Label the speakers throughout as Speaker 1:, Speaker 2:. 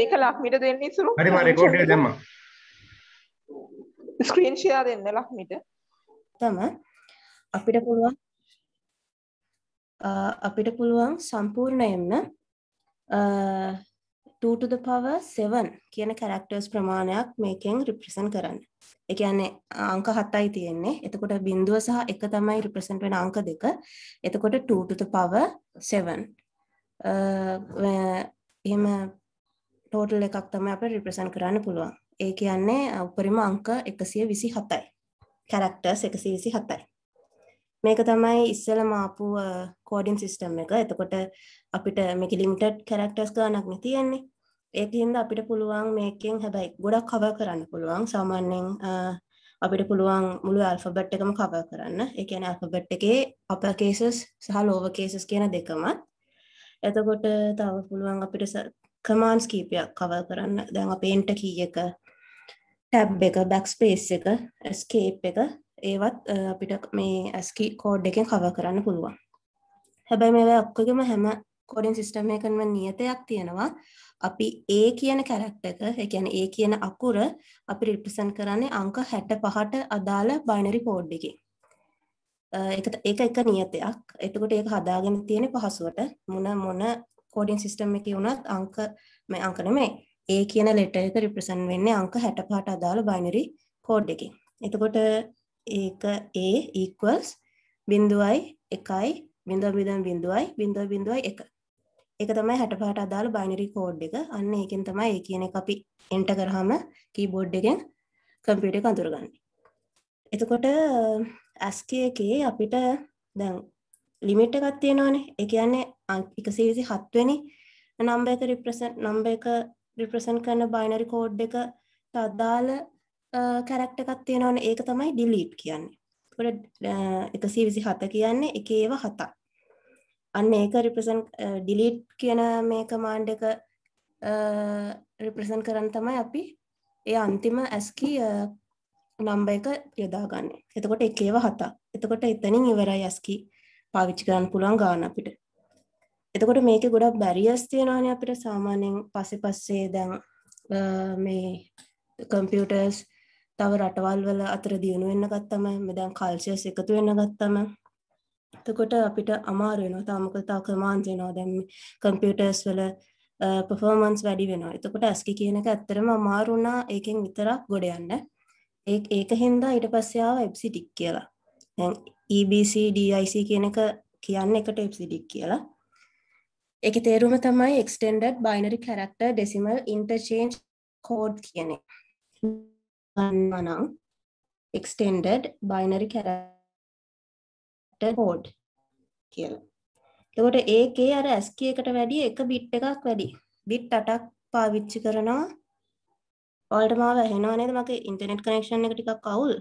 Speaker 1: ඒක ලක්මිට දෙන්න ඉසුරු හරි මම රෙකෝඩ් එක දැම්මා ස්ක්‍රීන් ෂෙයා දෙන්න ලක්මිට තම අපිට පුළුවන් අපිට පුළුවන් සම්පූර්ණයෙන්ම 2 to the power 7 කියන characters ප්‍රමාණයක් මේකෙන් represent කරන්න. ඒ කියන්නේ අංක 7යි තියෙන්නේ. එතකොට බිඳුව සහ 1 තමයි represent වෙන අංක දෙක. එතකොට 2 to the power 7. එහෙම ටෝටල් එකක් තම අප රිප්‍රසන් කරන්න පුළුවන් ඒ කියන්නේ උපරිම අංක එකසිය විසි හතයි කැරක්ටර්ස් එකසි විසි හතයි මේක තමයි ඉස්සල මාපු කෝඩින් සිිස්ටම් එක එතකොට අපිට මේක ලිමිටඩ් කැරක්ටර්ස් ගානක්න තියෙන්නේ ඒක හින්ද අපිට පුළුවන් මේකෙන් හැබැයි ගොඩක් කව කරන්න පුළුවන් සාමාන්‍යෙන් අපිට පුළුවන් මුළු ඇල්ෆබට් එකම කව කරන්න එකන ඇල්ෆබට් එකේ අප කේසස් සහ ලෝව කේසස් කියන දෙකමත් එතකොට තව පුළුවන් අපිට කමාන්ස් කීපයක් කවල් කරන්න දැන් අපේන්ට කීයක ටැබ් එක බැක්ස්පේස් එක ස්කේප් එක ඒවත් අපිට මේ ඇස්කි කෝඩ් එකෙන් කව කරන්න පුළුවන් හැබැයි මේ ඔක්කොගෙම හැම කොඩින් සිිස්ටම එකන්ව නියතයක් තියෙනවා අපි ඒ කියන කැරක්ට එක එකැන ඒ කියන අකුර අපි රිපසන් කරන්නේ අංක හැට පහට අදාළ බයිනරි කෝඩ් එක එක එක නියතයක් එතකොට ඒක හදාගෙන තියෙන පහසුවට මොන මොන කෝඩින් සිස්ටම් එකේ වුණත් අංක මේ අංක නෙමෙයි A කියන ලෙටර් එක රිප්‍රසන්ට් වෙන්නේ අංක 65ට අදාළ බයිනරි කෝඩ් එකකින්. එතකොට ඒක A equals 0.1 0.0.0.1 ඒක තමයි 65ට අදාළ බයිනරි කෝඩ් එක. අන්න ඒකෙන් තමයි A කියන එක අපි එන්ටර් කරාම කීබෝඩ් එකෙන් කම්පියුටර් එක අඳුරගන්නේ. එතකොට ASCII එකේ අපිට දැන් ලිමිට් එකක් තියෙනවානේ ඒ කියන්නේ 127 වෙනි නම්බර් එක රිප්‍රසන්ට් නම්බර් එක රිප්‍රසන්ට් කරන බයිනරි කෝඩ් එක තදාල කැරක්ටර් එකක් තියෙනවානේ ඒක තමයි ඩිලීට් කියන්නේ. ඒකට 127 කියන්නේ එකේ ඒවා හතක්. අන්න ඒක රිප්‍රසන්ට් ඩිලීට් කියන මේ කමාන්ඩ් එක රිප්‍රසන්ට් කරන් තමයි අපි ඒ අන්තිම ඇස්කී නම්බ එක යොදාගන්න එතකොට එකේව හතා එතකොට එතනින් ඉවරයි ඇස්කී පාවිච්චි කරන්න පුළුවන් ගාන අපිට එතකොට මේක ගොඩක් බැරිියස් තියෙනවාන අපිට සාමාන්‍යෙන් පස්සෙ පස්සේ දැන් මේ කම්පියටර්ස් තව රටවල් වල අතර දියුණු වෙන්න ගත්තම මෙදැන් කල්සියස් එකතු වෙන්න ගත්තම එතකොට අපිට අමාරුවෙනවා තාමකතා කමාන්තිනවා දැම් කම්පියටර්ස් වල පෆෝමන්ස් වැඩි වෙනවා එතකොට ඇස්කි කියනක ඇත්තරම අමාරුුණා ඒකෙන් විතරක් ගොඩ යන්න ඒ ඒක හින්දා ඉට පස්සයාාව එබ්සිටික් කියලා EBC DIC කියන එක කියන්න එකට එප්සිඩික් කියලා. ඒකේ තේරුම තමයි extended binary character decimal interchange code කියන එක. නම් extended binary character code කියලා. එතකොට ඒකේ අර ASCII එකට වැඩිය එක bit එකක් වැඩි. bit 8ක් පාවිච්චි කරනවා. ඔයාලට මාව ඇහෙනව නේද? මගේ internet connection එක ටිකක් අවුල්.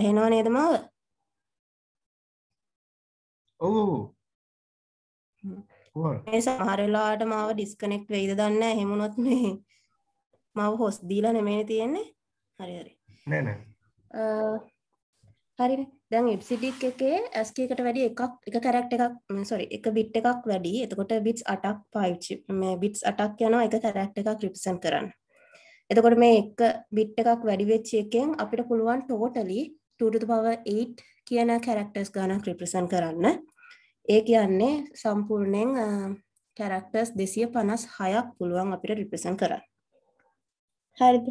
Speaker 1: ඇහෙනව නේද මාව? ඔව්. මේ සමහර වෙලාවට මාව ඩිස්කනෙක්ට් වෙයිද දන්නේ නැහැ. එහෙම වුණොත් මේ මාව හොස් දීලා නෙමෙයි තියෙන්නේ. හරි හරි. නෑ නෑ. අ හරිනේ. දැන් ඉප්සිඩික් එකේ ASCII එකට වැඩි එකක් එක කැරක්ටර් එකක් sorry එක bit එකක් වැඩි. එතකොට bits 8ක් 5 මේ bits 8ක් යනවා එක කැරක්ටර් එකක් represent කරන්න. එතකොට මේ එක bit එකක් වැඩි වෙච්ච එකෙන් අපිට පුළුවන් totally 2 power 8 කියන කැරක්ටර්ස් ගණක් රිප්‍රසන් කරන්න. ඒ කියන්නේ සම්පූර්ණයෙන් කැරක්ටර්ස් 256ක් පුළුවන් අපිට රිප්‍රසන් කරන්න. හරිද?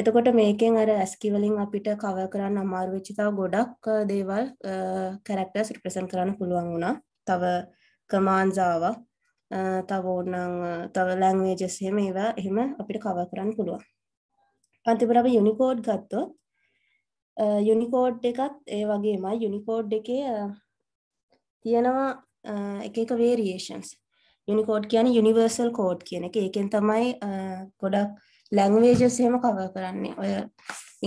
Speaker 1: එතකොට මේකෙන් අර ඇස්කි වලින් අපිට කවර් කරන්න අමාරු වෙච්ච තව ගොඩක් දේවල් කැරක්ටර්ස් රිප්‍රසන්ට් කරන්න පුළුවන් වුණා. තව කමාන්ඩ්ස් ආවා. තව ඕනනම් තව ලැන්ග්වේජස් එහෙම ඒවා එහෙම අපිට කවර් කරන්න පුළුවන්. අන්තිමට අපි යුනිකෝඩ් ගත්තොත් යුනිකෝඩ් එකත් ඒ වගේමයි යුනිකෝඩ් එකේ තියෙනවා එක එක වේරියේෂන්ස් යුනිකෝඩ් කියන යුනිවර්සල් කෝඩ් කියන එක ඒකෙන් තමයි ගොඩක් ලැංවේජස් හෙම කව කරන්නේ ඔය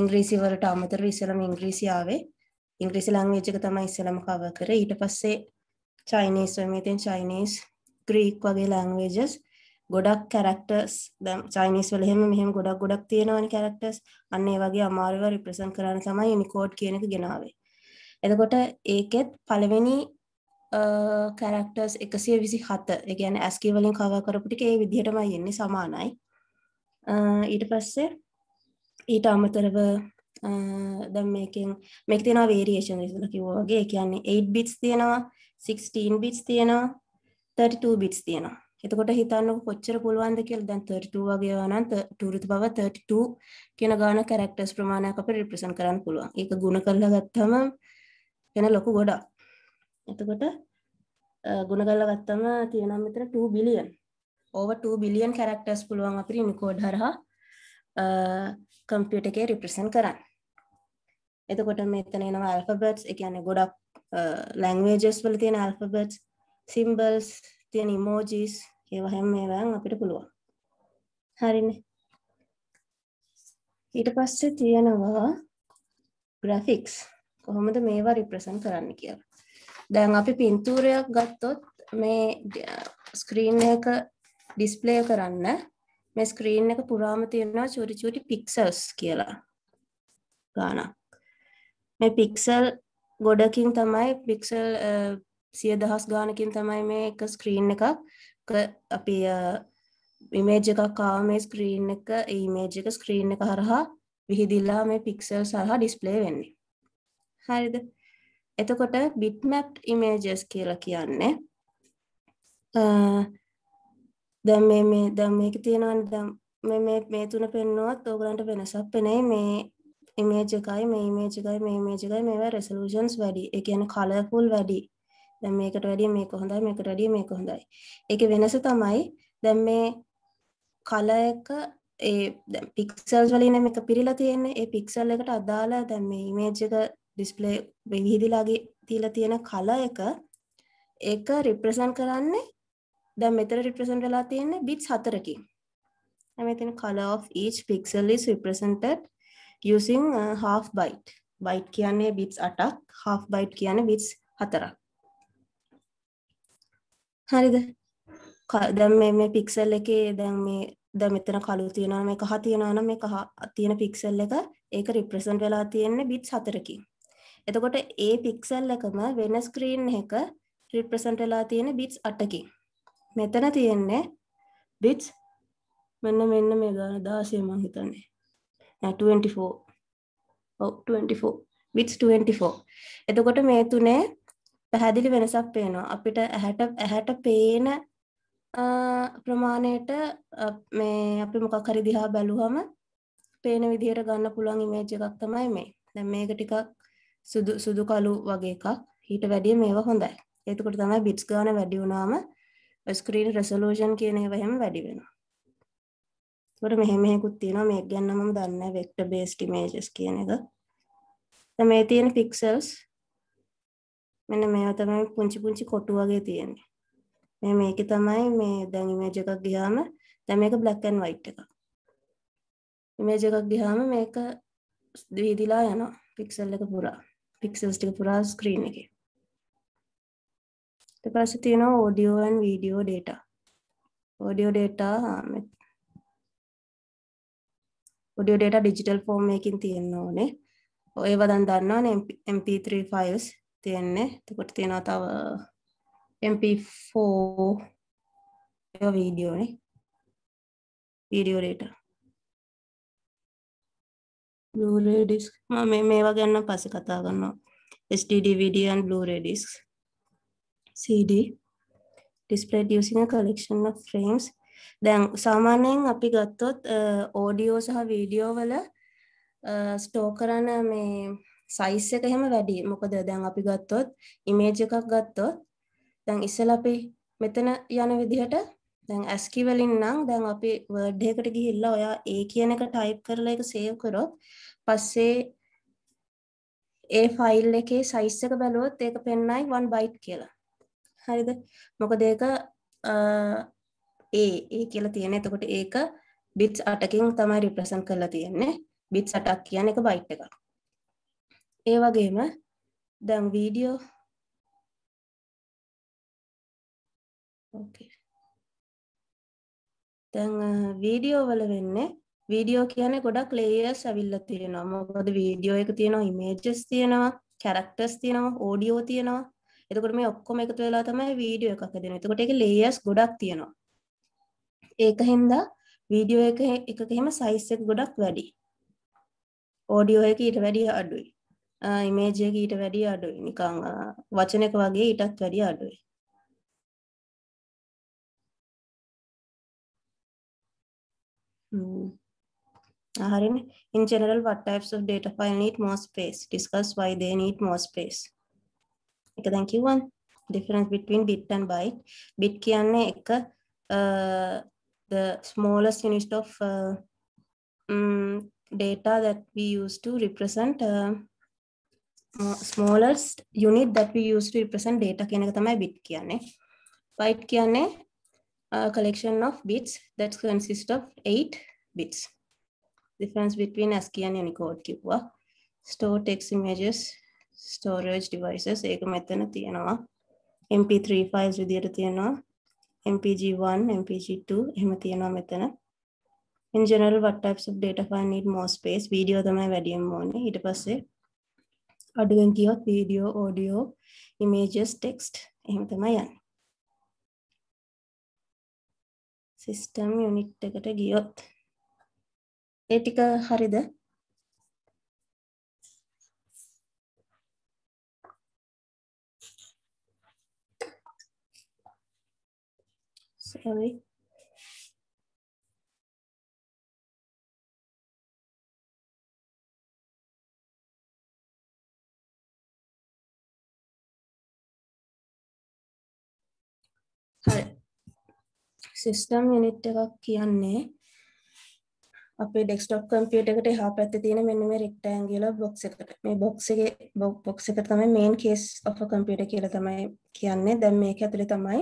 Speaker 1: ඉංග්‍රීසිවලට අමතර ඉස්සලම ඉංග්‍රීසියාවේ ඉංග්‍රීසි ලංවේජ් එක තමයි ඉස්සලම කව කර ඊට පස්සේ චයිනීස් වමේතෙන් චයිනීස් ග්‍රීක් වගේ ලැංවේජස් ගොඩක් කැරක්ටර්ස් දැම් චයිනිස් වල එහෙම මෙහෙම ගොඩක් ගොඩක් තියෙනවනේ කැරක්ටර්ස් අන්න ඒ වගේ අමාරුව රිප්‍රසන්ට් කරන්න තමයි යුනිකෝඩ් කියන එක ගෙනාවේ. එතකොට ඒකෙත් පළවෙනි කැරක්ටර්ස් 127 ඒ කියන්නේ ASCII වලින් කවර් කරපු ටික ඒ විදිහටමයි එන්නේ සමානයි. ඊට පස්සේ ඊට අමතරව දැන් මේකෙන් මේක තියෙනවා වේරියේෂන් ඉස්සලා කිව්වා වගේ ඒ කියන්නේ 8 bits තියෙනවා 16 bits තියෙනවා 32 bits තියෙනවා එතකොට හිතන්නක කොච්චර පුළුවන්ද කියලා දැන් 32 වගේ නම් 2 බව 32 කියන ගාන කැරක්ටර්ස් ප්‍රමාණයක් අපිට රිප්‍රසන්ට් කරන්න පුළුවන්. ඒක ගුණ කරලා ගත්තම එන ලොකු ගොඩක්. එතකොට ගුණ කරලා ගත්තම තියෙනවා මෙතන 2 බිලියන්. over 2 බිලියන් කැරක්ටර්ස් පුළුවන් අපිට Unicode හරහා කම්පියුටර් එකේ රිප්‍රසන්ට් කරන්න. එතකොට මෙතන එනවා alphabets, ඒ කියන්නේ ගොඩක් languages වල තියෙන alphabets, symbols, තියෙන emojis, ඒව හැම ඒවාන් අපිට පුළුවන් හරිනේ ඊට පස්සේ තියෙනවා ග්‍රැෆික්ස් කොහොමද මේවා රිප්‍රසන්ට් කරන්න කියලා දැන් අපි පින්තූරයක් ගත්තොත් මේ ස්ක්‍රීන් එක ඩිස්ප්ලේ කරන්න මේ ස්ක්‍රීන් එක පුරාම තියෙනවා චුටි චුටි පික්සල්ස් කියලා ගානක් මේ පික්සල් ගොඩකින් තමයි පික්සල් සිය දහස් ගානකින් තමයි මේ එක ස්ක්‍රීන් එකක් අපි ඉමේජ් එකක් ආව මේ ස්ක්‍රීන් එක ඉමේජ් එක ස්ක්‍රීන් එක හරහා විහිදිලා මේ පික්සල් සහ ඩිස්පලේ වෙන්නේ හරිද එතකොට බිට්මැප් ඉමේජස් කියලා කියන්නේ දැම් මේ මේ දැම් මේක තියෙනවන මේ තුන පෙන්නුවත් ඕගලන්ට වෙනසක් පෙනයි මේ ඉමේජ එකයි මේ ඉමේජ එකයි මේ මේජ එකයි මේවා රෙසලූෂන්ස් වැඩි එකන කලපුල් වැඩි දැන් මේකට වැඩිය මේක හොඳයි මේකට වැඩිය මේක හොඳයි. ඒකේ වෙනස තමයි දැන් මේ කලර් එක ඒ දැන් පික්සල්ස් වලින් මේක පිරීලා තියෙන්නේ. ඒ පික්සල් එකට අදාළ දැන් මේ ඉමේජ් එක ඩිස්ප්ලේ විහිදලාගේ තියලා තියෙන කලර් එක ඒක රිප්‍රසන්ට් කරන්නේ දැන් මෙතන රිප්‍රසන්ට් වෙලා තියෙන්නේ බිට්ස් හතරකින්. දැන් මෙතන color of each pixel is represented using uh, half byte. byte කියන්නේ bits 8ක්, half byte කියන්නේ bits 4ක්. හරිද දැන් මේ මේ පික්සල් එකේ දැන් මේ දැන් මෙතන කළු තියෙනවා මේ කහ තියෙනවා නම් මේ කහ තියෙන පික්සල් එක ඒක රිප්‍රසන්ට් වෙලා තියෙන්නේ බිට්ස් හතරකින්. එතකොට ඒ පික්සල් එකම වෙන ස්ක්‍රීන් එක රිප්‍රසන්ට් වෙලා තියෙන්නේ බිට්ස් 8කින්. මෙතන තියෙන්නේ බිට්ස් මෙන්න මෙන්න මේ ගාන 16 මං හිතන්නේ. නෑ 24. ඔව් 24. බිට්ස් 24. එතකොට මේ තුනේ පැහැදිලි වෙනසක් පේනවා. අපිට ඇහැට ඇහැට පේන ප්‍රමාණයට මේ අපි මොකක් හරි දිහා බැලුවම පේන විදිහට ගන්න පුළුවන් ඉමේජ් එකක් තමයි මේ. දැන් මේක ටිකක් සුදු සුදු කළු වගේ එකක්. ඊට වැඩිය මේවා හොඳයි. ඒකට තමයි බිට්ස් ගාන වැඩි වුණාම ස්ක්‍රීන් රෙසලූෂන් කියන ඒවා එහෙම වැඩි වෙනවා. ඒකට මෙහෙම මෙහෙකුත් තියෙනවා මේක ගැන මම දන්නේ නැහැ වෙක්ටර් බේස්ඩ් ඉමේජස් කියන එක. දැන් මේ තියෙන පික්සල්ස් මෙන්න මේවා තමයි පුංචි පුංචි කොටු වගේ තියෙන්නේ. මේ මේක තමයි මේ දැන් ඉමේජ් එකක් ගියාම දැන් මේක බ්ලැක් ඇන්ඩ් වයිට් එකක්. ඉමේජ් එකක් ගියාම මේක දීදිලා යනවා පික්සල් එක පුරා. පික්සල්ස් ටික පුරා ස්ක්‍රීන් එකේ. ඊට පස්සේ තියෙනවා audio and video data. audio data audio data digital form එකකින් තියෙන්න ඕනේ. ඒවා දැන් දන්නවනේ MP3 files තියෙන්නේ තකොට තියෙනවා තව mp4 වීඩියෝනේ වීඩියෝ ඩේටා බ්ලූරේ ඩිස්ක් මම මේ මේවා ගැන පස්සේ කතා කරනවා std video and blu-ray disc cd displayed using a collection of frames දැන් සාමාන්‍යයෙන් අපි ගත්තොත් ඕඩියෝ uh, සහ වීඩියෝ වල ස්ටෝ uh, කරන මේ සයිස් එක එහෙම වැඩි. මොකද දැන් අපි ගත්තොත් ඉමේජ් එකක් ගත්තොත් දැන් ඉස්සෙල්ලා අපි මෙතන යන විදිහට දැන් ASCII වලින් නම් දැන් අපි Word එකකට ගිහිල්ලා ඔයා A කියන එක ටයිප් කරලා ඒක සේව් කරොත් පස්සේ ඒ ෆයිල් එකේ සයිස් එක බැලුවොත් ඒක පෙන්නයි 1 byte කියලා. හරිද? මොකද ඒක ඒ ඒ කියලා තියෙන. එතකොට ඒක bits 8කින් තමයි represent කරලා තියෙන්නේ. bits 8ක් කියන්නේ එක byte එකක්. ඒ වගේම දැන් වීඩියෝ ඕකේ දැන් වීඩියෝ වල වෙන්නේ වීඩියෝ කියන්නේ ගොඩක් ලේයර්ස් ඇවිල්ලා තියෙනවා. මොකද වීඩියෝ එක තියෙනවා ඉමේජස් තියෙනවා, කැරක්ටර්ස් තියෙනවා, ඔඩියෝ තියෙනවා. එතකොට මේ ඔක්කොම එකතු වෙලා තමයි වීඩියෝ එකක් හදන්නේ. එතකොට ඒකේ ලේයර්ස් ගොඩක් තියෙනවා. ඒක හින්දා වීඩියෝ එක එකකෙම සයිස් එක ගොඩක් වැඩි. ඔඩියෝ එක ඊට වැඩිය අඩුයි. ඉමේජ් එක ඊට වැඩිය අඩුයි නිකන් වචනයක වගේ ඊටත් වැඩිය අඩුයි hmm. Harin, in general, what types of data file need more space? Discuss why they need more space. එක දැන් කිව්වන් difference between bit and byte. Bit කියන්නේ එක uh, the smallest unit of uh, um, data that we use to represent uh, Uh, smallest unit that we use to represent data කියන එක තමයි bit කියන්නේ. byte කියන්නේ a uh, collection of bits that consist of 8 bits. difference between ASCII and Unicode කිව්වා. store text images, storage devices ඒක මෙතන තියෙනවා. mp3 files විදියට තියෙනවා. mpg1, mpg2 එහෙම තියෙනවා මෙතන. in general what types of data file need more space? video තමයි වැඩියෙන් ඕනේ. ඊට පස්සේ අඩුවෙන් කියොත් වීඩියෝ ඕඩියෝ ඉමේජස් ටෙක්ස්ට් එහෙම තමයි යන්නේ සිස්ටම් යුනිට් එකට ගියොත්
Speaker 2: ඒ ටික හරිද sorry
Speaker 1: හරි සිස්ටම් යුනිට් එකක් කියන්නේ අපේ ඩෙස්ක්ටොප් කම්පියුටර් එකට එහා පැත්තේ තියෙන මෙන්න මේ රෙක්ටැන්ගියුලර් බොක්ස් එකට මේ බොක්ස් එකේ බොක්ස් එක තමයි main case of a computer කියලා තමයි කියන්නේ. දැන් මේක ඇතුලේ තමයි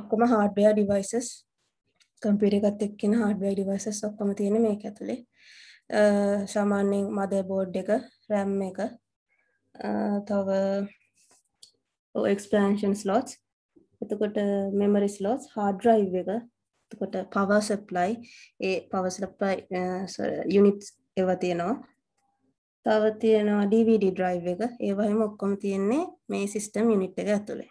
Speaker 1: ඔක්කොම hardware devices කම්පියුටර් එකත් එක්කින hardware devices ඔක්කොම තියෙන මේක ඇතුලේ. සාමාන්‍යයෙන් motherboard එක, RAM එක, තව expansion slots එතකොට මෙමරි ස්ලොට්ස් hard drive එක එතකොට power supply ඒ power supply units ඒවා තියෙනවා තව තියෙනවා DVD drive එක ඒ වගේම ඔක්කොම තියෙන්නේ මේ system unit එක ඇතුලේ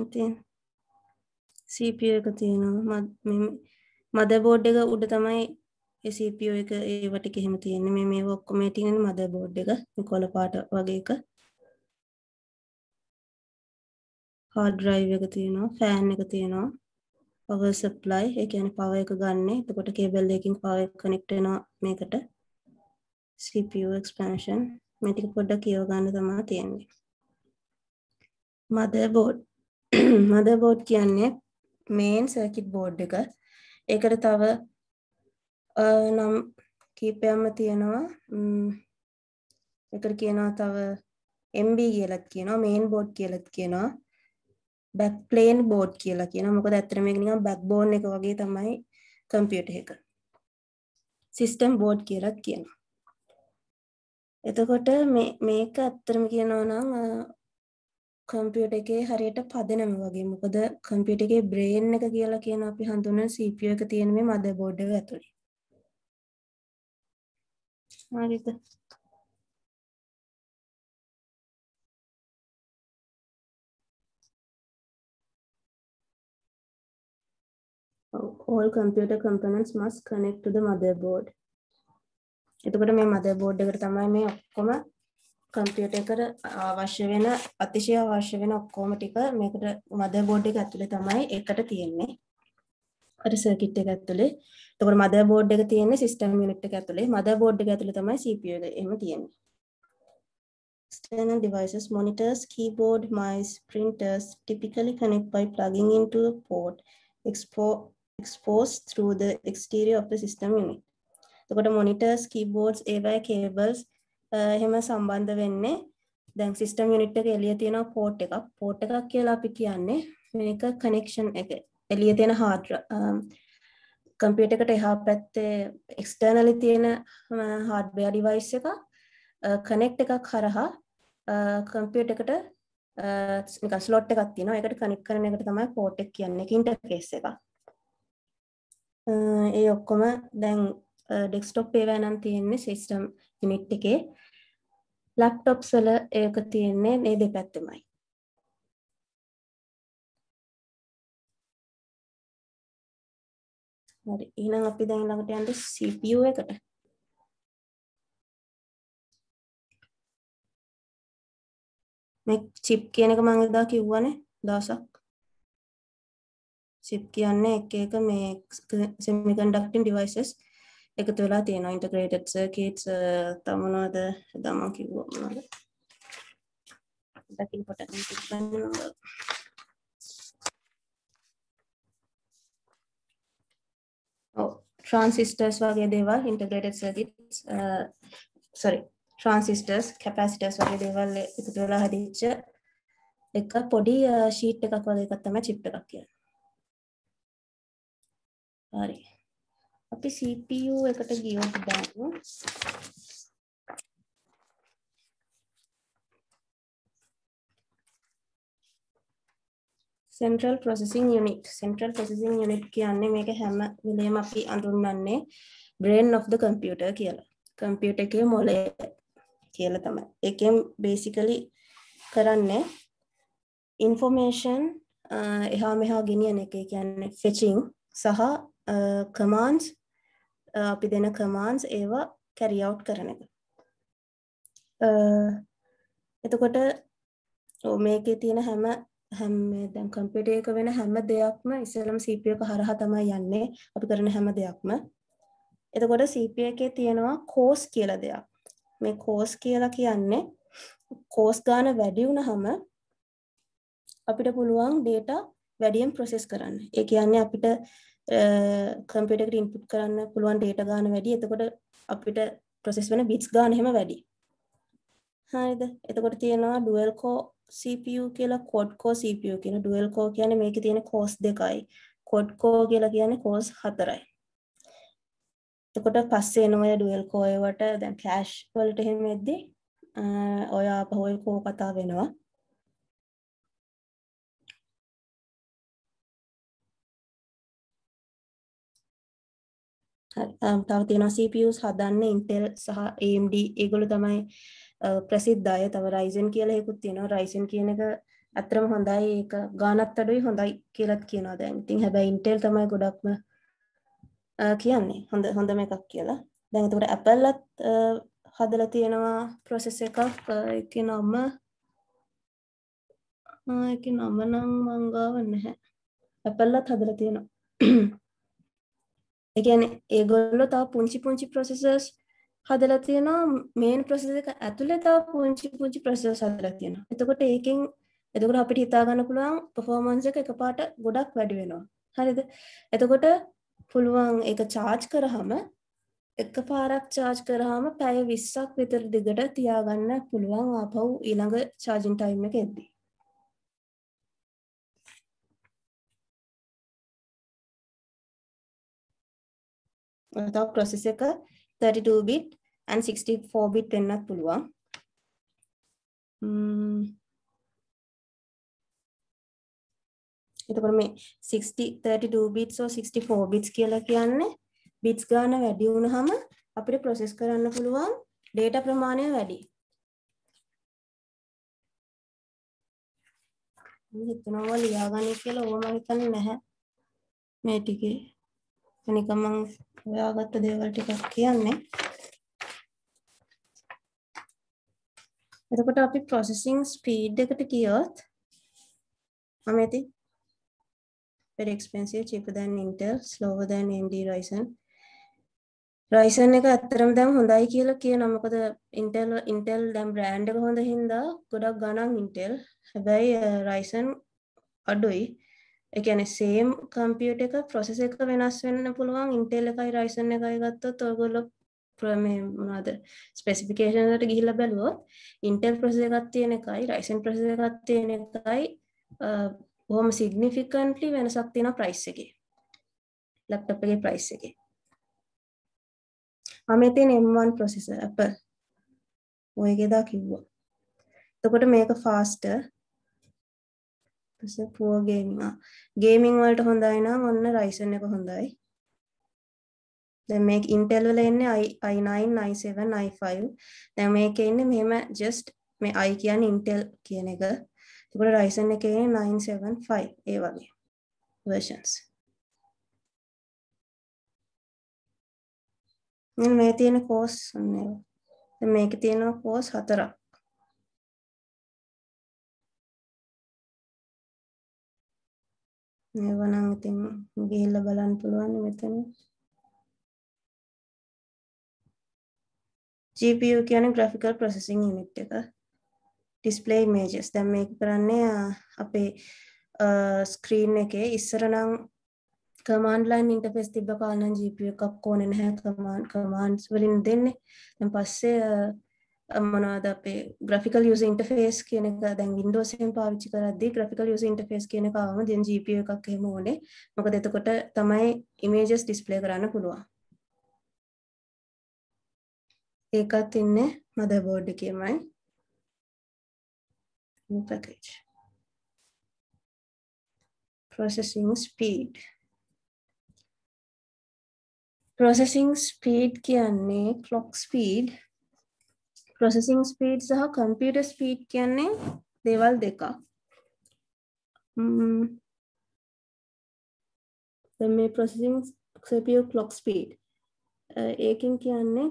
Speaker 1: ඉතින් සපිය එක තියෙනවා මද බෝඩ් එක උඩ තමයි එසපියෝ එක ඒවට කෙහෙම තියෙන මේ මේ ඔක්කොමේටිගෙන මද බෝඩ් එක කොල පාට වගේ එක හාඩ්‍රයි් එක තියෙනවා ෆෑන් එක තියෙනවා පව සප්ලයි එකන පව එක ගන්න එතකොට කේබල් එකින් පව කනෙක්ටනවා මේකට ස්පන්ෂන් මෙටික පොඩ්ඩ කියව ගන්න තමා තියෙන්නේ මද බෝඩ් මද බෝඩ් කියන්නේ මේන් සර්කිට් බෝඩ් එක ඒකට තව නම් කීපයක්ම තියෙනවා එකට කියනවා තව MB කියලත් කියනවා මේන් බෝඩ් කියලත් කියනවා බැක් ප්ලේන් බෝඩ් කියලා කියනවා මොකද ඇත්තටම මේක නිකන් බැක් බෝන් එක වගේ තමයි කම්පියුටර් එක සිස්ටම් බෝඩ් කියලත් කියනවා එතකොට මේක ඇත්තටම කියනවා නම් කම්පියුටර් එකේ හරියට පදනම වගේ. මොකද කම්පියුටර් එකේ බ්‍රේන් එක කියලා කියන අපි හඳුනන CPU එක තියෙන මේ මදර්බෝඩ් එක ඇතුලේ. හරිද? all computer components must connect to the motherboard. එතකොට මේ motherboard එකට තමයි මේ ඔක්කොම කම්පියුටර් එකට අවශ්‍ය වෙන අතිශය අවශ්‍ය වෙන ඔක්කොම ටික මේකට මදර්බෝඩ් එක ඇතුලේ තමයි එකට තියෙන්නේ. අර සර්කිට් එක ඇතුලේ. එතකොට මදර්බෝඩ් එක තියෙන්නේ සිස්ටම් යුනිට් එක ඇතුලේ. මදර්බෝඩ් එක ඇතුලේ තමයි CPU එක එහෙම තියෙන්නේ. External devices, monitors, keyboard, mice, printers typically connect by plugging into the port expo exposed through the exterior of the system unit. එතකොට monitors, keyboards, ඒවා cables එහෙම සම්බන්ධ වෙන්නේ දැන් සිස්ටම් යුනිට් එක එළිය තියෙන පෝට් එකක් පෝට් එකක් කියලා අපි කියන්නේ මේක කනෙක්ෂන් එක එළිය තියෙන හාඩ් කම්පියුටර් එකට එහා පැත්තේ එක්ස්ටර්නලි තියෙන හાર્ඩ්වෙයාර් ඩිවයිස් එකක් කනෙක්ට් එකක් හරහා කම්පියුටර් එකට නිකන් ස්ලොට් එකක් තියෙනවා ඒකට කනෙක්ට් කරන එකට තමයි පෝට් එක කියන්නේ ඒක ඉන්ටර්ෆේස් එකක් ඒ ඔක්කොම දැන් ඩෙක්ස්ටොප් ඒවා නම් තියෙන්නේ සිස්ටම් යුනිට් එකේ ලැප්ටොප්ස් වල ඒක තියෙන්නේ
Speaker 2: මේ දෙපැත්තමයි. හරි එහෙනම් අපි දැන් ළඟට යන්න CPU එකට.
Speaker 1: මේ chip කියන එක මම එදා කිව්වනේ දවසක්. chip කියන්නේ එක එක මේ semiconducting devices එකතු වෙලා තියෙනවා ඉන්ටග්‍රේටඩ් සර්කිට්ස් තමුණවද දමන් කිව්වා මොනවද දකින් කොට ට්‍රාන්සිස්ටර්ස් වගේ දේවල් ඉන්ටග්‍රේටඩ් සර්කිට්ස් sorry ට්‍රාන්සිස්ටර්ස් කැපැසිටර්ස් වගේ දේවල් එකතු වෙලා හදිච්ච එක පොඩි ෂීට් එකක් වගේ එකක් තමයි චිප් එකක් කියන්නේ හරි අපි CPU එකට ගියොත් දැන් central processing unit central processing unit කියන්නේ මේක හැම වෙලේම අපි අඳුන්වන්නේ brain of the computer කියලා. computer එකේ මොළය කියලා තමයි. ඒකෙන් basically කරන්නේ information එහා මෙහා ගෙනියන එක. ඒ කියන්නේ fetching සහ commands අපි දෙන කමාන්ස් ඒවා කැරි අවුට් කරන එක. එතකොට මේකේ තියෙන හැම හැම දැන් කම්පියුටර් එක වෙන හැම දෙයක්ම ඉස්සෙල්ලම CPU එක හරහා තමයි යන්නේ අපි කරන හැම දෙයක්ම. එතකොට CPU එකේ තියෙනවා course කියලා දෙයක්. මේ course කියලා කියන්නේ course ගාන වැඩි වුණාම අපිට පුළුවන් data වැඩියෙන් process කරන්න. ඒ කියන්නේ අපිට කම්පියුටර් එකට ඉන්පුට් කරන්න පුළුවන් ඩේටා ගාන වැඩි. එතකොට අපිට ප්‍රොසෙස් වෙන බිට්ස් ගාන එහෙම වැඩි. හරිද? එතකොට තියෙනවා dual core CPU කියලා quad core CPU කියන dual core කියන්නේ මේකේ තියෙන cores දෙකයි. quad core කියලා කියන්නේ cores හතරයි. එතකොට පස්සේ එන ඔය ඩුවල් කෝයවට දැන් කෑෂ් වලට එහෙම එද්දී ඔය අපහොය කෝ කතා වෙනවා තව තියෙනවා CPUs හදන්න Intel සහ AMD ඒගොල්ලෝ තමයි ප්‍රසිද්ධ අය. තව Ryzen කියලා එකකුත් තියෙනවා. Ryzen කියන එක ඇත්තම හොඳයි ඒක ගානත් අඩුයි හොඳයි කියලත් කියනවා දැන් ඉතින් හැබැයි ඉන්ටෙල් තමයි ගොඩක්ම කියන්නේ හොඳ හොඳම එකක් කියලා දැන් එතකොට ඇපල්ලත් හදලා තියෙනවා ප්‍රොසෙස් එකක් ඒකේ නම ඒකේ නම නම් මං ගාව නැහැ ඇපල්ලත් හදලා තියෙනවා එකන් ඒගොල්ලො තව පුංචි පුංචි ප්‍රොසෙසර්ස් හදල තියෙනවා මේන් ප්‍රසෙස එක ඇතුළ තව පුංචි පුංචි ප්‍රසෙස සදල තියෙන එතකොට ඒකින් එතකට අපිට හිතාගන්න පුළුවන් පොෆෝමන්ස එක එක පාට ගොඩක් වැඩි වෙනවා හරිද එතකොට පුළුවන් එක චාර්ජ් කරහම එක පාරක් චාර්ජ් කරහම පැය විස්සක් විතර දිගට තියාගන්න පුළුවන් ආපව් ඊළඟ චාර්ජින් ටයිම් එක එද්දී
Speaker 2: තව ප්‍රොසෙස් එක 32 bit and 64 bit වෙන්නත් පුළුවන්.
Speaker 1: එතකොට මේ 60 32 bits or 64 bits කියලා කියන්නේ bits ගාන වැඩි වුණාම අපිට process කරන්න පුළුවන් data ප්‍රමාණය වැඩි. මම හිතනවා ලියාගන්නේ කියලා ඕම හිතන්නේ නැහැ මේ ටිකේ. නිකන් මම හොයාගත්ත දේවල් ටිකක් කියන්නේ. එතකොට අපි processing speed එකට ගියොත් මම ඉතින් very expensive cheaper than Intel slower than AMD Ryzen Ryzen එක ඇත්තටම දැන් හොඳයි කියලා කියනවා මොකද Intel Intel දැන් brand එක හොඳ හින්දා ගොඩක් ගණන් Intel හැබැයි Ryzen අඩුයි එකන සේම් කම්පියුට එක ප්‍රොසෙස එක වෙනස් වෙන්න පුළුවන් ඉන්ටෙල් එකයි රයිසන් එකයි ගත්තොත් ඔයගොල්ලො ප්‍රමේමනාද ස්පෙසිෆිකේෂන්ලට ගිහිල්ලා බැලුවොත් ඉන්ටෙල් ප්‍රොසෙස එකක් තියෙන එකයි රයිසන් ප්‍රොසෙස එකක් තියෙන එකයි බොහොම සිග්නිෆිකන්ට්ලි වෙනසක් තියෙන ප්‍රයිස් එකේ ලැප්ටොප් එකේ ප්‍රයිස් එකේ මම තියෙන M1 ප්‍රොසෙසර් Apple ඔයගේ දා කිව්වා එතකොට මේක ෆාස්ටර් පුවගේම ගේමිං වලට හොඳයි නම් ඔන්න රයිසන් එක හොඳයි දැන් මේක ඉන්ටෙල් වල එන්නේ i9 i7 i5 දැන් මේකේ ඉන්නේ මෙහෙම just මේ i කියන්නේ ඉන්ටෙල් කියන එක ඒකට රයිසන් එකේ 975 ඒ වගේ versions මේ තියෙන කෝස්
Speaker 2: ඔන්න ඒක මේක තියෙනවා කෝස් හතරක් නැවනම් ඉතින්
Speaker 1: ගිහිල්ලා බලන්න පුළුවන් මෙතන GPU කියන්නේ graphical processing unit එක display images දැන් මේක කරන්නේ අපේ ස්ක්‍රීන් එකේ ඉස්සර නම් කමාන්ඩ් ලයින් ඉන්ටර්ෆේස් තිබ්බ කාලේ නම් GPU එකක් ඕනේ නැහැ කමාන්ඩ් කමාන්ඩ්ස් වලින් දෙන්නේ දැන් පස්සේ මොනවද අපේ ග්‍රෆිකල් යුස ඉන්ටෆේස් කියන එක දැන් වින්ඩෝසයෙන් පාවිච්චි කරද්දී ග්‍රෆිකල් යුස ඉන්ටෆේස් කියන එක ආවම දැන් GPU එකක් එහෙම ඕනේ. මොකද එතකොට තමයි ඉමේජස් ඩිස්ප්ලේ කරන්න පුළුවන්. ඒකත් ඉන්නේ මදර්බෝඩ් එකේමයි. new package. processing speed processing speed කියන්නේ clock speed ප්‍රොසෙසිං ස්පීඩ් සහ කම්පියුටර් ස්පීඩ් කියන්නේ දේවල් දෙකක් මේ ප්‍රොසෙසිං සපියෝ ක්ලොක් ස්පීඩ් ඒකින් කියන්නේ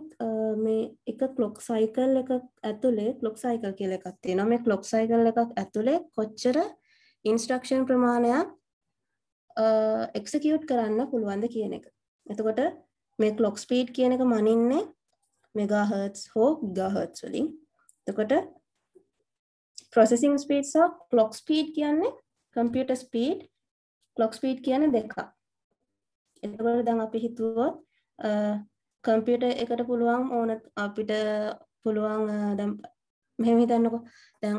Speaker 1: මේ එක ක්ලොක් සයිකල් එක ඇතුලේ ක්ලොක් සයිකල් කියල එකක් තියෙනවා මේ ක්ලොක් සයිකල් එකක් ඇතුලේ කොච්චර ඉන්ස්ට්‍රක්ෂන් ප්‍රමාණයක් එක්සකියුට් කරන්න පුළුවන්ද කියන එක එතකොට මේ ක්ලොක් ස්පීඩ් කියන එක මනින්නේ මෙගාහර්ස් හෝ ගිගාහර්ස් වලින් එතකොට processing speed සහ clock speed කියන්නේ computer speed clock speed කියන්නේ දෙකක් එතකොට දැන් අපි හිතුවොත් කම්පියුටර් එකට පුළුවන් ඕන අපිට පුළුවන් දැන් මෙහෙම හිතන්නකෝ දැන්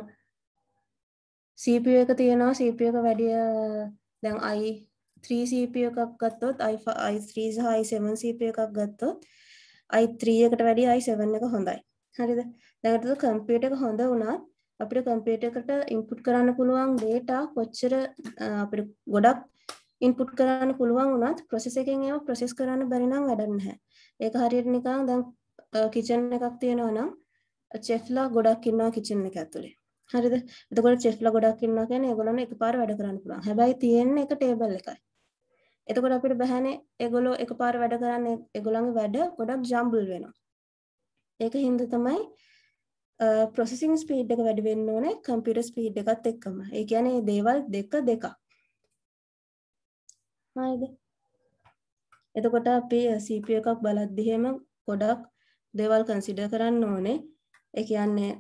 Speaker 1: CPU එක තියෙනවා CPU එක වැඩි දැන් i 3 CPU එකක් ගත්තොත් i3 සහ i7 CPU එකක් ගත්තොත් i3 එකට වැඩිය i7 එක හොඳයි. හරිද? දැන් අද කම්පියුටර් එක හොඳ වුණත් අපිට කම්පියුටර් එකට ඉන්පුට් කරන්න පුළුවන් data කොච්චර අපිට ගොඩක් ඉන්පුට් කරන්න පුළුවන් වුණත් ප්‍රොසෙස් එකෙන් ඒවා ප්‍රොසෙස් කරන්න බැරි නම් වැඩක් නැහැ. ඒක හරියට නිකන් දැන් කිචන් එකක් තියෙනවා නම් චෙෆ්ලා ගොඩක් ඉන්නවා කිචන් එක ඇතුලේ. හරිද? එතකොට චෙෆ්ලා ගොඩක් ඉන්නවා කියන්නේ ඒගොල්ලෝ එකපාර වැඩ කරන්න පුළුවන්. හැබැයි තියෙන්නේ එක ටේබල් එකයි. එතකොට අපිට බැහැනේ ඒගොල්ලෝ එකපාර වැඩ කරන්නේ ඒගොල්ලන්ගේ වැඩ ගොඩක් ජම්බල් වෙනවා. ඒක හින්දා තමයි ප්‍රොසෙසිං ස්පීඩ් එක වැඩි වෙන්න ඕනේ කම්පියුටර් ස්පීඩ් එකත් එක්කම. ඒ කියන්නේ දේවල් දෙක දෙකක්. හරිද? එතකොට අපි CPU එකක් බලද්දි හැම ගොඩක් දේවල් කන්සිඩර් කරන්න ඕනේ. ඒ කියන්නේ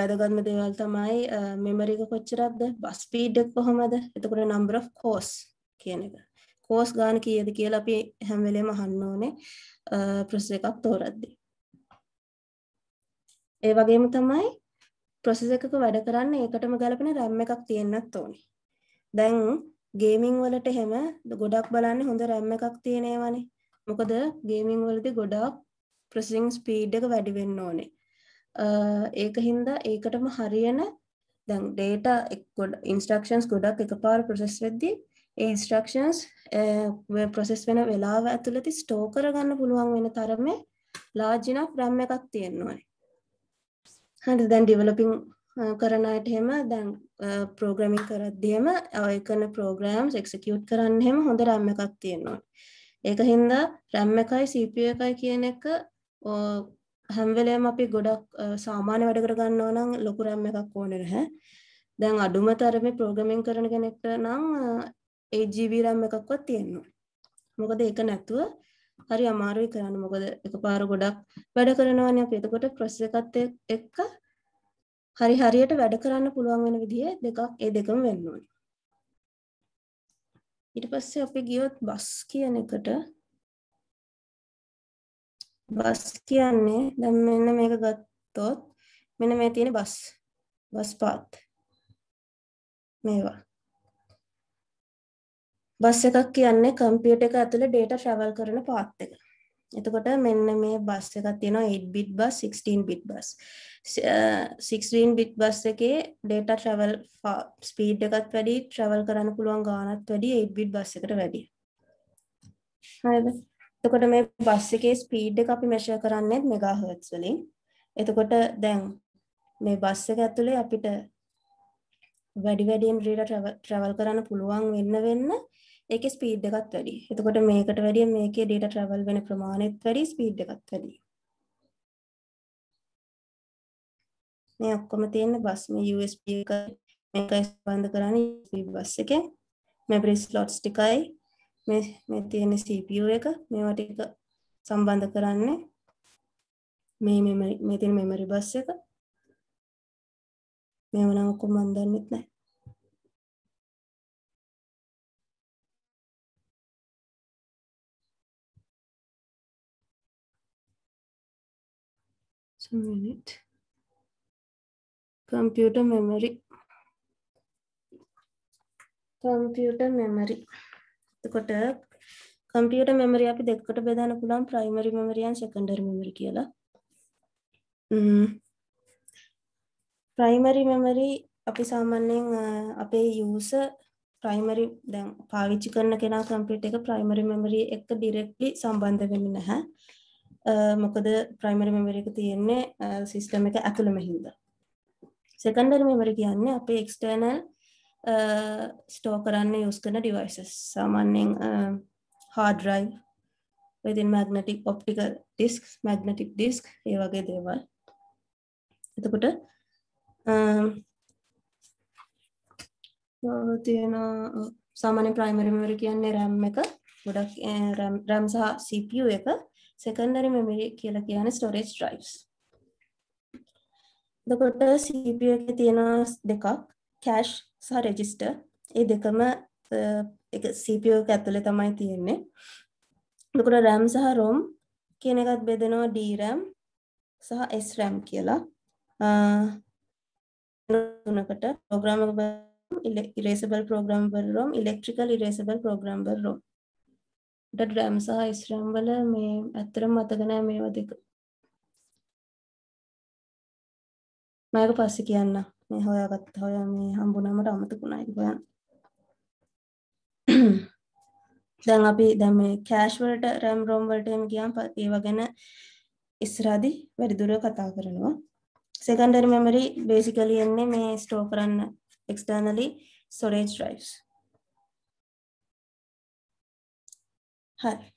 Speaker 1: වැදගත්ම දේවල් තමයි මෙමරි එක කොච්චරක්ද? බස් ස්පීඩ් එක කොහමද? එතකොට number of cores කියන එක. කෝස් ගාන කීයද කියලා අපි හැම වෙලේම අහන්න ඕනේ ප්‍රොසෙස් එකක් තෝරද්දී. ඒ වගේම තමයි ප්‍රොසෙස් එකක වැඩ කරන්න ඒකටම ගැලපෙන RAM එකක් තියෙන්නත් ඕනේ. දැන් ගේමින් වලට එහෙම ගොඩක් බලන්නේ හොඳ RAM එකක් තියෙන ඒවානේ. මොකද ගේමින් වලදී ගොඩක් ප්‍රොසෙසිං ස්පීඩ් එක වැඩි වෙන්න ඕනේ. ඒක හින්දා ඒකටම හරියන දැන් data ඉන්ස්ට්‍රක්ෂන්ස් ගොඩක් එකපාර ප්‍රොසෙස් වෙද්දී ඉන්ස්ට්‍රක්ෂන්ස් ප්‍රොසෙස් eh, වෙන වෙලාව ඇතුළති ස්ටෝ කරගන්න පුළුවන් වෙන තරමේ ලාජිනක් රම් එකක් තියෙන්නවනේ හරි දැන් ඩිවලොපින් eh, කරන අයට එහෙම දැන් ප්‍රෝග්‍රෑමින් eh, කරද්දීම ඔය කරන ප්‍රෝග්‍රෑම්ස් එක්සිකියුට් කරන්න හැම හොඳ රම් එකක් තියෙනවා. ඒක හින්දා රම් එකයි CPU එකයි කියන එක හැම වෙලේම අපි ගොඩක් සාමාන්‍ය වැඩ කර ගන්නවා නම් ලොකු රම් එකක් ඕනේ නැහැ. දැන් අඩුම තරමේ ප්‍රෝග්‍රෑමින් කරන කෙනෙක්ට නම් 8GB RAM එකක්වත් තියෙනවා. මොකද ඒක නැතුව හරි අමාරුයි කරන්න. මොකද එකපාර ගොඩක් වැඩ කරනවානේ අපි. එතකොට process එකත් එක්ක හරි හරියට වැඩ කරන්න පුළුවන් වෙන විදිහ දෙකක් ඒ දෙකම වෙන්න ඕනේ. ඊට පස්සේ අපි ගියොත් බස් කියන එකට බස් කියන්නේ දැන් මෙන්න මේක ගත්තොත් මෙන්න මේ තියෙන බස් බස් පාත් මේවා බස් එකක් කියන්නේ කම්පියුට එක ඇතුළ ඩේට ට්‍රවල් කරන පාත් එක එතකොට මෙන්න මේ බස් එකක් තියෙනවා 8 bit bus 16 bit bus 16 bit bus එකේ data travel speed එකත් වැඩි travel කරන්න පුළුවන් ගානත් වැඩි 8 bit bus එකට වැඩිය. හරිද? එතකොට මේ බස් එකේ speed එක අපි measure කරන්නේ megahertz වලින්. එතකොට දැන් මේ බස් එක ඇතුලේ අපිට වැඩි වැඩියෙන් data travel කරන්න පුළුවන් වෙන්න වෙන්න ඒකේ ස්පීඩ් එකත් වැඩි. එතකොට මේකට වැඩිය මේකේ data travel වෙන ප්‍රමාණයත් වැඩි ස්පීඩ් එකත් වැඩි. මේ ඔක්කොම තියෙන බස් මේ USB එක මේක ස්පන්ද කරන්නේ USB බස් එකේ. memory slots ටිකයි මේ මේ තියෙන CPU එක මේවා ටික සම්බන්ධ කරන්නේ මේ මෙමරි මේ තියෙන memory බස් එක. මේවා නම් ඔක්කොම
Speaker 2: මන් දන්නෙත් නැහැ. just a minute. Computer memory.
Speaker 1: computer memory. එතකොට computer memory අපි දෙකකට බෙදන්න පුළුවන් primary memory and secondary memory කියලා. ම්ම් primary memory අපි සාමාන්‍යයෙන් අපේ user primary දැන් පාවිච්චි කරන කෙනා computer එක primary memory එක්ක directly සම්බන්ධ වෙන්නේ නැහැ. මොකද ප්‍රයිමරි මෙමරි එක තියෙන්නේ සිස්ටම් එක ඇතුළම හින්දා සෙකන්ඩරි මෙමරි කියන්නේ අපේ එක්ස්ටර්නල් ස්ටෝ කරන්න යස් කරන ඩිවයිසස් සාමාන්‍යයෙන් හාඩරයි වෙතින් magnetic optical disk magnetic disk ඒ වගේ දේවල් එතකොට තියෙන සාමාන්‍ය ප්‍රයිමරි මෙමරි කියන්නේ රැම් එක ගොඩක් රැම් සහ CPU එක secondary memory කියලා කියන්නේ storage drives. එතකොට CPU එකේ තියෙනවා දෙකක් cache සහ register. ඒ දෙකම එක CPU එක ඇතුලේ තමයි තියෙන්නේ. එතකොට RAM සහ ROM කියන එකත් බෙදෙනවා DRAM සහ SRAM කියලා. තුනකට program එකක erasable programmable ROM, electrical erasable programmable ROM. ට ඩ්‍රැම් සහ ඉස්රම් වල මේ ඇත්තරම් මතකනෑ මේවා දෙක
Speaker 2: මයක පස්ස කියන්න මේ හොයාගත් හොය
Speaker 1: මේ හම්බුනමට අමතකුණයි ගොයන් දැන් අපි දැම කෑශ්වලට රැම් රෝම්වලටම කියම් ඒව ගැන ඉස්රාදි වැඩිදුර කතා කරනවා සෙකන්ඩර් මෙමරි බේසිකලියෙන්නේ මේ ස්ටෝ කරන්න එක්ස්ටර්නලි ස්ටොරේජ් රයිස් හරි.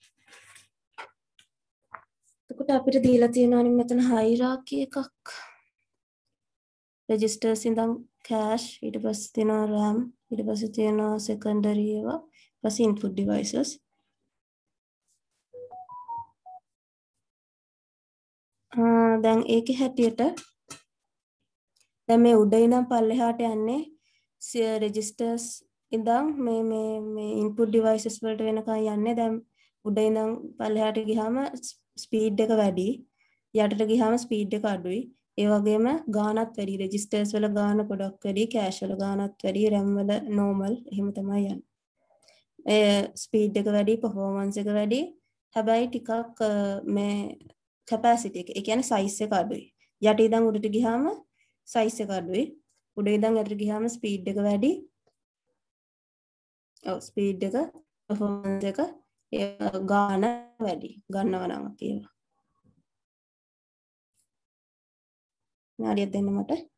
Speaker 1: එතකොට අපිට දීලා තියෙනවා නම් මෙතන හයිරාකි එකක්. registers ඉඳන් cache ඊට පස්සේ තියෙනවා RAM ඊට පස්සේ තියෙනවා secondary ඒවා පස්සේ input devices දැන් ඒකේ හැටියට දැන් මේ උඩ ඉඳන් පල්ලෙහාට යන්නේ registers ඉඳන් මේ මේ මේ input devices වලට වෙනකන් යන්නේ දැන් උඩ ඉඳන් පල්ලෙහාට ගිහම ස්පීඩ් එක වැඩි යටට ගිහම ස්පීඩ් එක අඩුයි ඒ වගේම ගානත් වැඩි රෙජිස්ටර්ස් වල ගාන ගොඩක් වැඩි කෑෂ් වල ගානත් වැඩි RAM වල normal එහෙම තමයි යන්නේ ඒ ස්පීඩ් එක වැඩි performance එක වැඩි හැබැයි ටිකක් මේ capacity එක ඒ කියන්නේ size එක අඩුයි යට ඉඳන් උඩට ගිහම size එක අඩුයි උඩ ඉඳන් යටට ගිහම ස්පීඩ් එක වැඩි ඔව් ස්පීඩ් එක performance එක ගාන වැඩි ගන්නව නම් කියලා.
Speaker 2: නාඩියක් දෙන්න මට.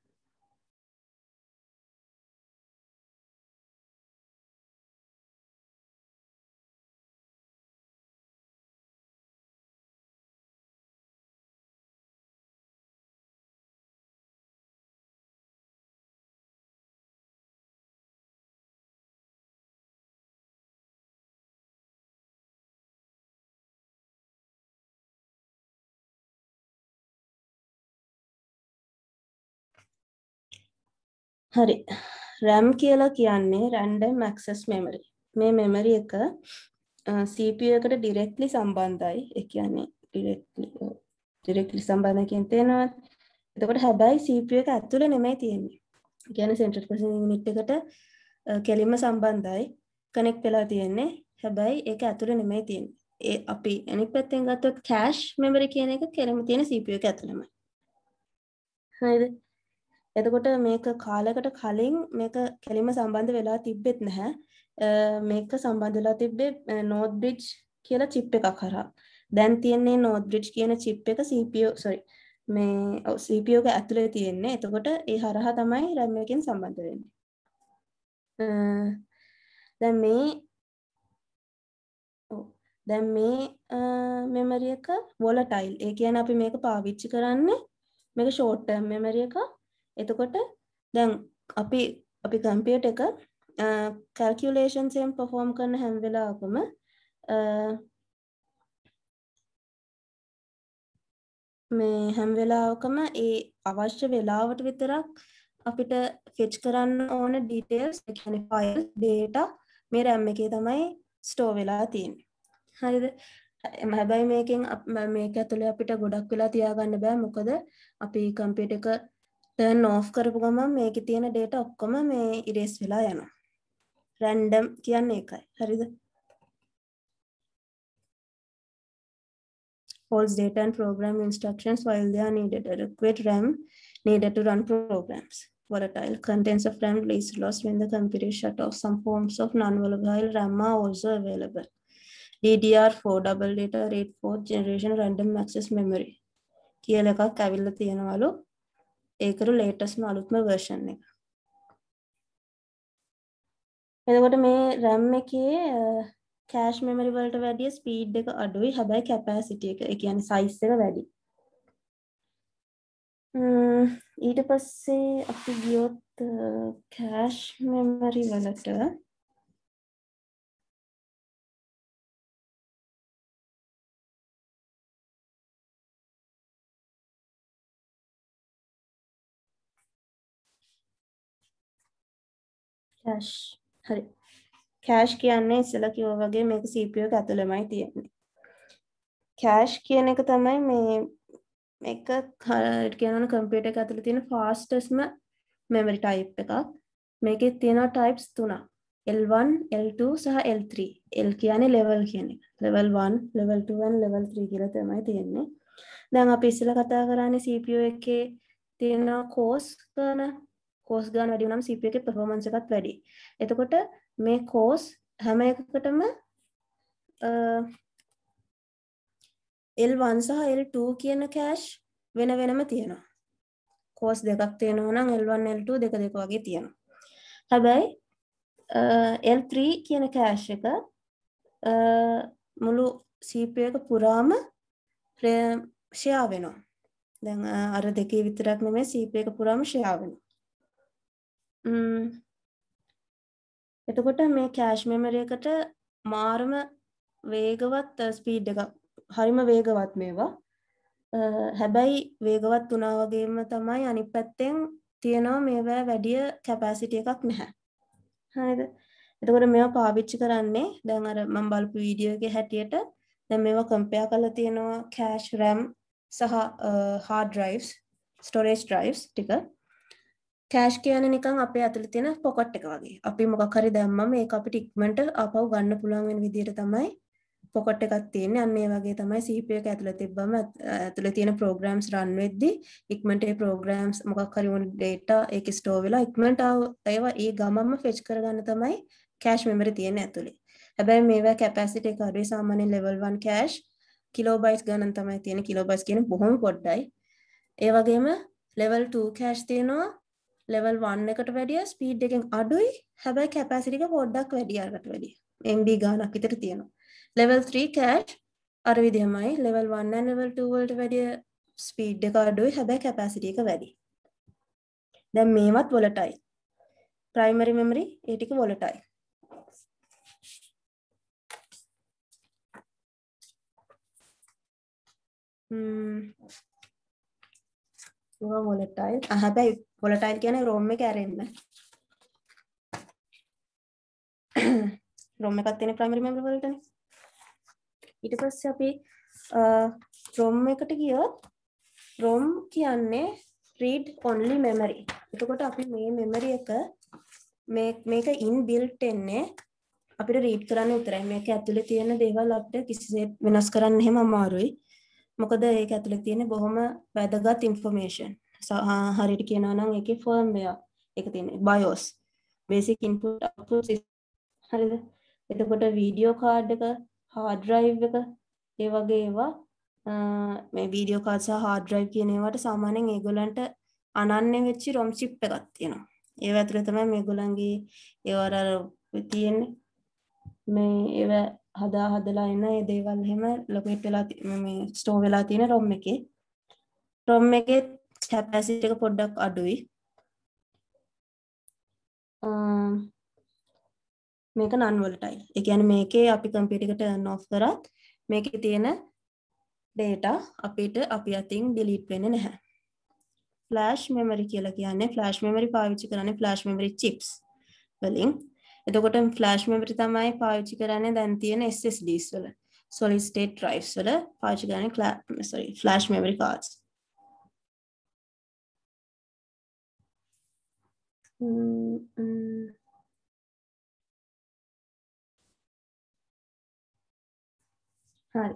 Speaker 2: හරි
Speaker 1: රැම් කියලා කියන්නේ රැන්ඩම් මක්සස් මෙමරි මේ මෙමරි එක සීපිය එකට ඩිරෙක්ලි සම්බන්ධයි එක කියන්නේ ඩිරෙක්ලි ඩිරෙක්ලි සම්බන්ධකින් තියෙනවා එතකොට හැබැයි සීපිය එක ඇතුළේ නෙමෙයි තියෙන්නේ කියන්නේ සෙන්ට්‍රල් ප්‍රොසෙසින් යුනිට් එකට කෙලින්ම සම්බන්ධයි කනෙක්ට් වෙලා තියෙන්නේ හැබැයි ඒක ඇතුළේ නෙමෙයි තියෙන්නේ ඒ අපි අනිත් පැත්තෙන් ගත්තොත් කෑෂ් මෙමරි කියන එක කෙලින්ම තියෙන CPU එක ඇතුළේමයි හරිද එතකොට මේක කාලකට කලින් මේක කෙලිම සම්බන්ධ වෙලා තිබ්බෙත් නැහැ. මේක සම්බන්ධ වෙලා තිබ්බේ නෝඩ් බ්‍රිජ් කියලා චිප් එකක් හරහා. දැන් තියෙන්නේ නෝඩ් බ්‍රිජ් කියන චිප් එක CPU sorry මේ CPU එක ඇතුලේ තියෙන්නේ. එතකොට ඒ හරහා තමයි RAM එකෙන් සම්බන්ධ වෙන්නේ. දැන් මේ දැන් මේ මෙමරි එක වොලටයිල්. ඒ කියන්නේ අපි මේක පාවිච්චි කරන්නේ මේක ෂෝට් ටර්ම් මෙමරි එකක්. එතකොට දැන් අපි අපි කම්පියට එක කැල්කියලේෂන්සයෙන් පොෆෝම් කරන හැම් වෙලාකම මේ හැම් වෙලාවකම ඒ අවශ්‍ය වෙලාවට විතරක් අපිට ෆෙච් කරන්න ඕන ඩීටේල්ස් එකැන ෆයිල් ඩේට මේ රැම් එකේ තමයි ස්ටෝ වෙලා තියෙන් හරිද එම හැබැයි මේකින් මේ ඇතුළ අපිට ගොඩක් වෙලා තියාගන්න බෑ මොකද අපි කම්පියට එක ටර්න් ඕෆ් කරපු ගමන් මේකේ තියෙන data ඔක්කොම මේ erase වෙලා යනවා. random කියන්නේ ඒකයි. හරිද? Holds data and program instructions while they are needed. Adequate RAM needed to run programs. Volatile contents of RAM is lost when the computer shut off. Some forms of non-volatile RAM are also available. DDR4 double data rate fourth generation random access memory කියලා එකක් ඇවිල්ලා ඒකරු ලේටස්ම අලුත්ම version එක එතකොට මේ RAM එකේ cash memory වලට වැඩිය ස්පීඩ් එක අඩුයි හැබැයි කැපැසිටි එක ඒ කියන්නේ සයිස් එක වැඩි. ඊට පස්සේ අපි ගියොත්
Speaker 2: කෑෂ් මෙමරි වලට
Speaker 1: කෑෂ් හරි කෑෂ් කියන්නේ ඉස්සල කිව්ව වගේ මේක CPU එක ඇතුළමයි තියෙන්නේ කෑෂ් කියන එක තමයි මේ එක කියනන කම්පියට එක ඇතුළ තියෙන ෆාස්ටස්ම මෙමරි ටයිප් එකක් මේකෙ තියෙනවා ටයිප්ස් තුනා L1 L2 සහ L3 L කියන්නේ ලෙවල් කියන එක ලෙවල් 1 ලෙවල් 2 ලෙවල් 3 කියලා තමයි තියෙන්නේ දැන් අපි ඉස්සෙල්ලා කතා කරන්නේ CPU එකේ තියෙන කෝස් කරන කෝස් ගාන වැඩි වුණාම CPU එකේ performance එකත් වැඩි. එතකොට මේ කෝස් හැම එකකටම L1 සහ L2 කියන කෑෂ් වෙන වෙනම තියෙනවා. කෝස් දෙකක් තියෙනවා නම් L1 L2 දෙක දෙක වගේ තියෙනවා. හැබැයි L3 කියන කෑෂ් එක මුළු CPU එක පුරාම ෂෙයා වෙනවා. දැන් අර දෙකේ විතරක් නෙමෙයි CPU එක පුරාම ෂෙයා වෙනවා. එතකොට මේ කෑශ් මෙමරයකට මාරම වේගවත් ස්පීඩ් එක හරිම වේගවත් මේවා හැබැයි වේගවත් වනා වගේම තමයි අනි පැත්තෙන් තියෙනවා මේවැ වැඩිය කැපෑසිටිය එකක් නැහැ හරිද එතකොට මෙ පාවිච්චි කරන්නේ දැන් අර මම් බලපු වීඩියෝගේ හැටියට දැ මේවා කම්පයා කල තියෙනවා කෑශ් රැම් සහ හාඩ ඩ්‍රයිස් ස්ටොරේස් ඩ්‍රයිස් ටික කෑෂ් කියන නිකන් අපේ ඇතුළේ තියෙන පොකට් එක වගේ. අපි මොකක් හරි දැම්මම ඒක අපිට ඉක්මනට ආපහු ගන්න පුළුවන් වෙන විදියට තමයි පොකට් එකක් තියෙන්නේ. අන්න ඒ වගේ තමයි CPU එක ඇතුළේ තිබ්බම ඇතුළේ තියෙන programs run වෙද්දී ඉක්මනට ඒ programs මොකක් හරි වුණ data ඒක store වෙලා ඉක්මනට ඒවා ඒ ගමම fetch කරගන්න තමයි කෑෂ් මෙමරි තියෙන්නේ ඇතුළේ. හැබැයි මේවා capacity එක අඩුයි සාමාන්‍ය level 1 කෑෂ් කිලෝබයිස් ගණන් තමයි තියෙන කිලෝබයිස් කියන බොහොම පොඩ්ඩයි. ඒ වගේම level 2 කෑෂ් තියෙනවා ලෙවල් වන්න එකට වැඩිය ස්පීඩ් එකෙන් අඩුයි හැබැයි කැපෑසිටික පොඩ්ඩක් වැඩියරකට වැඩිය MB ගානක් විතර තියෙනවා ලෙවල් 3 කෑට් අර විදිහමයි ලෙවල් 1 and level 2 වලට වැඩිය ස්පීඩ් එක අඩුයි හැබැයි කැපෑසිටි එක වැඩි දැන් මේවත් වොලටයි ප්‍රයිමරි මෙමරි ඒ ටික වොලටයි ම්ම් ඒවා මොලටයිල්. Ah, හැබැයි මොලටයිල් කියන්නේ ROM එක ඇරෙන්න. ROM එකක් තියෙන primary memory වලටනේ. ඊට පස්සේ අපි ROM එකට ගියොත් ROM කියන්නේ read only memory. එතකොට අපි මේ memory එක මේ මේක inbuilt එන්නේ අපිට රීඩ් කරන්න විතරයි. මේක ඇතුලේ තියෙන දේවල් අපිට කිසිසේත් වෙනස් කරන්න එහෙම අමාරුයි. මොකද ඒක ඇතුළේ තියෙන බොහොම වැදගත් ඉන්ෆෝමේෂන් හරියට කියනවා නම් ඒකේ ෆර්ම්වෙයා එක තියෙන බයෝස් බේසික් ඉන්පුට් අවුට්පුට් හරිද එතකොට වීඩියෝ කාඩ් එක හાર્ඩ් ඩ්‍රයිව් එක ඒ වගේ ඒවා මේ වීඩියෝ කාඩ් සහ හાર્ඩ් ඩ්‍රයිව් කියන ඒවාට සාමාන්‍යයෙන් ඒගොල්ලන්ට අනන්‍ය වෙච්ච රොම් චිප් එකක් තියෙනවා ඒව ඇතුළේ තමයි මේගොල්ලන්ගේ ඒවා අර තියෙන්නේ මේ ඒවා හදා හදලා එන ඒ දේවල් එහෙම ලොකෙට් වෙලා මේ ස්ටෝ වෙලා තියෙන ROM එකේ ROM එකේ capacity එක පොඩ්ඩක් අඩුයි මේක නන් වලටයි. ඒ කියන්නේ මේකේ අපි කම්පියුටර් එක ටර්න් ඔෆ් කරත් මේකේ තියෙන data අපිට අපි අතින් delete වෙන්නේ නැහැ. flash memory කියලා කියන්නේ flash memory පාවිච්චි කරන්නේ flash memory chips වලින් එතකොට ෆ්ලෑෂ් මෙමරි තමයි පාවිච්චි කරන්නේ දැන් තියෙන SSDs වල solid state drives වල පාවිච්චි කරන්නේ sorry flash memory cards
Speaker 2: mm -mm.
Speaker 1: හරි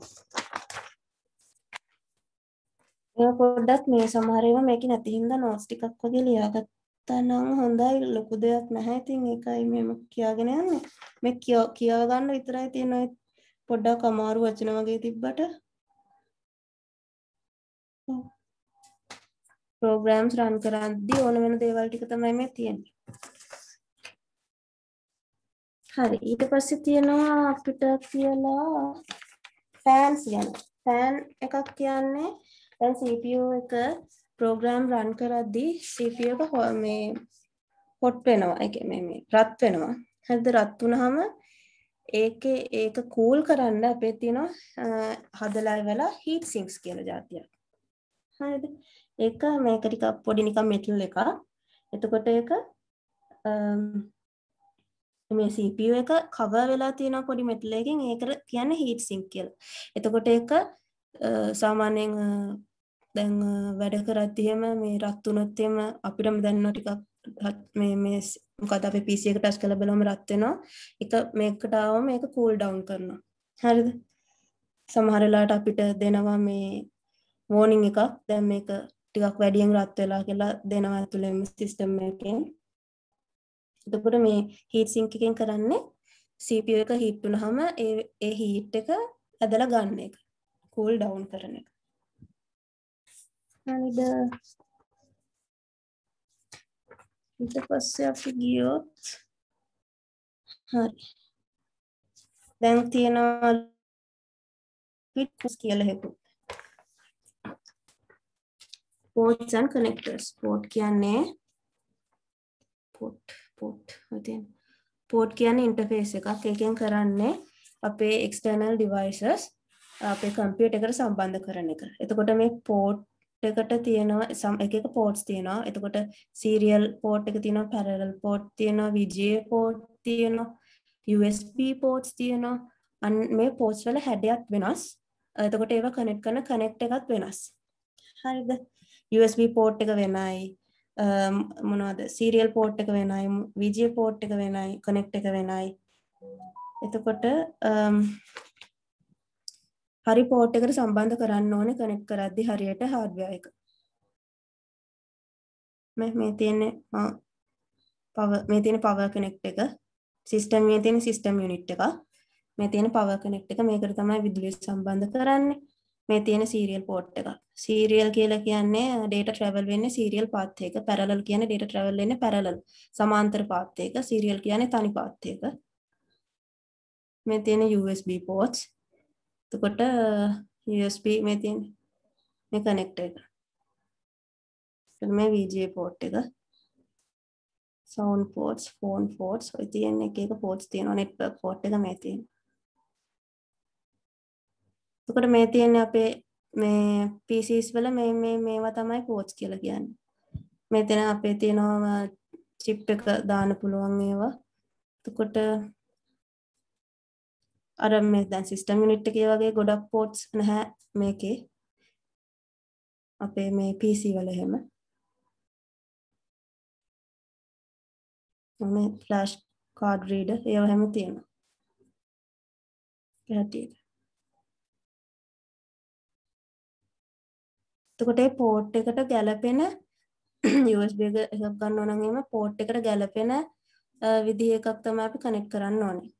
Speaker 1: ඒ පොඩ්ඩක් මේ සමහර ඒවා මේකේ නැති හින්දා notes ටිකක් වගේ ලියාගත්තා නැත්තනම් හොඳයි ලොකු දෙයක් නැහැ. ඉතින් ඒකයි මම කියාගෙන යන්නේ. මේ කියා ගන්න විතරයි තියෙන ඔය පොඩ්ඩක් අමාරු වචන වගේ තිබ්බට. ප්‍රෝග්‍රෑම්ස් රන් කරද්දී ඕන වෙන දේවල් ටික තමයි මේ තියෙන්නේ. හරි ඊට පස්සේ තියෙනවා අපිට කියලා ෆෑන්ස් ගැන. ෆෑන් එකක් කියන්නේ දැන් CPU එක ප්‍රෝග්‍රෑම් රන් කරද්දී CPU එක මේ හොට් වෙනවා. ඒ කියන්නේ මේ රත් වෙනවා. හරිද? රත් වුනහම ඒකේ ඒක කූල් කරන්න අපේ තියෙනවා හදලා වෙලා හීට් සිංක්ස් කියලා જાතියක්. හරිද? ඒක මේක ටිකක් පොඩි නිකන් මෙටල් එකක්. එතකොට ඒක මේ CPU එක cover වෙලා තියෙන පොඩි metal එකකින් ඒකට කියන්නේ heat sink කියලා. එතකොට ඒක සාමාන්‍යයෙන් දැන් වැඩ කරත් එහෙම මේ රත් වුණොත් එහෙම අපිටම දැනෙනවා ටිකක් මේ මේ මොකද අපේ PC එක ටච් කරලා බලවම රත් වෙනවා. එක මේකට ආවම මේක කූල් ඩවුන් කරනවා. හරිද? සමහර වෙලාවට අපිට දෙනවා මේ warning එකක්. දැන් මේක ටිකක් වැඩියෙන් රත් වෙලා කියලා දෙනවා ඇතුළේම සිස්ටම් එකෙන්. එතකොට මේ heat sink එකෙන් කරන්නේ CPU එක heat වුනහම ඒ ඒ heat එක ඇදලා ගන්න එක. cool down කරන එක. හරිද? ඊට පස්සේ අපි ගියොත් හරි. දැන් තියෙනවා
Speaker 2: පිට්ස් කියලා හෙකුත්.
Speaker 1: ports and connectors port කියන්නේ port port ඉතින් port කියන්නේ interface එකක් ඒකෙන් කරන්නේ අපේ external devices අපේ computer එකට සම්බන්ධ කරන එක. එතකොට මේ port එකට තියෙනවා එක එක පෝට්ස් තියෙනවා එතකොට සීරියල් පෝට් එක තියෙනවා පැරලල් පෝට් තියෙනවා විජේ පෝට් තියෙනවා USB පෝට්ස් තියෙනවා අන් මේ පෝට්ස් වල හැඩයක් වෙනස් එතකොට ඒවා කනෙක්ට් කරන කනෙක්ට් එකත් වෙනස් හරිද USB පෝට් එක වෙනයි මොනවද සීරියල් පෝට් එක වෙනයි විජේ පෝට් එක වෙනයි කනෙක්ට් එක වෙනයි එතකොට හරි පෝට් එකට සම්බන්ධ කරන්න ඕනේ කනෙක්ට් කරද්දි හරියට හાર્ඩ්වෙයාර් එක. මේ මේ තියෙන power මේ තියෙන power connect එක system මේ තියෙන system unit එක මේ තියෙන power connect එක මේකට තමයි විදුලිය සම්බන්ධ කරන්නේ. මේ තියෙන serial port එක. serial කියලා කියන්නේ data travel වෙන්නේ serial path එක. parallel කියන්නේ data travel වෙන්නේ parallel. සමාන්තර path එක. serial කියන්නේ තනි path එක. මේ තියෙන USB ports එතකොට USB මේ තියෙන මේ කනෙක්ටර් එක. එතන මේ VGA port එක. sound ports, phone ports ඔය තියෙන එක එක ports තියෙනවා network port එක මේ තියෙන. එතකොට මේ තියෙන්නේ අපේ මේ PCs වල මේ මේ මේවා තමයි ports කියලා කියන්නේ. මේ තියෙන අපේ තියෙනවා chip එක දාන්න පුළුවන් ඒවා. එතකොට අර මේ දැන් සිස්ටම් යුනිට් එකේ වගේ ගොඩක් පෝට්ස් නැහැ මේකේ
Speaker 2: අපේ මේ PC වල එහෙම මේ ෆ්ලෑෂ් කාඩ් රීඩර් ඒව හැම තියෙනවා
Speaker 1: ගැටියට එතකොට ඒ පෝට් එකට ගැලපෙන USB එක එකක් ගන්න ඕන නම් එහෙම පෝට් එකට ගැලපෙන විදිහ එකක් තමයි අපි කනෙක්ට් කරන්න ඕනේ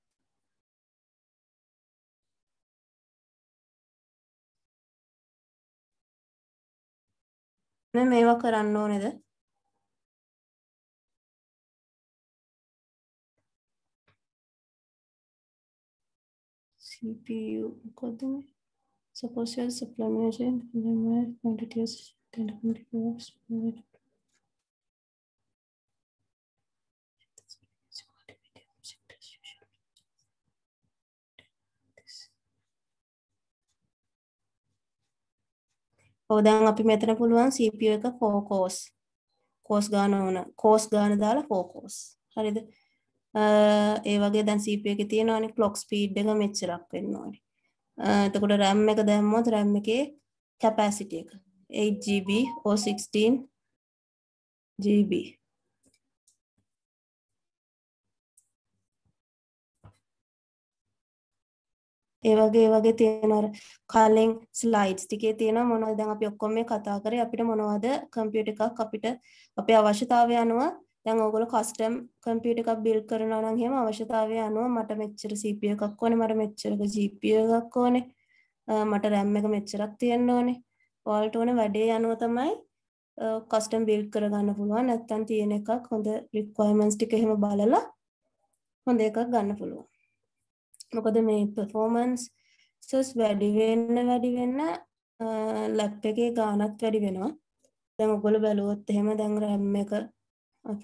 Speaker 2: මේවා කරන්න ඕනේද?
Speaker 1: CPU මොකද මේ? Suppose your supply measure in the quantity of 10 to 24 ඔව් දැන් අපි මෙතන පුළුවන් CPU එක 4 cores cores ගන්න ඕන cores ගන්න දාලා 4 cores හරිද ඒ වගේ දැන් CPU එකේ තියෙනවානේ clock speed එක මෙච්චරක් වෙන්න ඕනේ එතකොට RAM එක දැම්මොත් RAM එකේ capacity එක 8GB or 16GB ඒ වගේ වගේ තියෙන අර කලින් ස්ලයිඩ්ස් ටිකේ තියෙනවා මොනවද දැන් අපි ඔක්කොම මේ කතා කරේ අපිට මොනවද කම්පියුටර් එකක් අපිට අපේ අවශ්‍යතාවය අනුව දැන් ඕගොල්ලෝ කස්ටම් කම්පියුටර් එකක් බිල්ඩ් කරනවා නම් එහෙම අවශ්‍යතාවය අනුව මට මෙච්චර CPU එකක් ඕනේ මට මෙච්චරක GPU එකක් ඕනේ මට RAM එක මෙච්චරක් තියෙන්න ඕනේ ඔයාලට ඕනේ වැඩේ අනුව තමයි කස්ටම් බිල්ඩ් කරගන්න පුළුවන් නැත්නම් තියෙන එකක් හොඳ රික්වයර්මන්ට්ස් ටික එහෙම බලලා හොඳ එකක් ගන්න පුළුවන් මොකද මේ පර්ෆෝමන්ස් සස් වැඩිවෙන්න වැඩිවෙන්න ලැප් එකේ ගානත් වැඩි වෙනවා දැම ගොල බැලුවොත් එහෙම දැන් රැම් එක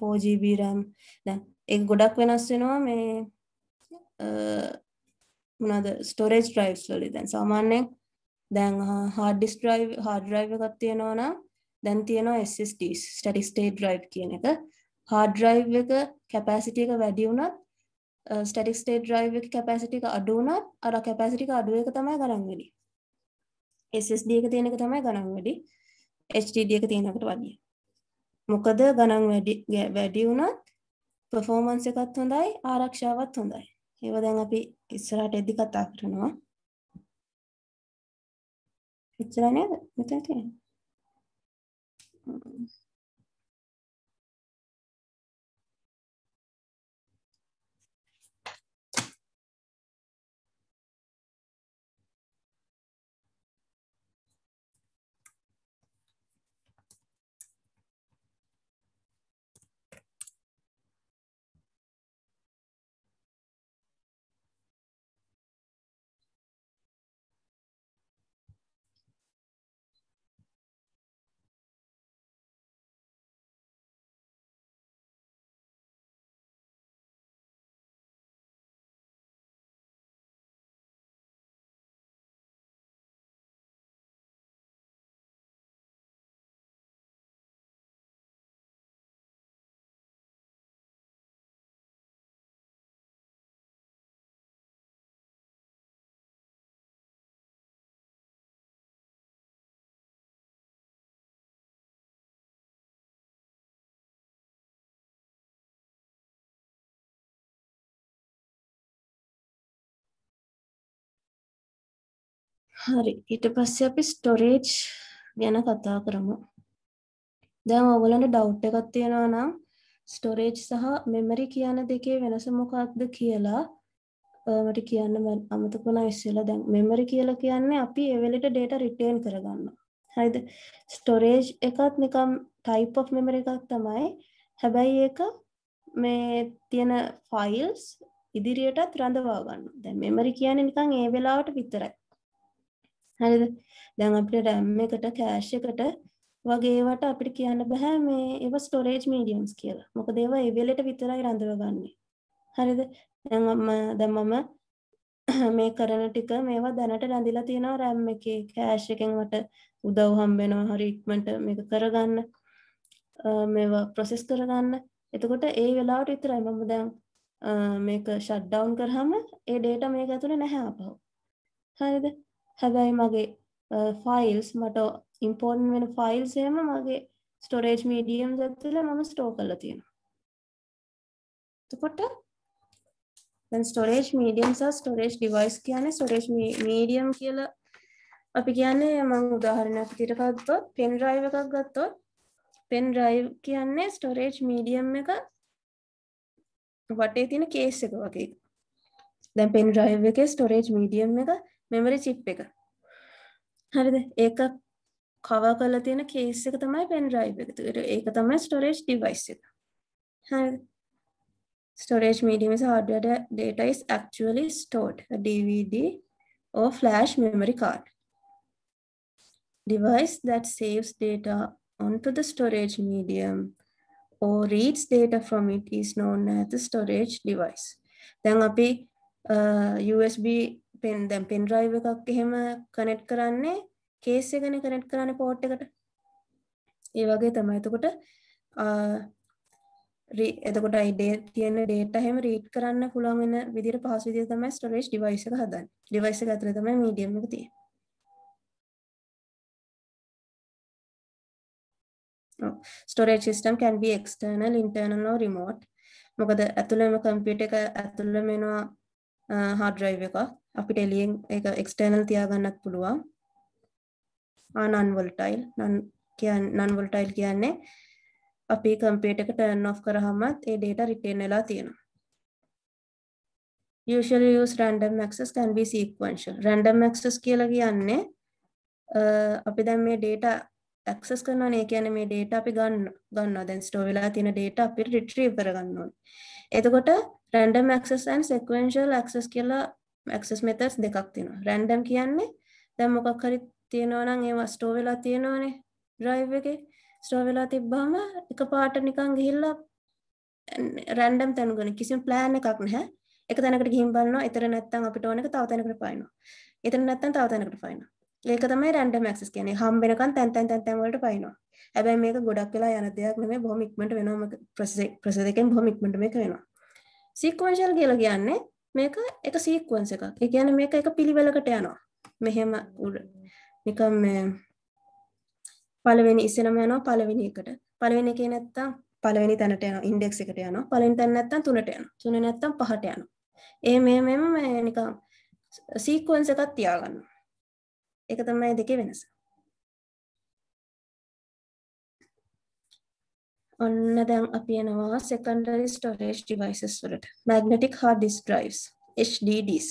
Speaker 1: 4GB රැම් දැන් ඒ ගොඩක් වෙනස් වෙනවා මේ මොනද ස්ටෝරේජ් ්‍රයිස් වලි දැන් සාමාන්‍යෙන් දැන් හාඩිස් ්‍රයි හාඩරයි් එකත් තියෙනවා නම් දැන් තියෙනවා SSD ස්ටඩිස්ටේ ්‍රයි් කියන එක හාඩරයි් එක කැපෑසිටිය එක වැඩි වුණත් ස්ටටික් ස්ටේට් ඩ්‍රයිව් එක කැපැසිටි එක අඩු වුණත් අර කැපැසිටි එක අඩු එක තමයි ගණන් වෙන්නේ. SSD එක තියෙන එක තමයි ගණන් වැඩි. HDD එක තියෙන එකට වැඩිය. මොකද ගණන් වැඩි වැඩි වුණත් performance එකත් හොඳයි, ආරක්ෂාවත් හොඳයි. ඒව දැන් අපි ඉස්සරහට එද්දි කතා කරනවා. එච්චරයි නේද? මෙතන තියෙන්නේ. හරි ඊට පස්සේ අපි ස්ටොරේජ් ගැන කතා කරමු දැන් ඔයගලන්ට ඩවුට් එකක් තියෙනවා නම් ස්ටොරේජ් සහ මෙමරි කියන දෙකේ වෙනස මොකක්ද කියලා මට කියන්න අමතකුණා ඉස්සෙල්ලා දැන් මෙමරි කියලා කියන්නේ අපි ඒ වෙලෙට data retain කරගන්න හරිද ස්ටොරේජ් එකත් නිකම් type of memory එකක් තමයි හැබැයි ඒක මේ තියෙන ෆයිල්ස් ඉදිරියටත් රඳවා ගන්න දැන් මෙමරි කියන්නේ නිකන් ඒ වෙලාවට විතරයි හරිද? දැන් අපිට RAM එකට cache එකට වගේ ඒවට අපිට කියන්න බෑ මේ ඒව storage mediums කියලා. මොකද ඒවා ඒ වෙලෙට විතරයි රඳවගන්නේ. හරිද? දැන් මම දැන් මම මේ කරන ටික මේවා දැනට රැඳිලා තියෙනවා RAM එකේ cache එකෙන් මට උදව් හම්බෙනවා හරි ඉක්මනට මේක කරගන්න මේවා process කරගන්න එතකොට ඒ වෙලාවට විතරයි මම දැන් මේක shut down කරාම ඒ data මේක ඇතුලේ නැහැ අපහු හරිද හැබැයි මගේ ෆයිල්ස් මට ඉම්පෝර්න් වෙන ෆයිල්සේම මගේ ස්ටොරේජ් මීඩියම් ඇතුල මම ස්ටෝ කරලා තියෙනවා එතකොට දැන් ස්ටොරේජ් මීඩියම් සහ ස්ටොරේජ් ඩිවයිස් කියන්නේ ස්ටොරේජ් මීඩියම් කියලා අපි කියන්නේ මම උදාහරණයක් විදිහට ගත්තොත් පෙන් ඩ්‍රයිව් එකක් ගත්තොත් පෙන් ඩ්‍රයිව් කියන්නේ ස්ටොරේජ් මීඩියම් එක වටේ තියෙන කේස් එක වගේ දැන් පෙන් ඩ්‍රයිව් එකේ ස්ටොරේජ් මීඩියම් එක मेमरी चिप एक हरिद कवा कल पेन ड्राइव एक storage device storage medium is hardware data is actually stored DVD or flash memory card device that saves data on the storage medium or reads data from it is known as the storage device then USB pen දැන් pen drive එකක් එහෙම connect කරන්නේ case එකනේ connect කරන්නේ port එකට. ඒ වගේ තමයි. එතකොට එතකොට අයිඩේ තියෙන ඩේටා හැම රීඩ් කරන්න පුළුවන් වෙන විදිහට පහසු විදිහ තමයි ස්ටෝරේජ් ඩිවයිස් එක හදන්නේ. ඩිවයිස් එක ඇතුලේ තමයි මීඩියම් එක තියෙන්නේ. Storage system can be external internal or remote. මොකද ඇතුළේම කම්පියුටර් එක ඇතුළේම එනවා හාඩ් ්‍රයි් එක අපිට එලියෙන් එක එක්ස්ටර්නල් තියාගන්නත් පුළුවන් ආනන්වොල්ටයිල් නන් කියන්න නන්වොල්ටයිල් කියන්නේ අපි කම්පේට එක ටර්න් ඔ් කරහමත් ඒ ඩේට රිටේන් වෙලා තියෙනවා usually use random access can be sequential random access කියලා කියන්නේ අපි දැන් මේ data access කරනවා නේ කියන්නේ මේ data අපි ගන්න ගන්නවා දැන් store වෙලා තියෙන data අපිට retrieve කරගන්න ඕනේ එතකොට random access and sequential access කියලා access methods දෙකක් තියෙනවා. රැන්ඩම් කියන්නේ දැන් මොකක් හරි තියෙනවා නම් ඒවා store වෙලා තියෙනවනේ drive එකේ. store වෙලා තිබ්බම එකපාරට නිකන් ගිහිල්ලා රැන්ඩම් තැනගෙන කිසිම plan එකක් නැහැ. එක තැනකට ගිහින් බලනවා. ඊතර නැත්තම් අපිට ඕන එක තව තැනකට පායනවා. ඊතර නැත්තම් තව තැනකට පායනවා. ඒක තමයි රැන්ඩම් access කියන්නේ. හම් වෙනකන් තැන් තැන් තැන් තැන් වලට පායනවා. හැබැයි මේක ගොඩක් වෙලා යන දෙයක් නෙමෙයි. බොහොම ඉක්මනට වෙනවා. ප්‍රොසෙස් එකෙන් බොහොම ඉක්මනට මේක වෙනවා. සීක්වන්ශල් කියලා කියන්නේ මේක එක සීක්වන්ස එකක් ඒ කියන මේක එක පිළිවෙලකට යනවා මෙහෙම උඩ නිකම් මේ පළවෙනි ඉස්සෙනම යනවා පළවෙනි එකට පළවෙනි එකේ නැත්තම් පළවෙනි තැනට යනවා ඉන්ඩෙක්ස් එකට යනවා පළවෙනි තැන නැත්තම් තුනට යනවා තුන නැත්තම් පහට යනවා ඒ මේ මෙම නිකම් සීක්වන්ස එකක් තියාගන්න ඒක තමයි දෙකේ වෙනස ඔන්න දැන් අපි යනවා secondary storage devices වලට. magnetic hard disk drives HDDs.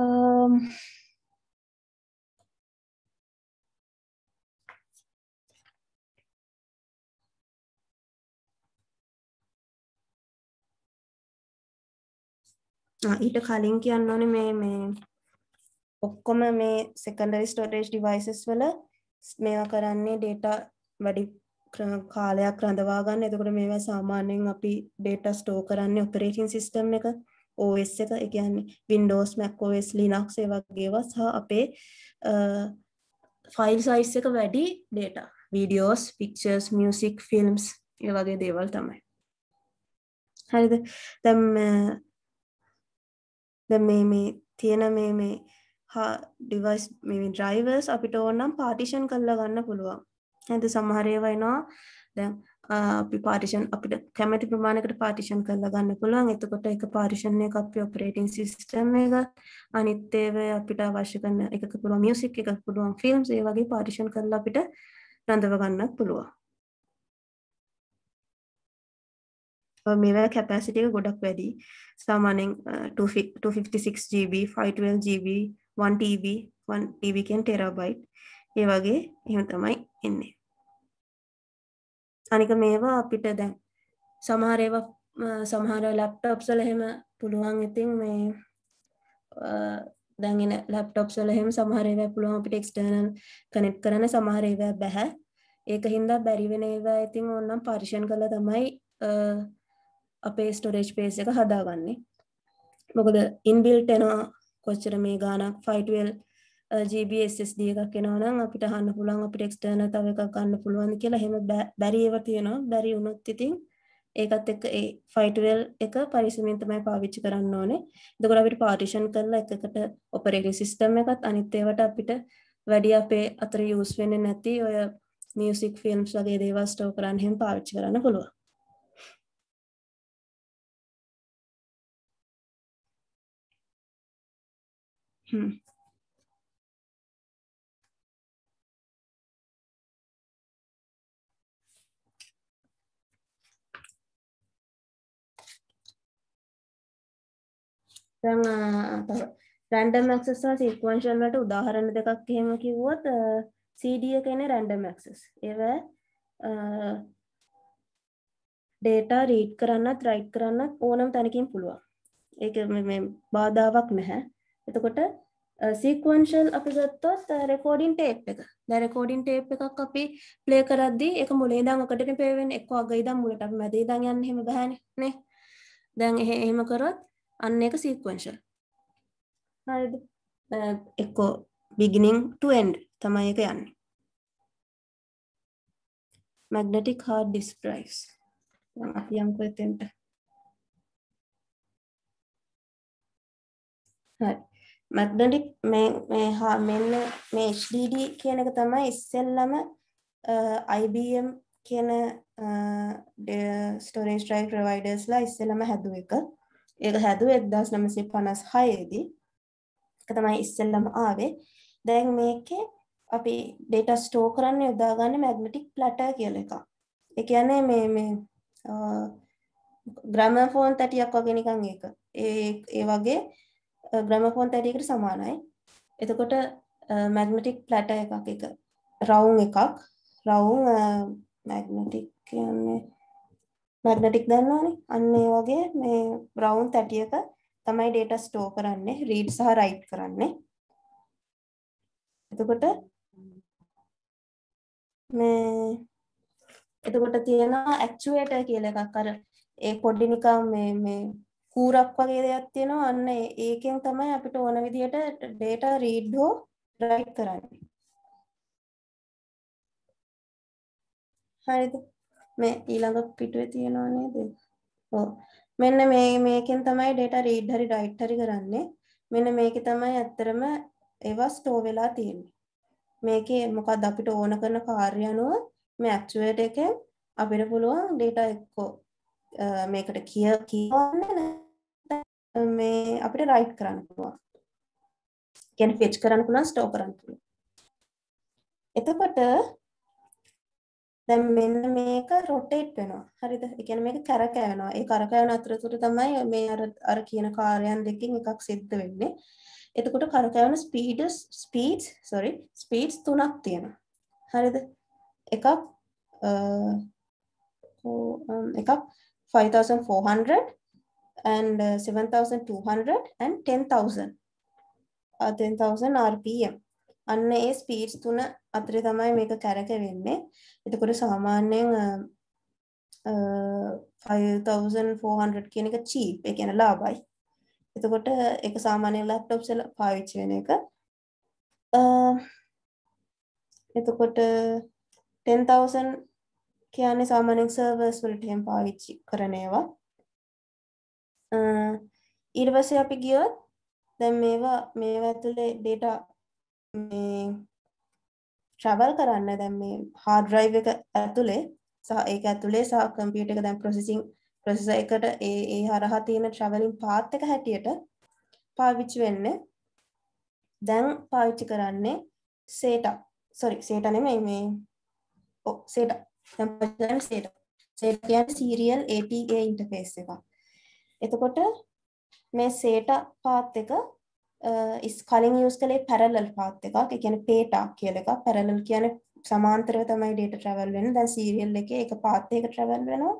Speaker 1: Um, ඊට කලින් කියන්න ඕනේ මේ මේ ඔක්කොම මේ secondary storage devices වල මේවා කරන්නේ ඩේටා වැඩි කාලයක් රඳවා ගන්න එතකොට මේවා සාමාන්‍යයෙන් අපි ඩේටා ස්ටෝ කරන්නේ ඔපරේටින් සිස්ටම් එක OS එක ඒ කියන්නේ Windows Mac OS Linux ඒ වගේවා සහ අපේ ෆයිල් සයිස් එක වැඩි data videos pictures music films ඒ වගේ දේවල් තමයි හරිද දැන් දැන් මේ මේ තියෙන මේ මේ හා ඩිවයිස් ඩ්‍රයිවර්ස් අපිට ඕන්නම් පාටිෂන් කරලා ගන්න පුළුවන් ඇද සමහරයවයිනවා දැන් අපි පාටිෂන් අපිට කැමති ප්‍රමාණකට පාටිෂන් කරලා ගන්න පුළුවන් එතකොට එක පාටිෂන් එක අපි ඔපරේටින් සිස්ටම් එක අනිත් ඒවා අපිට අවශ්‍ය කරන එකක පුළුවන් මියුසික් එකක පුළුවන් ෆිල්ම්ස් ඒ වගේ පාටිෂන් කරලා අපිට රඳව ගන්නත් පුළුවන් මේවා කැපැසිටි එක ගොඩක් වැඩි සාමාන්‍යයෙන් 256 GB 512 GB 1 TB 1 TB කියන්නේ ටෙරාබයිට් ඒ වගේ එහෙම තමයි එන්නේ අනික මේවා අපිට දැන් සමහර ඒවා සමහර ලැප්ටොප්ස් වල එහෙම පුළුවන් ඉතින් මේ දැන් එන ලැප්ටොප්ස් වල එහෙම සමහර ඒවා පුළුවන් අපිට එක්ස්ටර්නල් කනෙක්ට් කරන්න සමහර ඒවා බැහැ ඒක හින්දා බැරි වෙන ඒවා ඉතින් ඕනම් පරිශන් කළා තමයි අපේ ස්ටොරේජ් පේස් එක හදාගන්නේ මොකද ඉන්බිල්ට් එනවා කොච්චර මේ ගානක් 512 GB SSD එකක් එනවා නම් අපිට අහන්න පුළුවන් අපිට external තව එකක් ගන්න පුළුවන් කියලා එහෙම බැරි ඒවා තියෙනවා බැරි වුණොත් ඉතින් ඒකත් එක්ක ඒ 512 එක පරිස්සමින් තමයි පාවිච්චි කරන්න ඕනේ. එතකොට අපිට පාර්ටිෂන් කරලා එකකට ඔපරේටින් සිස්ටම් එකත් අනිත් ඒවට අපිට වැඩි අපේ අතර යූස් වෙන්නේ නැති ඔය මියුසික් ෆිල්ම්ස් වගේ දේවල් ස්ටෝ කරන්න හැම පාවිච්චි කරන්න පුළුවන්. Hmm. දැන් රැන්ඩම් ඇක්සස් සහ සීක්වන්ෂන් වලට උදාහරණ දෙකක් එහෙම කිව්වොත් CD එක එන්නේ රැන්ඩම් ඇක්සස්. ඒව ඩේටා රීඩ් කරන්නත් රයිට් කරන්නත් ඕනම තැනකින් පුළුවන්. ඒක මේ බාධාවක් නැහැ. එතකොට සීක්වන්ශල් අපි ගත්තොත් රෙකෝඩින් ටේප් එක දැ රෙකෝඩින් ටේප් එකක් අපි ප්ලේ කරද්දි එක මුලේ දම් අකටන පේවෙන් එක් අගයි දම් මුලට මැදේ දන් යන්න හෙම බැහැන නේ දැන් එහ එහෙම කරොත් අන්න එක සීක්වංශල් හරිද එක්කෝ බිගිනිින් ටුවන්ඩ් තමයි එක යන්නේ මැග්නටික් හාඩ් ඩිස්ට්‍රයිස් අපි යම්කෝ එතෙන්ට හරි මැග්නටික් මේ හා මෙන්න මේ HDD කියන එක තමයි ඉස්සෙල්ලම IBM කියන ස්ටෝරේජ් ඩ්‍රයිව් ප්‍රොවයිඩර්ස්ලා ඉස්සෙල්ලම හැදුව එක. ඒක හැදුව 1956 දී. ඒක තමයි ඉස්සෙල්ලම ආවේ. දැන් මේකේ අපි data store කරන්න යොදාගන්නේ magnetic platter කියලා එකක්. ඒ කියන්නේ මේ මේ ග්‍රැමෆෝන් තැටියක් වගේ නිකන් ඒක. ඒ ඒ වගේ ග්‍රැමෆෝන් තැටියකට සමානයි. එතකොට මැග්නටික් ප්ලැට එකක් එක රවුන් එකක් රවුන් මැග්නටික් කියන්නේ මැග්නටික් දන්නවනේ අන්න ඒ වගේ මේ රවුන් තැටියක තමයි ඩේටා ස්ටෝ කරන්නේ රීඩ් සහ රයිට් කරන්නේ. එතකොට මේ එතකොට තියෙනවා ඇක්චුවේටර් කියලා එකක් අර ඒ පොඩි නිකන් මේ මේ කූරක් වගේ දෙයක් තියෙනවා අන්න ඒකෙන් තමයි අපිට ඕන විදිහට data read හෝ write කරන්නේ හරිද මේ ඊළඟ පිටුවේ තියෙනවා නේද ඔව් මෙන්න මේ මේකෙන් තමයි data read හරි write හරි කරන්නේ මෙන්න මේකේ තමයි ඇත්තරම ඒවා store වෙලා තියෙන්නේ මේකේ මොකක්ද අපිට ඕන කරන කාර්ය අනුව මේ actuator එකෙන් අපිට පුළුවන් data එක්ක මේකට කිය කියන්නේ මේ අපිට රයිට් කරන්න පුළුවන්. කියන්නේ fetch කරන්න පුළුවන් store කරන්න පුළුවන්. එතකොට දැන් මෙන්න මේක rotate වෙනවා. හරිද? ඒ කියන්නේ මේක කරකැවෙනවා. ඒ කරකැවෙන අතරතුර තමයි මේ අර අර කියන කාර්යයන් දෙකකින් එකක් සිද්ධ වෙන්නේ. එතකොට කරකැවෙන speed speeds sorry speeds තුනක් තියෙනවා. හරිද? එකක් එකක් 5400 and uh, 7,200 and 10,000 uh, 10,000 RPM අන්න ඒ ස්පීඩ්ස් තුන අතරේ තමයි මේක කැරකෙන්නේ. එතකොට සාමාන්‍යයෙන් 5400 කියන එක cheap ඒ කියන්නේ ලාභයි. එතකොට ඒක සාමාන්‍ය laptops වල පාවිච්චි වෙන එක. එතකොට 10000 කියන්නේ සාමාන්‍යයෙන් servers වලට එහෙම පාවිච්චි කරන ඒවා. ඉර්වස අපි ගියොත් දැ මේවා මේවා තුළේ ඩේට ශ්‍රවල් කරන්න දැම් මේ හාඩරයි් එක ඇතුළේ සහ ඒක ඇතුළේ සහ කම්පියට එක දැම් ප්‍රසිසිං ප්‍රසස එකට ඒ ඒ හරහා තියෙන ට්‍රවලින් පාත්තක හැටියට පාවිච්චි වෙන්න දැන් පාවිච්චි කරන්නේ සේට සොරි සේට නෙමයි මේ සේට සේට සේට කියන්න සීරියල් ATA ඉන්ටෆේස් එකක් එතකොට මේ සේටා පාත් එක ඉස් කලින් යූස් කළේ පැරලල් පාත් එකක්. ඒ කියන්නේ පේටා කියලා එකක්. පැරලල් කියන්නේ සමාන්තරව තමයි data travel වෙන්නේ. දැන් serial එකේ එක පාත් එකක travel වෙනවා.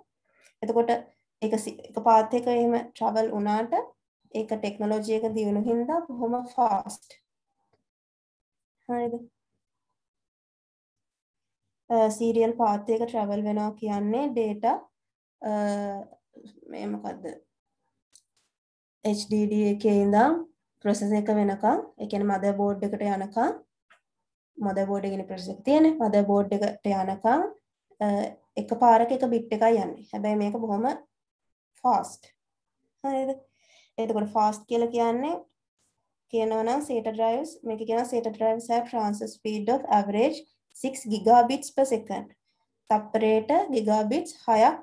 Speaker 1: එතකොට එක එක පාත් එක එහෙම travel වුණාට ඒක ටෙක්නොලොජි එක දියුණු හින්දා බොහොම fast. හරිද? serial පාත් එක travel වෙනවා කියන්නේ data මේ මොකද්ද HDD එකේ ඉඳන් ප්‍රොසෙස් එක වෙනකම් ඒ කියන්නේ මදර් බෝඩ් එකට යනකම් මදර් බෝඩ් එකේ ප්‍රොසෙස් එක තියෙන්නේ මදර් බෝඩ් එකට යනකම් එක පාරක එක බිට් එකයි යන්නේ හැබැයි මේක බොහොම ෆාස්ට් හරිද එතකොට ෆාස්ට් කියලා කියන්නේ කියනවනම් SATA drives මේක කියනවා SATA drives have transfer speed of average 6 gigabits per second තප්පරයට ගිගාබිට්ස් හයක්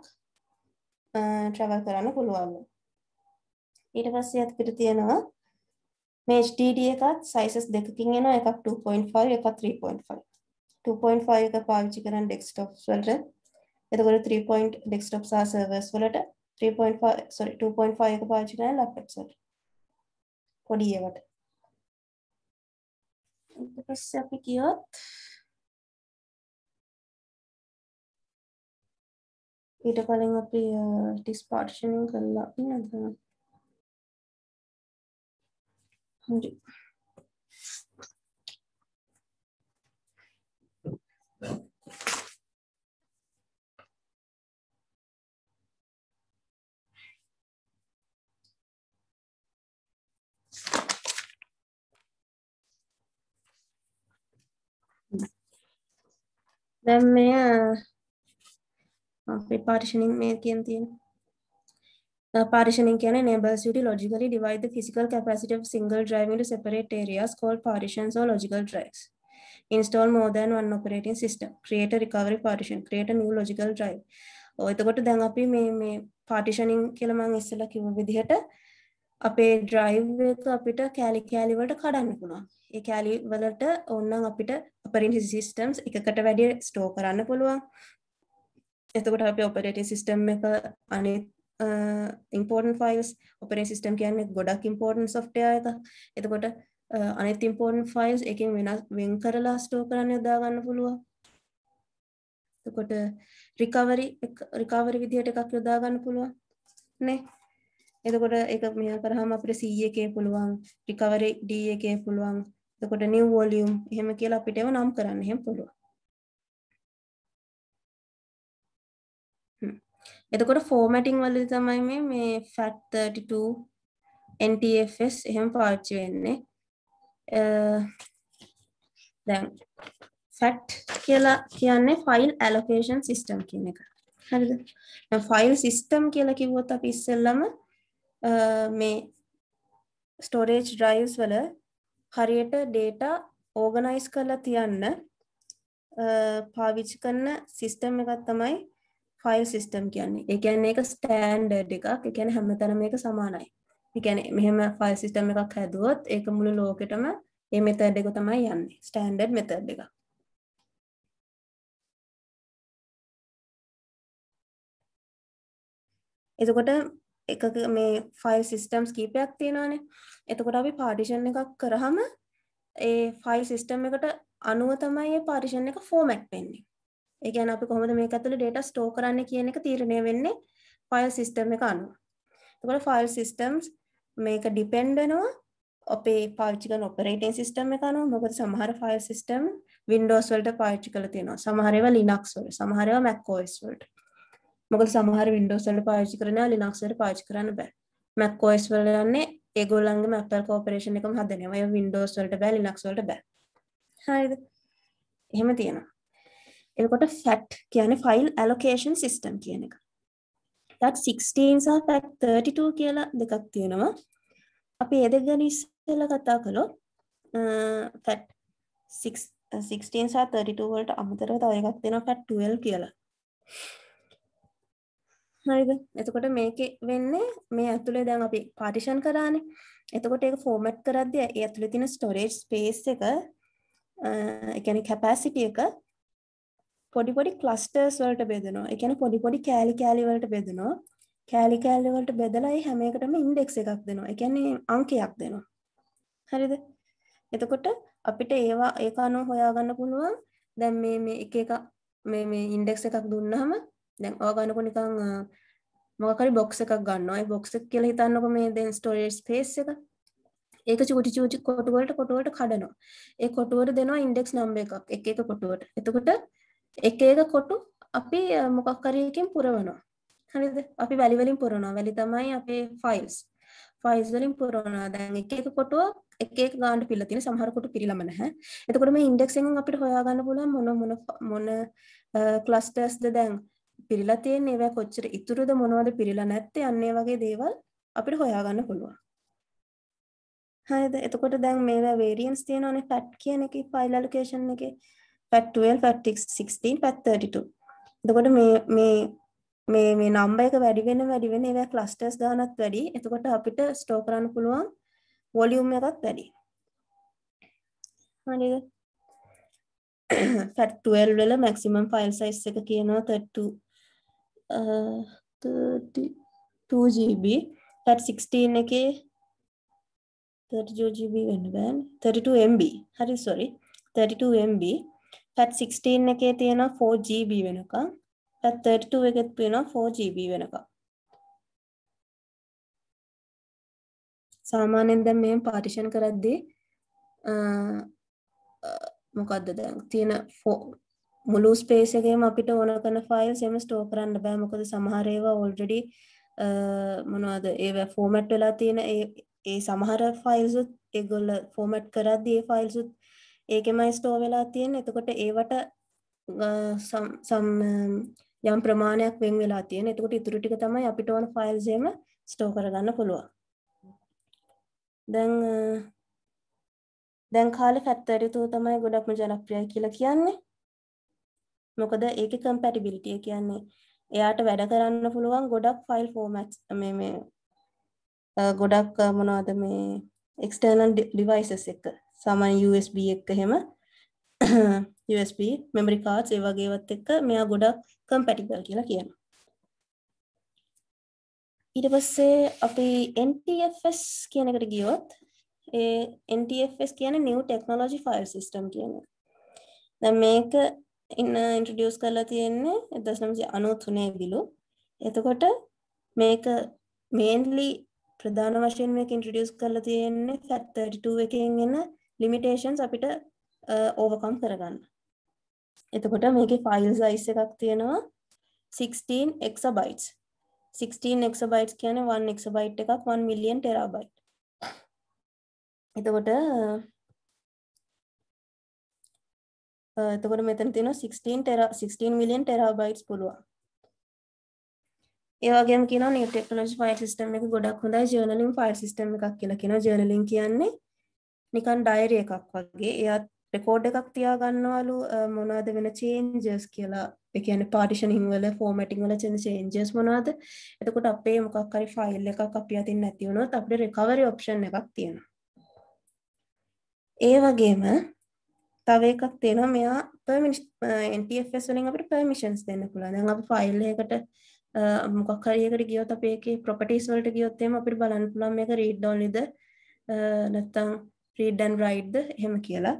Speaker 1: ට්‍රවල් කරන්න පුළුවන්ලු ඊට පස්සේ අපිට තියෙනවා මේ HDD එකත් sizes දෙකකින් එනවා එකක් 2.5 එකක් 3.5 2.5 එක පාවිච්චි කරන desktops වලට එතකොට 3. desktops සහ servers වලට 3.5 sorry 2.5 එක පාවිච්චි කරන laptops වලට පොඩි ඒවට ඊට පස්සේ අපි
Speaker 2: කියොත් ඊට කලින් අපි ටිස් පාර්ටිෂනින් කළා නේද 100.
Speaker 1: Dame a, a qué quién tiene. Uh, partitioning can enables you to logically divide the physical capacity of single drive into separate areas called partitions or logical drives. Install more than one operating system. Create a recovery partition. Create a new logical drive. එතකොට දැන් අපි මේ මේ පාටිෂනින් කියලා මම ඉස්සෙල්ලා කිව්ව විදිහට අපේ drive එක අපිට කැලි කැලි වලට කඩන්න පුළුවන්. ඒ කැලි වලට ඕනනම් අපිට operating systems එකකට වැඩිය store කරන්න පුළුවන්. එතකොට අපේ operating system එක අනිත් ඉම්පෝර්ටන් ෆයිල්ස් ඔපරේ සිිටම් කියන්නේ ගොඩක් ඉම්පෝර්ටන් සොෆ්ටය එක එතකොට අනෙත් ඉම්පෝර්ටන් ෆයිල්ස් එකින් වෙනස් වෙන් කරලා ස්ටෝ කරන්න යොදාගන්න පුළුව කොට රිකවරි රිකවරි විදිහට එකක් යොදාගන්න පුළුවන් නේ එතකොට එක මෙයා කරහම අපිට සීය එකේ පුළුවන් රිකවරි ඩ එකේ පුළුවන් එතකොට නිව් වොලියම් එහෙම කියලා අපිට ඒව නම් කරන්න එහෙම පුළුවන් එතකොට ෆෝමැටිං වල තමයි මේ මේ ෆැට් 32 NTFS එහෙම පාවිච්චි වෙන්නේ දැන් ෆැට් කියලා කියන්නේ ෆයිල් ඇලොකේෂන් සිස්ටම් කියන එක හරිද දැන් ෆයිල් සිස්ටම් කියලා කිව්වොත් අපි ඉස්සෙල්ලම මේ ස්ටෝරේජ් ඩ්‍රයිව්ස් වල හරියට ඩේටා ඕගනයිස් කරලා තියන්න පාවිච්චි කරන සිස්ටම් එකක් තමයි ෆයිල් සිිස්ටම් කියන්නේ එකැන්නේ එක ස්ටෑන්ඩඩ් එකක් එකැන හැම තැන මේක සමානයි එකැන මෙහම ෆයිල් සිිටම් එකක් හැදුවොත් ඒක මුළු ලෝකෙටම ඒ මෙතැඩ් එක තමයි යන්නේ ස්ටෑන්ඩඩ් මෙතඩ් එකක් එතකොට එක මේ ෆයිල් සිිස්ටම්ස් කීපයක් තියෙනවානේ එතකොට අපි පාටිෂන් එකක් කරහම ඒ ෆයිල් සිිස්ටම් එකට අනුව තමයි පාටිෂන් එක ෆෝමැට් වෙන්නේ ඒ කියන්නේ අපි කොහොමද මේක ඇතුලේ data store කරන්නේ කියන එක තීරණය වෙන්නේ file system එක අනුව. එතකොට file systems මේක depend වෙනවා අපේ පාවිච්චි කරන operating system එක අනුව. මොකද සමහර file system Windows වලට පාවිච්චි කරලා තියෙනවා. සමහර ඒවා Linux වල, සමහර ඒවා Mac OS වලට. මොකද සමහර Windows වලට පාවිච්චි කරනවා Linux වලට පාවිච්චි කරන්න බෑ. Mac OS වල යන්නේ ඒගොල්ලන්ගේ Apple Corporation එකම හදනවා. ඒ Windows වලට බෑ, Linux වලට බෑ. හරිද? එහෙම තියෙනවා. එකොට ෆැට් කියන ෆයිල් ඇලොකේෂන් සිස්ටම් කියන එක ෆැට් 16 සහ ෆැට් 32 කියලා දෙකක් තියෙනවා අපි ඒ දෙක ගැන ඉස්සෙල්ලා කතා කළොත් ෆැට් 16 සහ 32 වලට අමතරව තව එකක් තියෙනවා ෆැට් 12 කියලා හරිද එතකොට මේක වෙන්නේ මේ ඇතුළේ දැන් අපි පාටිෂන් කරානේ එතකොට ඒක ෆෝමැට් කරද්දී ඒ ඇතුළේ තියෙන ස්ටොරේජ් ස්පේස් එක ඒ කියන්නේ කැපැසිටි එක පොඩි පොඩි ක්ලස්ටර්ස් වලට බෙදනවා. ඒ කියන්නේ පොඩි පොඩි කෑලි කෑලි වලට බෙදනවා. කෑලි කෑලි වලට බෙදලා ඒ හැම එකටම ඉන්ඩෙක්ස් එකක් දෙනවා. ඒ කියන්නේ අංකයක් දෙනවා. හරිද? එතකොට අපිට ඒවා ඒක අනුව හොයාගන්න පුළුවන්. දැන් මේ මේ එක එක මේ මේ ඉන්ඩෙක්ස් එකක් දුන්නාම දැන් ඔයා ගන්නකො නිකන් මොකක් හරි බොක්ස් එකක් ගන්නවා. ඒ බොක්ස් එක කියලා හිතන්නකො මේ දැන් ස්ටෝරේජ් ස්පේස් එක. ඒක චූටි චූටි කොටු වලට කොටු වලට කඩනවා. ඒ කොටුවට දෙනවා ඉන්ඩෙක්ස් නම්බර් එකක් එක එක කොටුවට. එතකොට එක එක කොටු අපි මොකක් හරියකින් පුරවනවා. හරිද? අපි වැලි වලින් පුරවනවා. වැලි තමයි අපේ ෆයිල්ස්. ෆයිල්ස් වලින් පුරවනවා. දැන් එක එක කොටුවක් එක එක ගානට පිළලා තියෙන සමහර කොට පිළිලම නැහැ. එතකොට මේ ඉන්ඩෙක්ස් එකෙන් අපිට හොයාගන්න පුළුවන් මොන මොන මොන ක්ලස්ටර්ස්ද දැන් පිළිලා තියෙන්නේ ඒවා කොච්චර ඉතුරුද මොනවද පිළිලා නැත්තේ අන්න වගේ දේවල් අපිට හොයාගන්න පුළුවන්. හරිද? එතකොට දැන් මේවා variance තියෙනවනේ fact කියන එකේ file allocation එකේ FAT 12 FAT 16 FAT 32 එතකොට මේ මේ මේ මේ නම්බර් එක වැඩි වෙන වැඩි වෙන ඒවා ක්ලස්ටර්ස් ගානක් වැඩි එතකොට අපිට ස්ටෝර් කරන්න පුළුවන් වොලියුම් එකක් වැඩි හරිද FAT 12 වල maximum file size එක කියනවා 32 uh, 32 GB FAT 16 එකේ 32 GB වෙන්න බෑනේ 32 MB හරි sorry 32 MB පැත් 16 එකේ තියෙන 4GB වෙනකම් පැත් 32 එකෙත් තියෙනවා 4GB වෙනකම් සාමාන්‍යයෙන් දැන් මේ පාටිෂන් කරද්දී මොකක්ද දැන් තියෙන මුළු ස්පේස් එකේම අපිට ඕන කරන ෆයිල්ස් එහෙම ස්ටෝර් කරන්න බෑ මොකද සමහර ඒවා already මොනවද ඒවා ෆෝමැට් වෙලා තියෙන ඒ ඒ සමහර ෆයිල්ස් ඒගොල්ල ෆෝමැට් කරද්දී ඒ ෆයිල්ස් උත් ඒකෙමයි ස්ටෝ වෙලා තියෙන එතකොට ඒවට යම් ප්‍රමාණයක් වෙන් වෙලා තියෙන එතකොට ඉතුරු ටික තමයි අපිට ඕන ෆයිල්ස් එහෙම ස්ටෝ කරගන්න පුළුවන්. දැන් දැන් කාලේ FAT 32 තමයි ගොඩක්ම ජනප්‍රියයි කියලා කියන්නේ. මොකද ඒකේ compatibility කියන්නේ එයාට වැඩ කරන්න පුළුවන් ගොඩක් ෆයිල් formats මේ මේ ගොඩක් මොනවද මේ external devices එක. සාමාන්‍ය USB එක්ක එහෙම USB memory cards ඒ වගේ ඒවත් එක්ක මෙයා ගොඩක් compatible කියලා කියනවා. ඊට පස්සේ අපි NTFS කියන එකට ගියොත් ඒ NTFS කියන්නේ new technology file system කියන එක. දැන් මේක ඉන්න ඉන්ට්‍රඩියස් කරලා තියෙන්නේ 1993 විලු. එතකොට මේක මේන්ලි ප්‍රධාන වශයෙන් මේක ඉන්ට්‍රඩියස් කරලා තියෙන්නේ FAT32 එකෙන් එන ලිමිටේෂන්ස් අපිට ඕවකම් කරගන්න එතකොට මේක ෆයිල් සයිස් එකක් තියෙනවා 16 එක්සබයිටස් 16 එක්සබයිටස් කියන 1 එක්සබයිට් එකක් 1 මිලියන් ටෙරාබයිට් එතකොට එතකොට මෙතන තියෙන 16 ටෙරා 16 මිලියන් ටෙරාබයිට්ස් පුළුවන් ඒවගේම කියන නිව ටෙක්නෝජි ෆයිල් සිස්ටම් එක ගොඩක් හොඳයි ජර්නලින් ෆයිල් සිස්ටම් එකක් කියලා කියන ජර්නලින් කියන්නේ නිකන් ඩයරි එකක් වගේ එයත් රෙකෝඩ් එකක් තියාගන්නවලු මොනාද වෙන චේන්ජස් කියලා එකන පාටිෂනින් වල ෆෝමටිං වල චන චේන්ජස් මොනාද එතකොට අපේ මොකක්කරි ෆයිල් එකක් අපි අතින් නැතිවුණොත් අපට රිකවරි ඔප්ෂන් එකක් තියෙන ඒ වගේම තව එකක් තියෙනවා මෙයා පමිස් වලින් අපට පර්මිෂන්ස් දෙන්න පුළුවන් දැන් අපි ෆයිල් එකට මොකක් හරි එකට ගියොත් අපි ඒකේ ප්‍රොපර්ටිස් වලට ගියොත් එහෙම අපිට බලන්න පුළුවන් මේක රීඩ් ඔන්ලිද නැත්නම් රීඩන් රයිඩ්ද එහෙම කියලා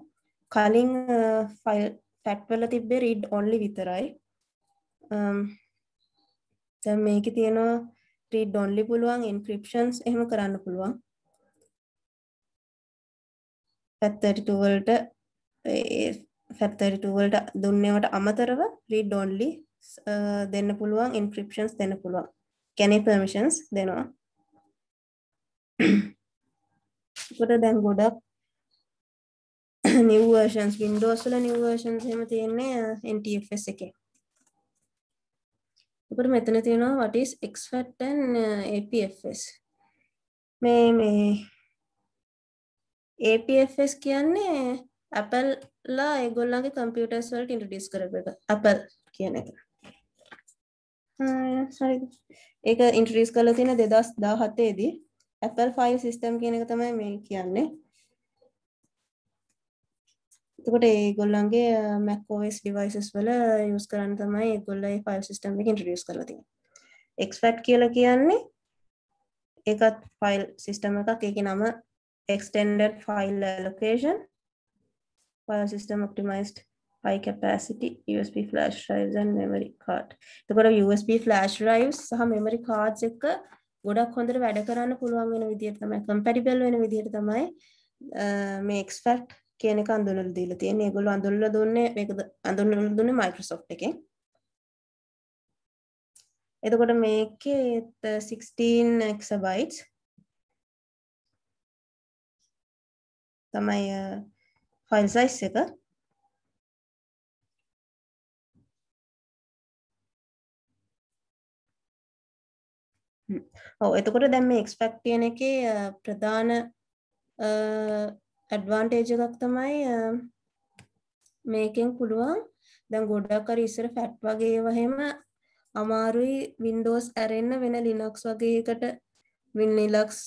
Speaker 1: කලින් ෆයිල් ෆැට්වල තිබ්බේ රීඩ් ඔන්ලි විතරයි මේක තියෙනවා රීඩ් ඔන්ලි පුළුවන් ඉන්ක්‍රපෂන්ස් එහෙම කරන්න පුළුවන් පැත්තටටුවලට පැත්තටටුවලට දුන්නවට අමතරව රීඩ් ඔන්ලි දෙන්න පුළුවන් ඉන්ක්‍රපෂන්ස් දෙන්න පුළුවන් කැනෙ පර්මිෂන්ස් දෙනවා එතකොට දැන් ගොඩක් new versions windows වල new versions එහෙම තියෙන්නේ NTFS එකේ එතකොට මෙතන තියෙනවා what is xfat and apfs මේ මේ apfs කියන්නේ Apple ලා ඒගොල්ලන්ගේ කම්පියුටර්ස් වලට ඉන්ට්‍රොඩියුස් කරපු එක Apple කියන එක. ඒක ඉන්ට්‍රඩියස් කරලා තියෙන 2017 දී Apple file system කියන එක තමයි මේ කියන්නේ. එතකොට ඒගොල්ලන්ගේ Mac OS devices වල use කරන්න තමයි ඒගොල්ලෝ මේ file system එක introduce කරලා තියෙන්නේ. expat කියලා කියන්නේ ඒකත් file system එකක් ඒකේ නම extended file allocation file system optimized high capacity USB flash drives and memory card. එතකොට USB flash drives සහ memory cards එක ගොඩක් හොඳට වැඩ කරන්න පුළුවන් වෙන විදිහට තමයි කම්පැටිබල් වෙන විදිහට තමයි මේ එක්ස්ෆැක්ට් කියන එක අඳුනලා දීලා තියෙන්නේ. ඒගොල්ලෝ අඳුනලා දුන්නේ මේක අඳුනලා දුන්නේ Microsoft එකෙන්. එතකොට මේකේ 16 exabytes තමයි ෆයිල් සයිස් එක. ඔව එතකොට දැම් මේ එක්ස්පෙක්් තියෙන එක ප්‍රධාන ඇඩ්වාන්ටේජ එකක් තමයි මේකෙන් පුළුවන් දැන් ගොඩක්කර ඉස්සර ෆැට් වගේ වහෙම අමාරුයි වින්ඩෝස් ඇරෙන්න්න වෙන ලිනක්ස් වගේකට වින්ලක්ස්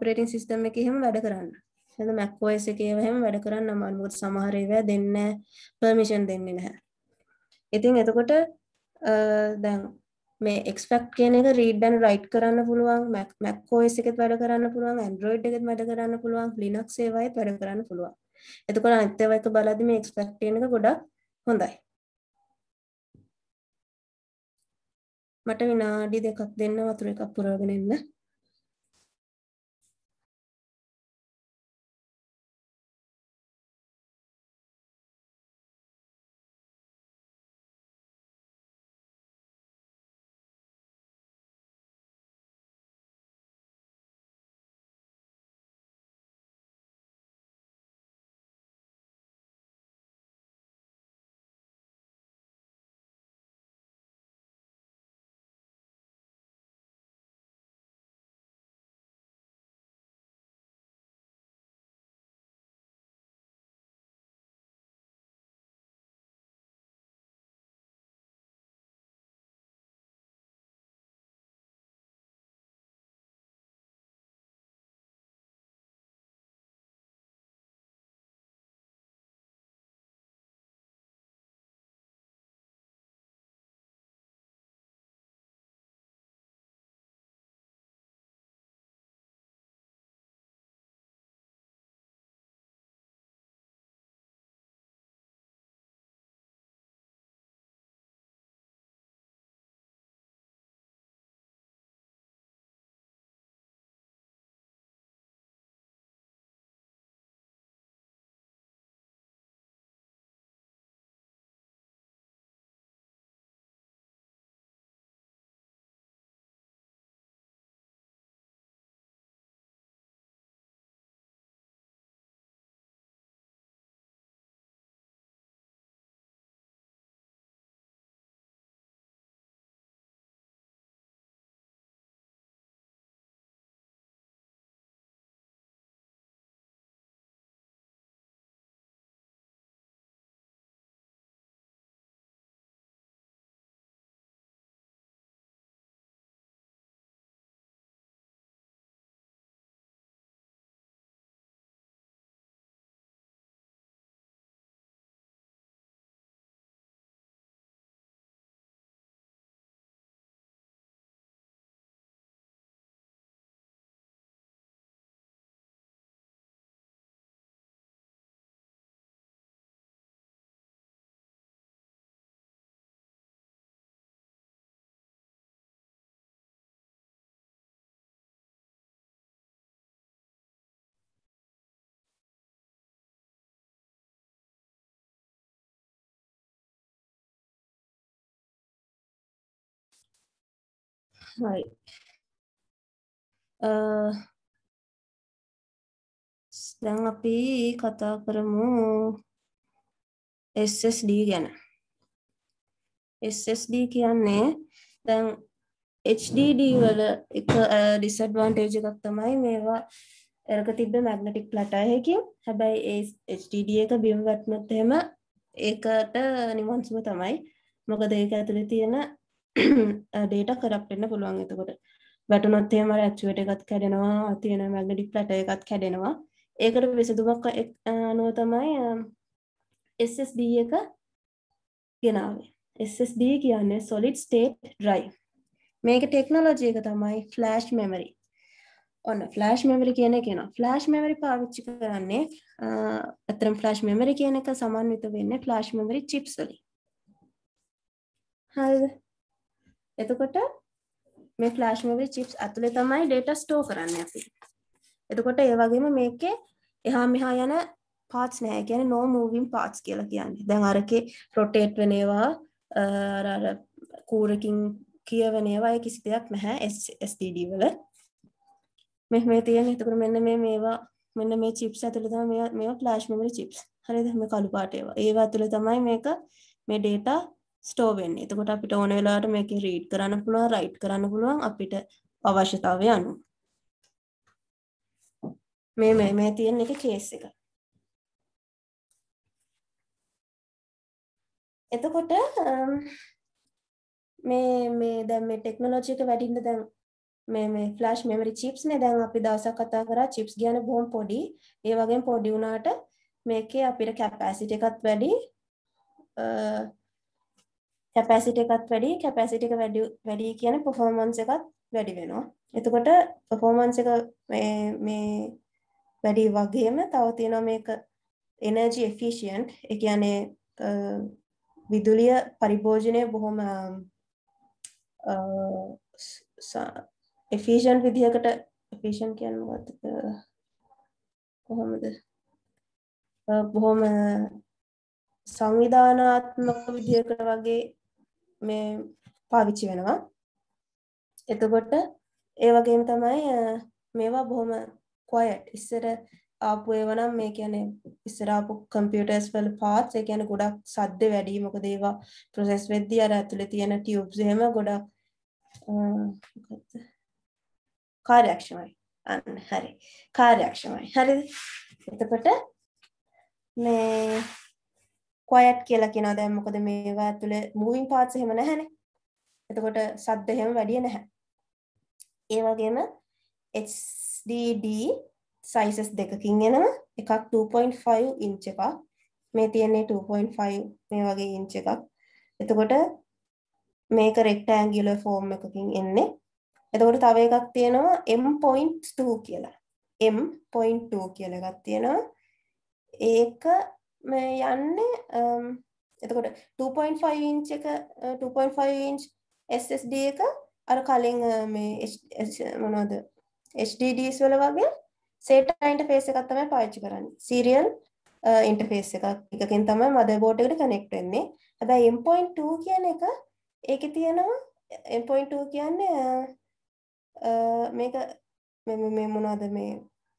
Speaker 1: පරටින් සිිස්ටම් එක එහෙම වැඩ කරන්න ඇද මැක්කෝස එකේ වහම වැඩ කරන්න අමාරුමුත් සමහරවය දෙන්න පර්මිෂන් දෙන්නේ නැහැ ඉතින් එතකොට දැන් මේ එක්ස්පෙක්ට් කියන එක රීඩ් ඇන් රයිට් කරන්න පුළුවන් මැක් OS එකෙත් වැඩ කරන්න පුළුවන් Android එකෙත් වැඩ කරන්න පුළුවන් Linux ඒවායිත් වැඩ කරන්න පුළුවන්. එතකොට අනිත් ඒවා එක බලද්දි මේ එක්ස්පෙක්ට් කියන එක ගොඩක් හොඳයි. මට
Speaker 2: විනාඩි දෙකක් දෙන්න වතුර එකක් පුරවගෙන එන්න. Right.
Speaker 1: දැන් අපි කතා කරමු SSD ගැන. SSD කියන්නේ දැන් HDD වල එක ඩිස්ඇඩ්වාන්ටේජ් එකක් තමයි මේවා එරක තිබ්බ මැග්නටික් ප්ලටයකින් හැබැයි ඒ HDD එක බිම් වැට්නොත් එහෙම ඒකට නිවන්සුව තමයි මොකද ඒක ඇතුළේ තියෙන ඩේට කරප් වෙන්න පුළුවන් එතකොට වැටනොත්තේ මර ඇක්ුවට එකත් කැඩෙනවා තියෙන මැගඩික් ලට එකත් කැඩෙනවා ඒකට විසදුමක් නෝ තමයි SSD එක ගෙනාවේ SSD කියන්නේ සොලිඩ් ස්ටේට් ඩ්‍රයි මේක ටෙක්නොලොජී එක තමයි ෆ්ලෑෂ් මෙමරි ඔන්න ෆ්ලෑෂ් මෙමරි කියන කියන ෆ්ලෑෂ් මෙමරි පාවිච්චි කරන්නේ ඇතරම් ෆ්ලෑෂ් මෙමරි කියන එක සමන්විත වෙන්න ෆ්ලෑෂ් මෙමරි චිප්ස් වලින් හරිද එතකොට මේ ෆ්ලෑෂ් මෙමරි චිප්ස් ඇතුලේ තමයි data store කරන්නේ අපි. එතකොට ඒ වගේම මේකේ එහා මෙහා යන parts නෑ. ඒ කියන්නේ no moving parts කියලා කියන්නේ. දැන් අරකේ rotate වෙන ඒවා අර අර කූරකින් කියවන ඒවා ඒ කිසි දෙයක් නැහැ STD වල. මේ මේ තියෙන එතකොට මෙන්න මේ මේවා මෙන්න මේ චිප්ස් ඇතුලේ තමයි මේවා මේවා ෆ්ලෑෂ් මෙමරි චිප්ස්. හරිද? මේ කළු පාට ඒවා. ඒවා ඇතුලේ තමයි මේක මේ data ස්ටෝ වෙන්නේ. එතකොට අපිට ඕන වෙලාවට මේකේ රීඩ් කරන්න පුළුවන්, රයිට් කරන්න පුළුවන් අපිට අවශ්‍යතාවය අනුව. මේ මේ මේ තියෙන එක කේස් එක. එතකොට um, මේ මේ දැන් මේ ටෙක්නොලොජි එක වැඩින්න දැන් මේ මේ ෆ්ලෑෂ් මෙමරි චිප්ස් නේ දැන් අපි දවසක් කතා කරා චිප්ස් කියන්නේ බොහොම පොඩි. ඒ වගේම පොඩි වුණාට මේකේ අපිට කැපැසිටි එකත් වැඩි uh, කැපැසිටි එකත් වැඩි කැපැසිටි එක වැඩි වැඩි කියන්නේ පර්ෆෝමන්ස් එකත් වැඩි වෙනවා. එතකොට පර්ෆෝමන්ස් එක මේ මේ වැඩි වගේම තව තියෙනවා මේක එනර්ජි එෆිෂියන්ට් ඒ කියන්නේ විදුලිය පරිභෝජනය බොහොම එෆිෂන් විදිහකට එෆිෂන් කියන මොකක්ද කොහොමද බොහොම සංවිධානාත්මක විදිහකට වගේ මේ පාවිච්චි වෙනවා එතකොට ඒ වගේම තමයි මේවා බොහොම කොයට් ඉස්සර ආපු ඒවා නම් මේ කියන්නේ ඉස්සර ආපු කම්පියුටර්ස් වල පාර්ට්ස් ඒ කියන්නේ ගොඩක් සද්ද වැඩි මොකද ඒවා ප්‍රොසෙස් වෙද්දී අර ඇතුලේ තියෙන ටියුබ්ස් එහෙම ගොඩක් මොකද්ද කාර්යක්ෂමයි අන්න හරි කාර්යක්ෂමයි හරිද එතකොට මේ කොයට් කියලා කියනවා දැන් මොකද මේවා ඇතුලේ මූවිං පාර්ට්ස් එහෙම නැහැනේ. එතකොට සද්ද එහෙම වැඩි නැහැ. ඒ වගේම HDD sizes දෙකකින් එනවා. එකක් 2.5 inch එකක්. මේ තියෙන්නේ 2.5 මේ වගේ inch එකක්. එතකොට මේක rectangular form එකකින් එන්නේ. එතකොට තව එකක් තියෙනවා M.2 කියලා. M.2 කියලා එකක් තියෙනවා. ඒක මේ යන්නේ um, එතකොට 2.5 ඉන්ච් එක 2.5 ඉන්ච් SSD එක අර කලින් uh, මේ මොනවද HDDs වල වගේ SATA ඉන්ටර්ෆේස් එකක් තමයි පාවිච්චි කරන්නේ. serial ඉන්ටර්ෆේස් uh, එකක් එකකින් තමයි motherboard එකට connect වෙන්නේ. හැබැයි M.2 කියන එක ඒකේ තියෙනවා M.2 කියන්නේ uh, මේක මේ මොනවද මේ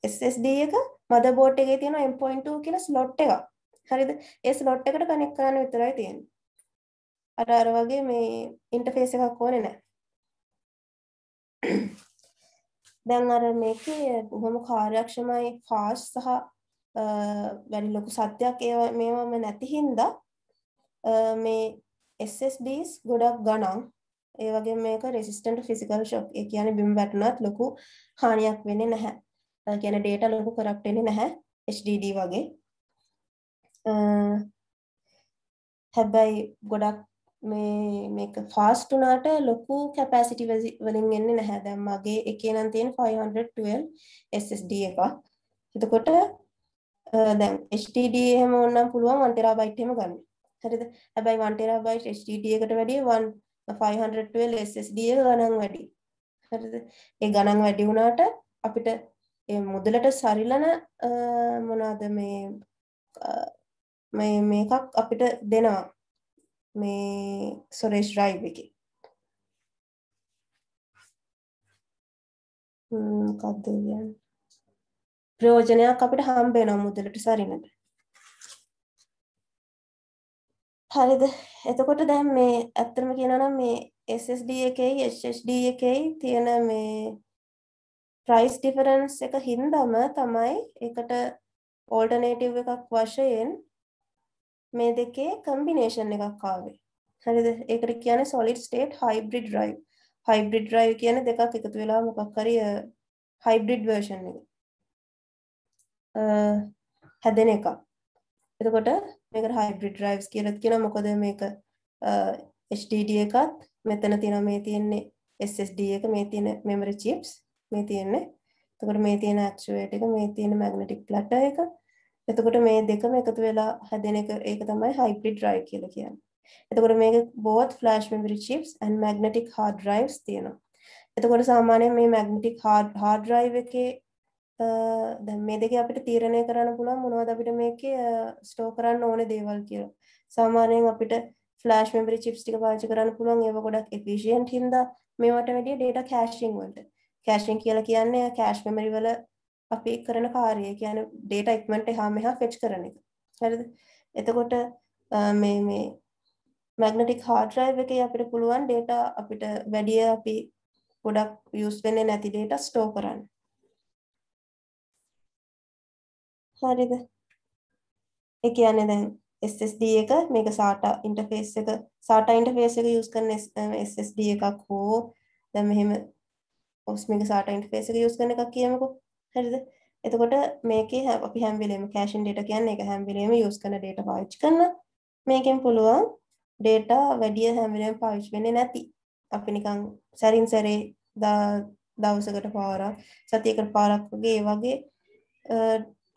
Speaker 1: SSD එක motherboard එකේ තියෙන M.2 කියලා slot එකක්. හරිද? ඒ ස්ලොට් එකට කනෙක්ට් කරන්න විතරයි තියෙන්නේ. අර අර වගේ මේ ඉන්ටර්ෆේස් එකක් ඕනේ නැහැ. දැන් අර මේකේ බොහොම කාර්යක්ෂමයි ෆාස්ට් සහ වැඩි ලොකු සත්‍යයක් ඒවා මේවම නැති හින්දා මේ SSDs ගොඩක් ගණන් ඒ වගේ මේක රෙසිස්ටන්ට් ෆිසිකල් ෂොක් ඒ කියන්නේ බිම වැටුණත් ලොකු හානියක් වෙන්නේ නැහැ. ඒ කියන්නේ ඩේටා ලොකු කරප්ට් වෙන්නේ නැහැ HDD වගේ. Ehm, හැබැයි ගොඩක් මේ මේක ෆාස්ට් වුණාට ලොකු කැපැසිටි වලින් එන්නේ නැහැ. දැන් මගේ එකේ නම් තියෙන 512 SSD එකක්. එතකොට දැන් HDD එහෙම ඕනනම් පුළුවන් 1 TB එහෙම ගන්න. හරිද? හැබැයි 1 TB HDD එකට වැඩිය 512 SSD එක ගණන් වැඩි. හරිද? ඒ ගණන් වැඩි වුණාට අපිට ඒ මුදලට සරිලන මොනවාද මේ මේ මේකක් අපිට දෙනවා මේ සොරේෂ් රයි් එක
Speaker 2: කක්දගන්
Speaker 1: ප්‍රයෝජනයක් අපිට හම්බේ නම් මුදලට සරිනට හරිද එතකොට දැන් මේ ඇත්තම කියනනම් මේ SSD එකයි HHD එකයි තියෙන මේ ප්‍රයිස් ඩිෆරන්ස් එක හින්දම තමයි එකට ඕල්ටනේටව් එකක් වශයෙන් මේ දෙකේ කම්බිනේෂන් එකක් ආවේ. හරිද? ඒකට කියන්නේ solid state hybrid drive. hybrid drive කියන්නේ දෙකක් එකතු වෙලා මොකක් හරි hybrid version එක. හැදෙන එකක්. එතකොට මේකට hybrid drives කියලා කියනවා. මොකද මේක HDD එකත් මෙතන තියෙනවා මේ තියෙන්නේ SSD එක මේ තියෙන memory chips මේ තියෙන්නේ. එතකොට මේ තියෙන actuator එක මේ තියෙන magnetic platter එක එතකොට මේ දෙකම එකතු වෙලා හැදෙන එක ඒක තමයි hybrid drive කියලා කියන්නේ. එතකොට මේක both flash memory chips and magnetic hard drives තියෙනවා. එතකොට සාමාන්‍යයෙන් මේ magnetic hard hard drive එකේ දැන් මේ දෙකේ අපිට තීරණය කරන්න පුළුවන් මොනවද අපිට මේකේ ස්ටෝර් කරන්න ඕනේ දේවල් කියලා. සාමාන්‍යයෙන් අපිට flash memory chips ටික පාවිච්චි කරන්න පුළුවන් ඒවා ගොඩක් efficient හින්දා මේවට වැඩිය data caching වලට. caching කියලා කියන්නේ cache memory වල අපි කරන කාර්යය කියන්නේ data ඉක්මනට එහා මෙහා fetch කරන එක. හරිද? එතකොට මේ මේ magnetic hard drive එකේ අපිට පුළුවන් data අපිට වැඩි අපි ගොඩක් use වෙන්නේ නැති data store කරන්න. හරිද? ඒ කියන්නේ දැන් SSD එක මේක SATA interface එක SATA interface එක use කරන SSD එකක් හෝ දැන් මෙහෙම ඔස් මේක SATA interface එක use කරන එකක් කියමුකෝ. හරිද එතකොට මේකේ අපි හැම වෙලේම කැෂන් ඩේටා කියන්නේ ඒක හැම වෙලේම යූස් කරන ඩේටා පාවිච්චි කරන මේකෙන් පුළුවන් ඩේටා වැඩි හැම වෙලේම පාවිච්චි වෙන්නේ නැති අපි නිකන් සැරින් සැරේ දවසකට පාරක් සතියකට පාරක් වගේ ඒ වගේ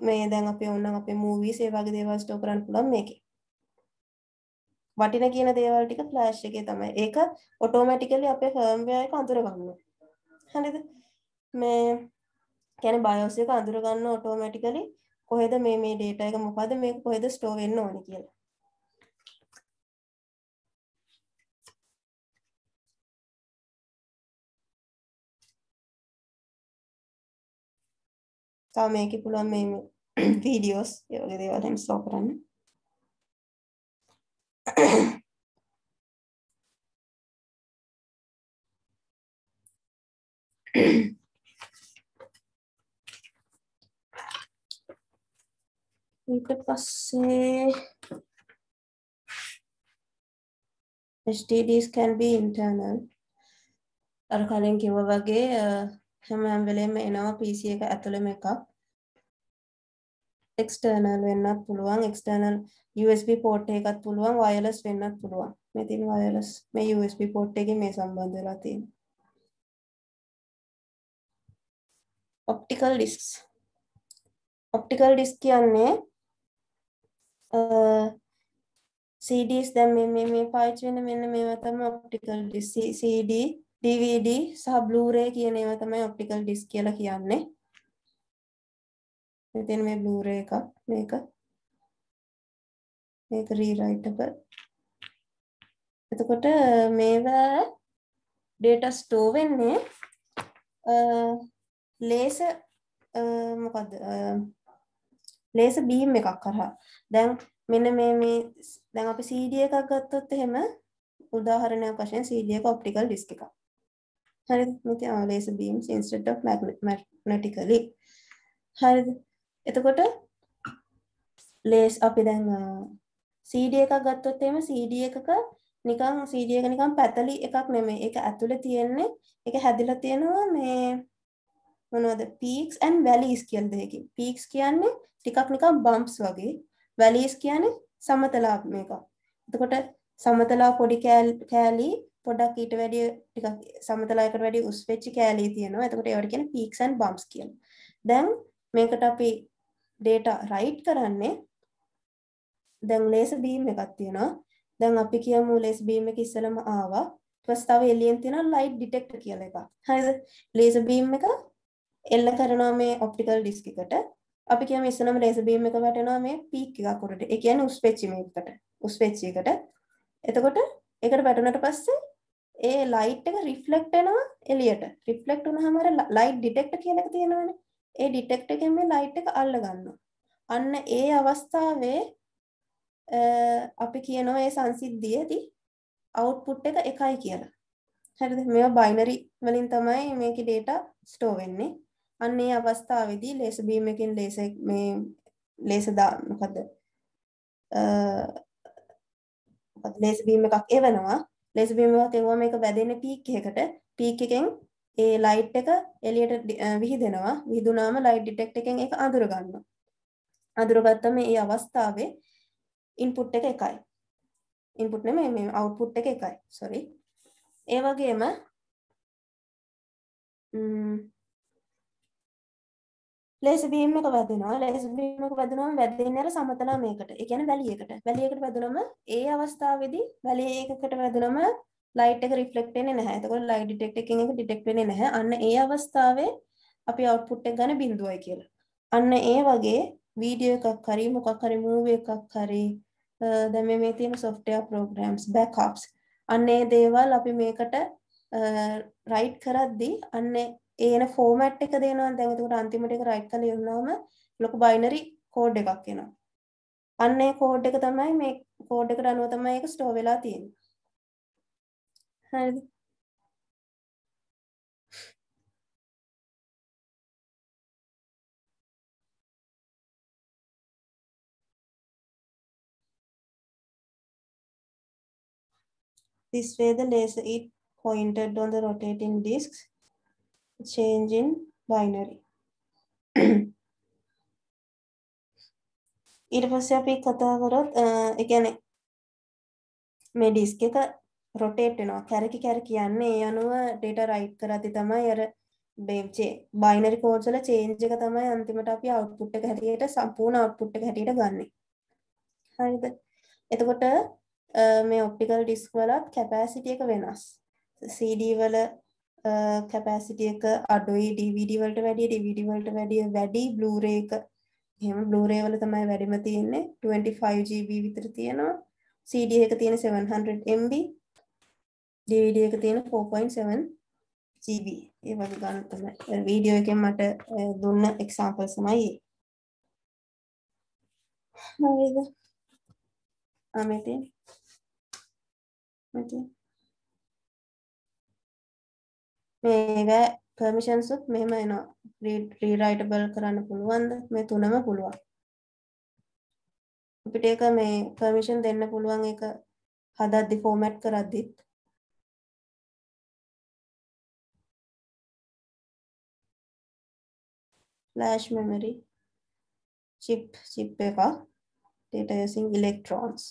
Speaker 1: මේ දැන් අපි ඔන්න අපේ මූවීස් ඒ වගේ දේවල් ස්ටෝ කරන්න පුළුවන් මේකේ. වටින කියන දේවල් ටික ෆ්ලෑෂ් එකේ තමයි. ඒක ඔටෝමැටිකලි අපේ ෆර්ම්වෙයාර් එක අඳුර ගන්නවා. හරිද? මේ කියන්නේ BIOS එක අඳුර ගන්න ඔටෝමැටිකලි කොහෙද මේ මේ data එක මොකද මේක කොහෙද store වෙන්න ඕනේ කියලා.
Speaker 2: තව මේකේ පුළුවන් මේ වීඩියෝස් ඒ වගේ දේවල් එහෙම ස්ටෝර් කරන්න.
Speaker 1: Mm-hmm. ඊට පස්සේ HDDs can be internal අර කලින් කිව්ව වගේ හැම හැම වෙලෙම එනවා PC එක ඇතුළෙම එකක් external වෙන්නත් පුළුවන් external USB port එකකත් පුළුවන් wireless වෙන්නත් පුළුවන් මේ තියෙන wireless මේ USB port එකේ මේ සම්බන්ධ වෙලා තියෙනවා optical discs optical disk කියන්නේ CDs දැන් මේ මේ මේ පාවිච්චි වෙන මෙන්න මේවා තමයි optical disc CD DVD සහ Blu-ray කියන ඒවා තමයි optical disc කියලා කියන්නේ. මෙතන මේ Blu-ray එකක් මේක මේක rewritable. එතකොට මේවා data store වෙන්නේ ලේස මොකද්ද ලේස බීම් එකක් කරහා. දැන් මෙන්න මේ මේ දැන් අපි CD එකක් ගත්තොත් එහෙම උදාහරණයක් වශයෙන් CD එක optical disk එකක්. හරිද? මෙතන laser beams instead of magnetically. හරිද? එතකොට ලේස් අපි දැන් CD එකක් ගත්තොත් එහෙම CD එකක නිකන් CD එක නිකන් පැතලි එකක් නෙමෙයි. ඒක ඇතුලේ තියෙන්නේ ඒක හැදිලා තියෙනවා මේ මොනවද peaks and valleys කියන දෙකකින්. peaks කියන්නේ ටිකක් නිකන් බම්ප්ස් වගේ වැලීස් කියන්නේ සමතලා මේක. එතකොට සමතලා පොඩි කෑලි පොඩක් ඊට වැඩිය ටිකක් සමතලායකට වැඩිය උස් වෙච්ච කෑලි තියෙනවා. එතකොට ඒවට කියන්නේ peaks and bumps කියලා. දැන් මේකට අපි data write කරන්නේ දැන් laser beam එකක් තියෙනවා. දැන් අපි කියමු laser beam එක ඉස්සලම ආවා. ඊපස් තව එළියෙන් තියෙන light detector කියලා එකක්. හරිද? laser beam එක එල්ල කරනවා මේ optical disk එකට. අපි කියමු ඉස්සනම ලේසර් බීම් එක වැටෙනවා මේ පීක් එකක් උඩට. ඒ කියන්නේ උස් පෙච්චි මේකට. උස් පෙච්චි එකට. එතකොට ඒකට වැටුණට පස්සේ ඒ ලයිට් එක රිෆ්ලෙක්ට් වෙනවා එළියට. රිෆ්ලෙක්ට් වුණාම අර ලයිට් ඩිටෙක්ටර් කියන එක තියෙනවනේ. ඒ ඩිටෙක්ටර් එකෙන් මේ ලයිට් එක අල්ල ගන්නවා. අන්න ඒ අවස්ථාවේ අපි කියනවා ඒ සංසිද්ධියේදී අවුට්පුට් එක එකයි කියලා. හරිද? මේවා බයිනරි වලින් තමයි මේකේ data store වෙන්නේ. අන්න ඒ අවස්ථාවේදී ලේස බීමකින් ලේස මේ ලේස දා මොකද ලේස බීම එකක් එවනවා ලේස බීම එකක් එවුවම මේක වැදෙන්නේ පීක් එකකට පීක් එකෙන් ඒ ලයිට් එක එළියට විහිදෙනවා විහිදුනාම ලයිට් ඩිටෙක්ට් එකෙන් ඒක අඳුර ගන්නවා අඳුරගත්තම මේ අවස්ථාවේ ඉන්පුට් එක එකයි ඉන්පුට් නෙමෙයි මේ අවුට්පුට් එක එකයි සෝරි ඒ වගේම ම්ම් ලේසිවීමක වැදෙනවා ලේසිවීමක වැදෙනවම වැදෙන්නේ අර සමතලා මේකට. ඒ කියන්නේ වැලියකට. වැලියකට වැදුනම ඒ අවස්ථාවේදී වැලිය එකකට වැදුනම ලයිට් එක රිෆ්ලෙක්ට් වෙන්නේ නැහැ. එතකොට ලයිට් ඩිටෙක්ට් එකකින් එක ඩිටෙක්ට් වෙන්නේ නැහැ. අන්න ඒ අවස්ථාවේ අපි අවුට්පුට් එක ගන්න බිඳුවයි කියලා. අන්න ඒ වගේ වීඩියෝ එකක් හරි මොකක් හරි මූවි එකක් හරි දැන් මේ මේ තියෙන software programs backups අන්න ඒ දේවල් අපි මේකට රයිට් කරද්දී අන්න ඒ එන ෆෝමැට් එක දෙනවා දැන් එතකොට අන්තිමට එක රයිට් කරලා යොමුනම ලොකු බයිනරි කෝඩ් එකක් එනවා. අන්න ඒ කෝඩ් එක තමයි මේ කෝඩ් එකට අනුව තමයි ඒක ස්ටෝර් වෙලා තියෙන්නේ. හරිද? This way the laser it pointed on the rotating discs change in binary. ඊට පස්සේ අපි කතා කරොත් ඒ කියන්නේ මේ ඩිස්ක් එක රොටේට් වෙනවා කැරකි කැරකි යන්නේ ඒ අනුව data write කරද්දි තමයි අර මේ බයිනරි කෝඩ්ස් වල change එක තමයි අන්තිමට අපි output එක හැටියට සම්පූර්ණ output එක හැටියට ගන්නෙ. හරිද? එතකොට මේ optical disk වලත් capacity එක වෙනස්. CD වල කැපැසිටි එක අඩුයි DVD වලට වැඩිය DVD වලට වැඩිය වැඩි Blu-ray එක එහෙම Blu-ray වල තමයි වැඩිම තියෙන්නේ 25GB විතර තියෙනවා CD එක තියෙන 700MB DVD එක තියෙන 4.7GB ඒ වගේ ගන්න තමයි වීඩියෝ එකෙන් මට දුන්න examples තමයි ඒ හරිද ආ මෙතන මෙතන මේක පර්මිෂන්සුත් මෙහෙම එනවා රීරයිටබල් කරන්න පුළුවන්ද මේ තුනම පුළුවන් අපිට ඒක මේ පර්මිෂන් දෙන්න පුළුවන් ඒක
Speaker 2: හදද්දි ෆෝමැට් කරද්දිත් flash memory
Speaker 1: chip chip එක data using electrons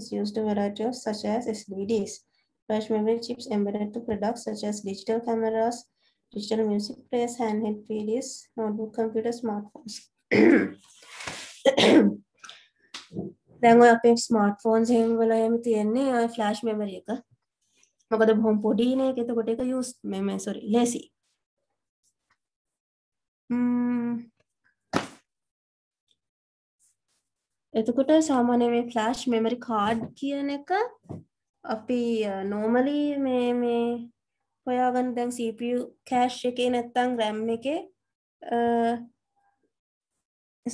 Speaker 1: is used to variety of such as SVDs Flash memory chips embedded to products such as digital cameras, digital music players, handheld PDs, notebook computers, smartphones. දැන් ඔය අපේ ස්මාර්ට්ෆෝන්ස් එහෙම වල එහෙම තියෙන්නේ ඔය flash memory එක. මොකද බොහොම පොඩි නේ ඒක. එතකොට ඒක යූස් මේ සෝරි ලේසි. එතකොට සාමාන්‍ය මේ ෆ්ලෑෂ් මෙමරි කාඩ් කියන එක අපි නෝමලි මේ මේ හොයාගන්න දැන් CPU කෑශ් එකේ නැත්තං රැම් එක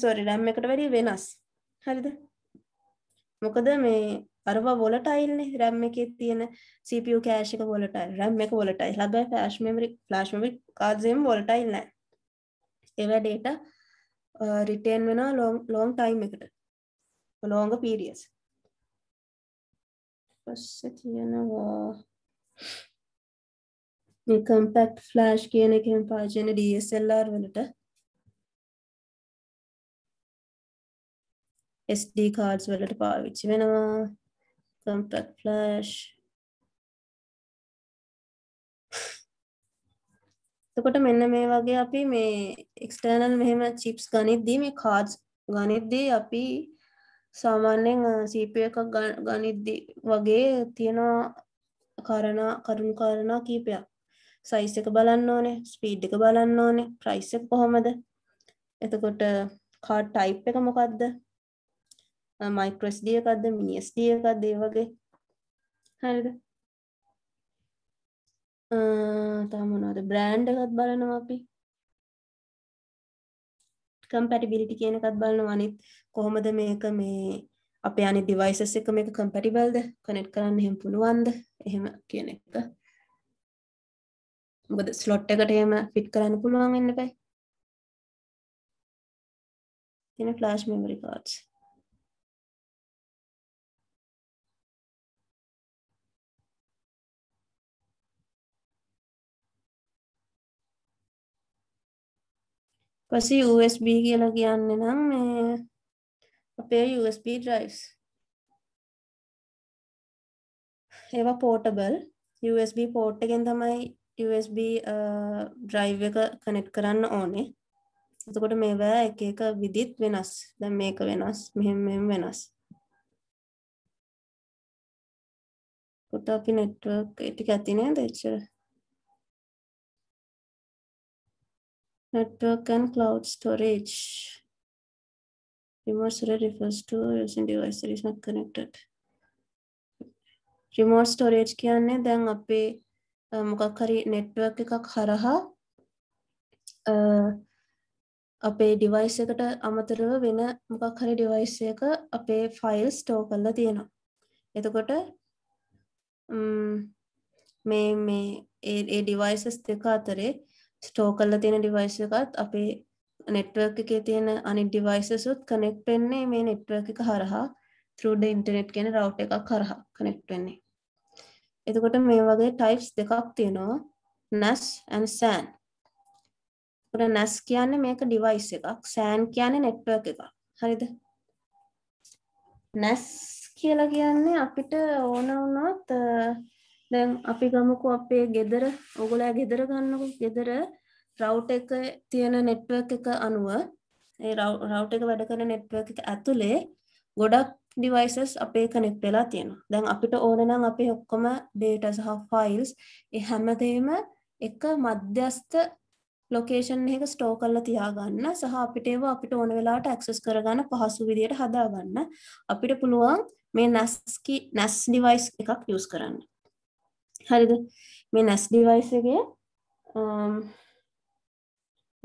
Speaker 1: සොරි රැම් එකට වැඩි වෙනස් හරිද මොකද මේ අරවා වොලටයිල්නේ රැම් එකේ තියෙන CPU කෑශ් එක වොලටයිල් රැම් එක වොලටයිල් හැබැයි flash memory flash memory cards එම් වොලටයිල් නෑ ඒවා data රිටේන් වෙනවා ලො ලොන් ටයිම් එකට ලොංග පීරියස් පස්සේ තියෙනවා මේ කම්පැක්ට් ෆ්ලෑෂ් කියන එකෙන් පාවිච්චි වෙන DSLR වලට
Speaker 2: SD cards වලට පාවිච්චි වෙනවා compact flash
Speaker 1: එතකොට මෙන්න මේ වගේ අපි මේ external මෙහෙම chips ගනිද්දී මේ cards ගනිද්දී අපි සාමාන්‍යෙන් සීපය එකක් ගනිද්දි වගේ තියෙනවා කරණා කරුණු කාරණා කීපයක් සයිස් එක බලන්න ඕනේ ස්පීඩ් එක බලන්න ඕනේ ප්‍රයිස් එක කොහොමද එතකොට කාඩ් ටයිප් එක මොකක්ද මයික්‍රස් ඩිය එකක්ද මිනිස් ඩිය එකක්ද ඒ වගේ හරිද තව මොනවද බ්‍රෑන්ඩ් එකත් බලනවා අපි කම්පැටිබිලිටි කියන එකත් බලන අනිත් කොහොමද මේක මේ අප අනි දිවයිසස් එක මේක කම්පැටිබල්ද කනෙට් කරන්න එහෙම පුළුවන්ද එහෙම කියන එක මොකද ස්ලොට් එකට එහෙම ෆිට් කරන්න පුළුවන් වෙන්න බෑ
Speaker 2: තියෙන ෆ්ලෑෂ් මෙමරි කාඩ්ස් පස්සේ USB කියලා
Speaker 1: කියන්නේ නම් මේ අපේ USB drives ඒවා portable USB port එකෙන් තමයි USB drive එක connect කරන්න ඕනේ එතකොට මේවා එක එක විදිත් වෙනස් දැන් මේක වෙනස් මෙහෙම මෙහෙම වෙනස් කොට අපි network ටික ඇති නේද එච්චර
Speaker 2: network and cloud storage.
Speaker 1: Remote storage refers to using device that is not connected. Remote storage කියන්නේ දැන් අපේ මොකක් හරි නෙට්වර්ක් එකක් හරහා අපේ ඩිවයිස් එකට අමතරව වෙන මොකක් හරි ඩිවයිස් එක අපේ ෆයිල් ස්ටෝ කරලා තියෙනවා එතකොට මේ මේ ඒ ඩිවයිසස් දෙක අතරේ ස්ටෝ කරලා තියෙන ඩිවයිස් එකත් අපේ නෙට්වර්ක් එකේ තියෙන අනිත් ඩිවයිසසුත් කනෙක්ට් වෙන්නේ මේ නෙට්වර්ක් එක හරහා through the internet කියන route එකක් හරහා connect වෙන්නේ. එතකොට මේ වගේ types දෙකක් තියෙනවා NAS and SAN. එතකොට NAS කියන්නේ මේක device එකක්, SAN කියන්නේ network එකක්. හරිද? NAS කියලා කියන්නේ අපිට ඕන වුණොත් දැන් අපි ගමුකු අපේ ගෙදර ඔගොලෑ ගෙදර ගන්නකු ගෙදර රවට් එක තියෙන නෙට්වක් එක අනුව ඒ රවට් එක වැඩ කරන නෙට්වක් එක ඇතුළේ ගොඩක් ඩිවයිසස් අපේ කනෙක් වෙලා තියෙනවා දැන් අපිට ඕනනම් අපි ඔක්කොම ඩේට සහ ෆයිල්ස් ඒ හැමදේම එක මධ්‍යස්ථ ලොකේෂන් එක ස්ටෝ කරලා තියාගන්න සහ අපිට ඒවා අපිට ඕන වෙලාට ඇක්සස් කරගන්න පහසු විදියට හදාගන්න අපිට පුළුවන් මේ නැස්කි නැස් ඩිවයිස් එකක් යස් කරන්න හරිද මේ නැස් ඩිවයිස් එක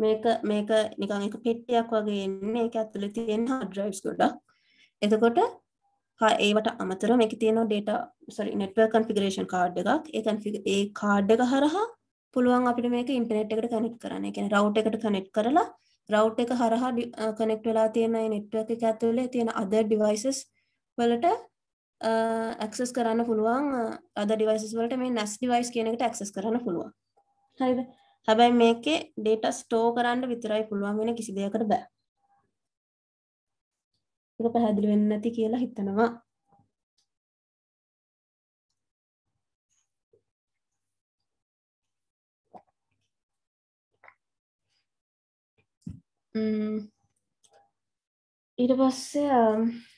Speaker 1: මේක මේක නිකන් එක පෙට්ටියක් වගේ එන්නේ ඒක ඇතුලේ තියෙන hard drives ගොඩක් එතකොට ඒවට අමතරව මේකේ තියෙනවා data sorry network configuration card එකක් ඒ ඒ card එක හරහා පුළුවන් අපිට මේක ඉන්ටර්නෙට් එකට කනෙක්ට් කරන්න. ඒ කියන්නේ රවුට් එකට කනෙක්ට් කරලා රවුට් එක හරහා කනෙක්ට් uh, වෙලා තියෙන network එක ඇතුලේ තියෙන other devices වලට ඇක්සස් eh, කරන්න පුළුවන් අද eh, ඩිවයිසස් වලට මේ නැස් ඩිවයිස් කියන එකට ඇක්සස් කරන්න පුළුවන් හරිද හැබැයි මේකේ ඩේටා ස්ටෝ කරන්න විතරයි පුළුවන් වෙන කිසි දෙයකට බෑ ඒක පැහැදිලි වෙන්නේ නැති කියලා හිතනවා ඊට පස්සේ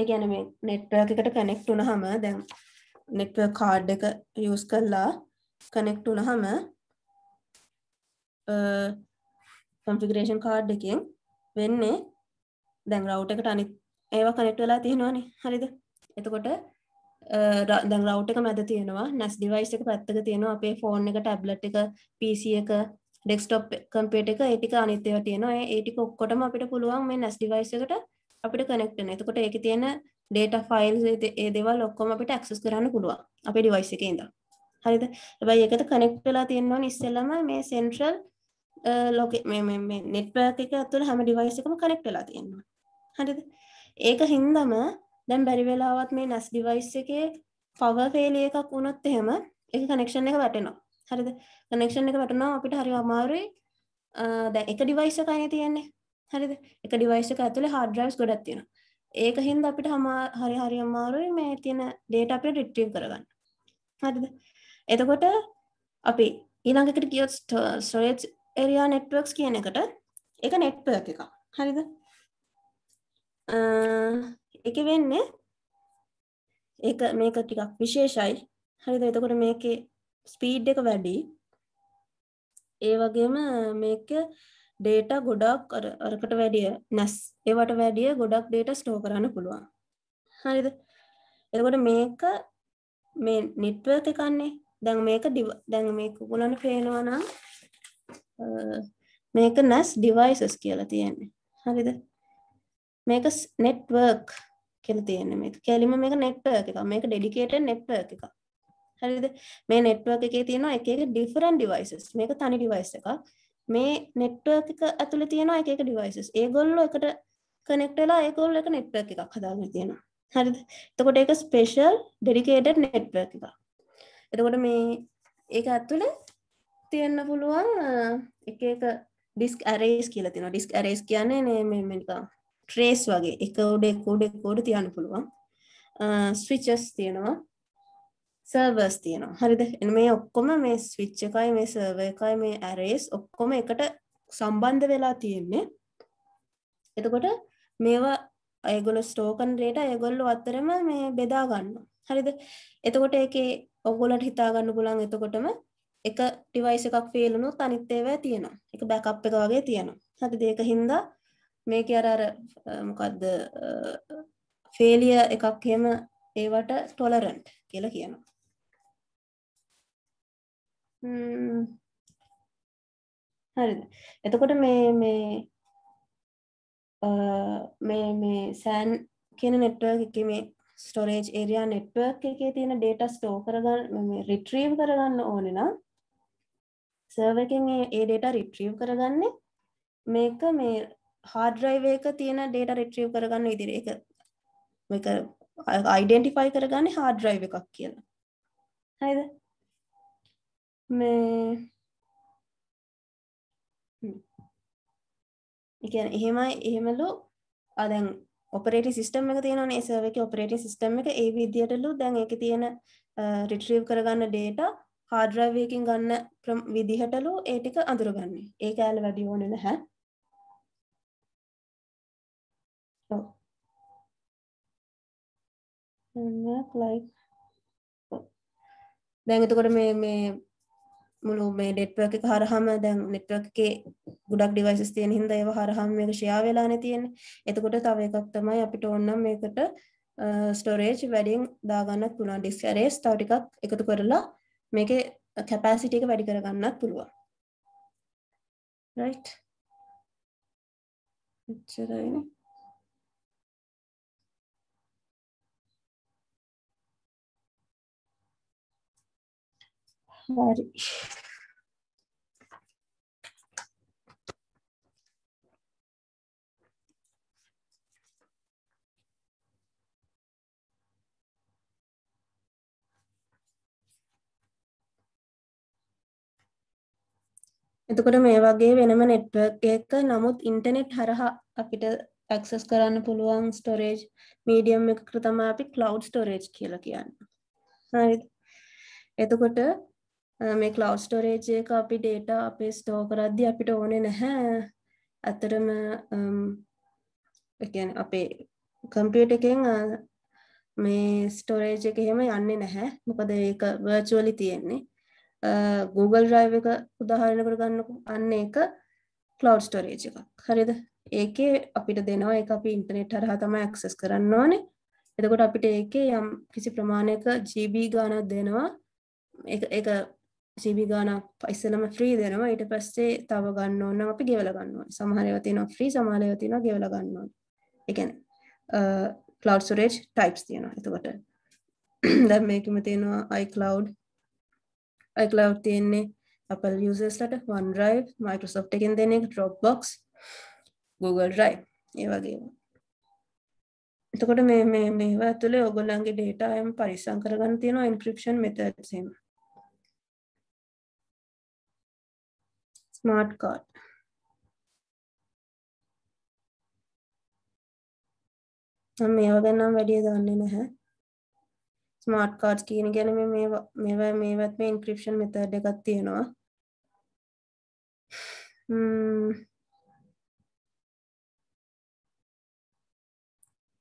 Speaker 1: ඒ ගැන මේ නෙට්වර්ක් එකට කනෙක්ට් වුණහම දැන් නෙට්වර්ක් කාඩ් එක යූස් කරලා කනෙක්ට් වුණහම කොන්ෆිගරේෂන් කාඩ් එකෙන් වෙන්නේ දැන් රවුට් එකට අනිත් ඒවා කනෙක්ට් වෙලා තියෙනවානේ හරිද එතකොට දැන් රවුට් එක මැද තියෙනවා නැස් ඩිවයිස් එක පැත්තක තියෙනවා අපේ ෆෝන් එක ටැබ්ලට් එක PC එක ඩෙස්ක්ටොප් කම්පියුටර් එක ඒ ටික අනිත් ඒවා තියෙනවා ඒ ටික ඔක්කොටම අපිට පුළුවන් මේ නැස් ඩිවයිස් එකට අපිට කනෙක්ට් වෙන. එතකොට ඒකේ තියෙන data files ඒ දේවල් ඔක්කොම අපිට access කරන්න පුළුවන්. අපේ device එකේ ඉඳන්. හරිද? හැබැයි ඒකට connect වෙලා තියෙන්න ඕනේ ඉස්සෙල්ලම මේ central ලොක මේ මේ මේ network එක ඇතුළේ හැම device එකම connect වෙලා තියෙන්න ඕනේ. හරිද? ඒක හින්දාම දැන් බැරි වෙලාවත් මේ NAS device එකේ power failure එකක් වුණොත් එහෙම ඒක connection එක වැටෙනවා. හරිද? connection එක වැටෙනවා අපිට හරි අමාරුයි. දැන් එක device එකයි තියෙන්නේ. හරිද එක ඩිවයිස් එක ඇතුලේ hard drives ගොඩක් තියෙනවා. ඒක හින්දා අපිට හරි හරි අමාරුයි මේ තියෙන data අපිට retrieve කරගන්න. හරිද? එතකොට අපි ඊළඟ එකට කියොත් storage area networks කියන එකට ඒක network එකක්. හරිද? අ ඒක වෙන්නේ ඒක මේක ටිකක් විශේෂයි. හරිද? එතකොට මේකේ ස්පීඩ් එක වැඩි. ඒ වගේම මේක ඩේටා ගොඩක් අරකට වැඩිය නැස් ඒවට වැඩිය ගොඩක් ඩේට ස්ටෝ කරන්න පුළුවන් හරිද එකොට මේක මේ නිට්වර්ක එකන්නේ දැන් මේක ඩිව දැන් මේ කුකුලන පේනවනම් මේක නැස් ඩිවයිසස් කියලා තියෙන්නේ හරිද මේක නෙට්වර්ක් කියල තියෙන මේ කෙලිම මේක නෙට්වර්ක එක මේක ඩෙඩිකේට නෙට්වර්ක එක හරිද මේ නෙට්වර්ක එකේ තියෙනවා එක එක ඩිෆරන් ඩිවයිසස් මේක තනි ඩිවයිස එකක් මේ network එක ඇතුලේ තියෙනවා එක එක devices. ඒගොල්ලෝ එකට connect වෙලා ඒගොල්ලෝ එක network එකක් හදාගෙන තියෙනවා. හරිද? එතකොට ඒක special dedicated network එකක්. එතකොට මේ ඒක ඇතුලේ තියෙන්න පුළුවන් එක එක ඩිස්ක් ඇරේස් කියලා තියෙනවා. ඩිස්ක් ඇරේස් කියන්නේ මේ මේ නිකන් ට්‍රේස් වගේ එක උඩ එක උඩ එක උඩ තියන්න පුළුවන්. ස්විචස් තියෙනවා. සර්වර්ස් තියෙනවා හරිද එ මේ ඔක්කොම මේ ස්විච්ච එකයි මේ සර්ව එකයි මේ ඇරේස් ඔක්කොම එකට සම්බන්ධ වෙලා තියෙන්නේ එතකොට මේවා අයගොල ස්ටෝකන් රේට අයගොල්ලු අතරම මේ බෙදා ගන්න හරිද එතකොට එකේ ඔගොලට හිතාගන්න පුළන් එතකොටම එක ටිවයිස එකක් ෆේලුණු තනිත්තේවය තියෙනවා එක බැකප් එක වගේ තියෙනවා හරි දෙක හින්දා මේක අර අර මොකක්ද ෆේලිය එකක් හෙම ඒවට ටොලරන්ට් කියලා කියනවා හරිද එතකොට මේ මේ මේ මේ සෑන් කියන නෙට්වර්ක් එක මේ ස්ටොරේජ් ඒරයා නෙට්වර්ක් එකේ තියෙන ඩේට ස්ටෝ කරගන්න රිට්‍රීව් කරගන්න ඕන නම් සර්වකින් ඒ ඩේට රිට්‍රීව් කරගන්නේ මේක මේ හාඩ්‍රයිව එක තියෙන ඩේට රිට්‍රීව් කරගන්න ඉදිරි එක මේක අයිඩෙන්ටිෆයි කරගන්න හාඩ්‍රයිව එකක් කියලා හයිද මේ එකන එහෙමයි එහෙමලු අදැන් ඔපරේට සිස්ටම් එක තියෙන ඒසවක ඔපරේට සිස්ටම් එක ඒ විදියටලු දැන් එක තියෙන රිට්‍රීව් කරගන්න ඩේට හාඩ්‍රවයකින් ගන්න විදිහටලු ඒටික අඳුරගන්නේ ඒ ඇල වැඩි ඕන නැහැ ලයි දැඟතකොට මේ මුළු මේ නෙට්වර්ක් එක හරහාම දැන් නෙට්වර්ක් එකේ ගොඩක් ඩිවයිසස් තියෙන හින්දා ඒව හරහාම මේක ෂෙයා වෙලානේ තියෙන්නේ. එතකොට තව එකක් තමයි අපිට ඕන නම් මේකට ස්ටෝරේජ් වැඩියෙන් දාගන්නත් පුළුවන් ඩිස්ක් arrays තව ටිකක් එකතු කරලා මේකේ capacity එක වැඩි කරගන්නත් පුළුවන්. right.
Speaker 2: එච්චරයිනේ. Hadi.
Speaker 1: එතකොට මේ වගේ වෙනම නෙට්වර්ක් එකක නමුත් ඉන්ටර්නෙට් හරහා අපිට ඇක්සස් කරන්න පුළුවන් ස්ටොරේජ් මීඩියම් එකකට තමයි අපි ක්ලවුඩ් ස්ටොරේජ් කියලා කියන්නේ. හරිද? එතකොට මේ කලව් ස්ටෝරේජ් එක අපි ඩේටා අපේ ස්ටෝ කරද්දි අපිට ඕනේ නැහැ ඇත්තටම කියන්නේ අපේ කම්පියුටර් එකෙන් මේ ස්ටෝරේජ් එක එහෙම යන්නේ නැහැ මොකද ඒක වර්චුවලි තියෙන්නේ Google Drive එක උදාහරණයකට ගන්නකො අන්න ඒක cloud storage එකක් හරිද ඒකේ අපිට දෙනවා ඒක අපි ඉන්ටර්නෙට් හරහා තමයි ඇක්සස් කරන්න ඕනේ එතකොට අපිට ඒකේ යම් කිසි ප්‍රමාණයක GB ගාණක් දෙනවා ඒක ඒක සිබිගාන පයිස්සලම ්‍රී දෙනම ඊට පස්සේ තව ගන්න ඕන්න අපි ගෙවල ගන්නවා සමහරයවතින ්‍රී සමාලයවතින ගෙවල ගන්නවා එකන කලව් සුරේජ් ටයිප්ස් තියෙන එතකොට දැම් මේකම තියෙනවා අයිකලව් අයිකලව් තියෙන්නේ අපල් යසස්ලට වන්රයි මයිකරසෝ් එකෙන් දෙනෙක් ටොප් බොක්ස් Google රයි ඒ වගේ එතකොට මේ මේවා තුළේ ඔගොල්ලන්ගේ ඩේටයම් පරිසංකරගන්න තියෙනවා ඉන්ක්‍රපෂන් මෙතසීම smart card. මේ වගන්නම් වැඩිය දන්නේ නැහැ ස්මාර්ට් කාඩ්ස් කියන ගැන මේ මේවා මේවත් මේ ඉන්ක්‍රිප්ෂන් මෙතඩ් එකක් තියෙනවා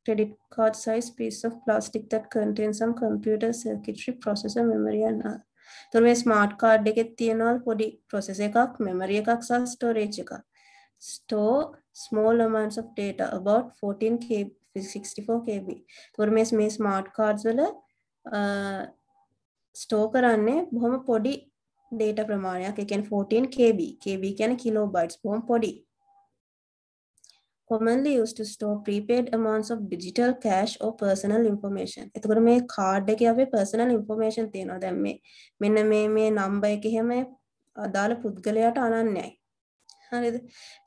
Speaker 1: credit card size piece of plastic that contains some computer circuitry processor memory and තොර මේ ස්මාර්ට් කාඩ් එකෙත් තියෙනවල් පොඩි ප්‍රොසෙස එකක් මෙමරි එකක් සහ ස්ටෝරේජ් එකක් store small amounts of data about 14 KB 64 KB තොර මේ මේ ස්මාර්ට් කාඩ්ස් වල ස්ටෝ කරන්නේ බොහොම පොඩි data ප්‍රමාණයක් ඒ කියන්නේ 14 KB KB කියන්නේ kilobytes බොහොම පොඩි commonly used to store prepaid amounts of digital cash or personal information. එතකොට මේ කාඩ් එකේ අපේ personal information තියෙනවා. දැන් මේ මෙන්න මේ මේ number එක එහෙම අදාළ පුද්ගලයාට අනන්‍යයි. හරිද?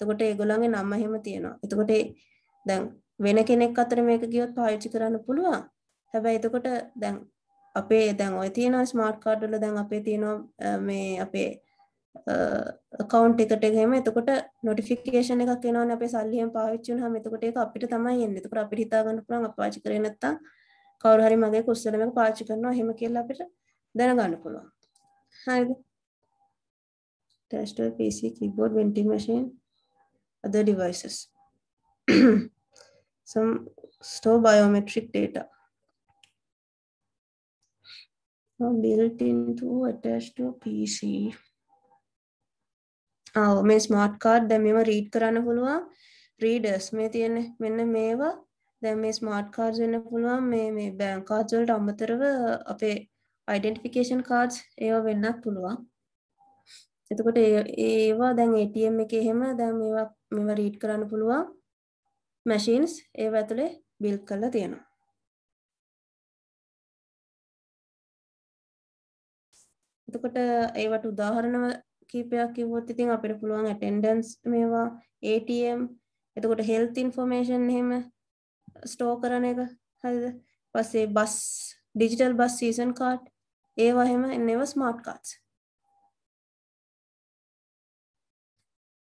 Speaker 1: එතකොට ඒගොල්ලන්ගේ නම එහෙම තියෙනවා. එතකොට දැන් වෙන කෙනෙක් අතර මේක ගියොත් පාවිච්චි කරන්න පුළුවන්. හැබැයි එතකොට දැන් අපේ දැන් ওই තියෙන ස්මාර්ට් කාඩ් වල දැන් අපේ තියෙනවා මේ අපේ කවන්් එකට එහෙම එතකොට නොටිෆිකේෂන එක නවන අප සල්ලියම් පාවිච්චුන් හම එතකොට එක අපිට තමයි එන්න එතකට අපි හිතාගන්න පුළන් පාචි කරනත්තම් කවරු හරි මගේ කුස්සලම පාචි කරනවා හෙම කියලා අපිට දැනගන්න පුළුවන් හරිද ටස්ට PC keyboard vending machine other devices some store biometric data now built into attached to PC මේ ස්මාර්ට් කාඩ් දැ මෙම රීඩ් කරන්න පුළුවන් රීඩර්ස් මේ තියෙන මෙන්න මේවා දැ මේ ස්මාර්ට් කාර්ඩ් වෙන්න පුළුවන් මේ මේ බෑංකාජල්ට අම්මතරව අපේ අයිඩෙන්ටිෆිකේෂන් කාඩ්ස් ඒවා වෙන්නත් පුළුවන් එතකොට ඒවා දැන් ATM එක එහෙම දැන් මේවා මෙම රීඩ් කරන්න පුළුවන් මැශීන්ස් ඒ ඇතුළේ බිල් කරලා තියෙනවා එතකොට ඒවට උදාහරණව කීපයක් කිව්වොත් ඉතින් අපිට පුළුවන් ඇටෙන්ඩන්ස් මේවා ATM එතකොට හෙල්ත් ඉන්ෆෝමේෂන් එහෙම ස්ටෝ කරන එක හරිද පස්සේ bus digital bus season card ඒවා එහෙම එන්නව smart cards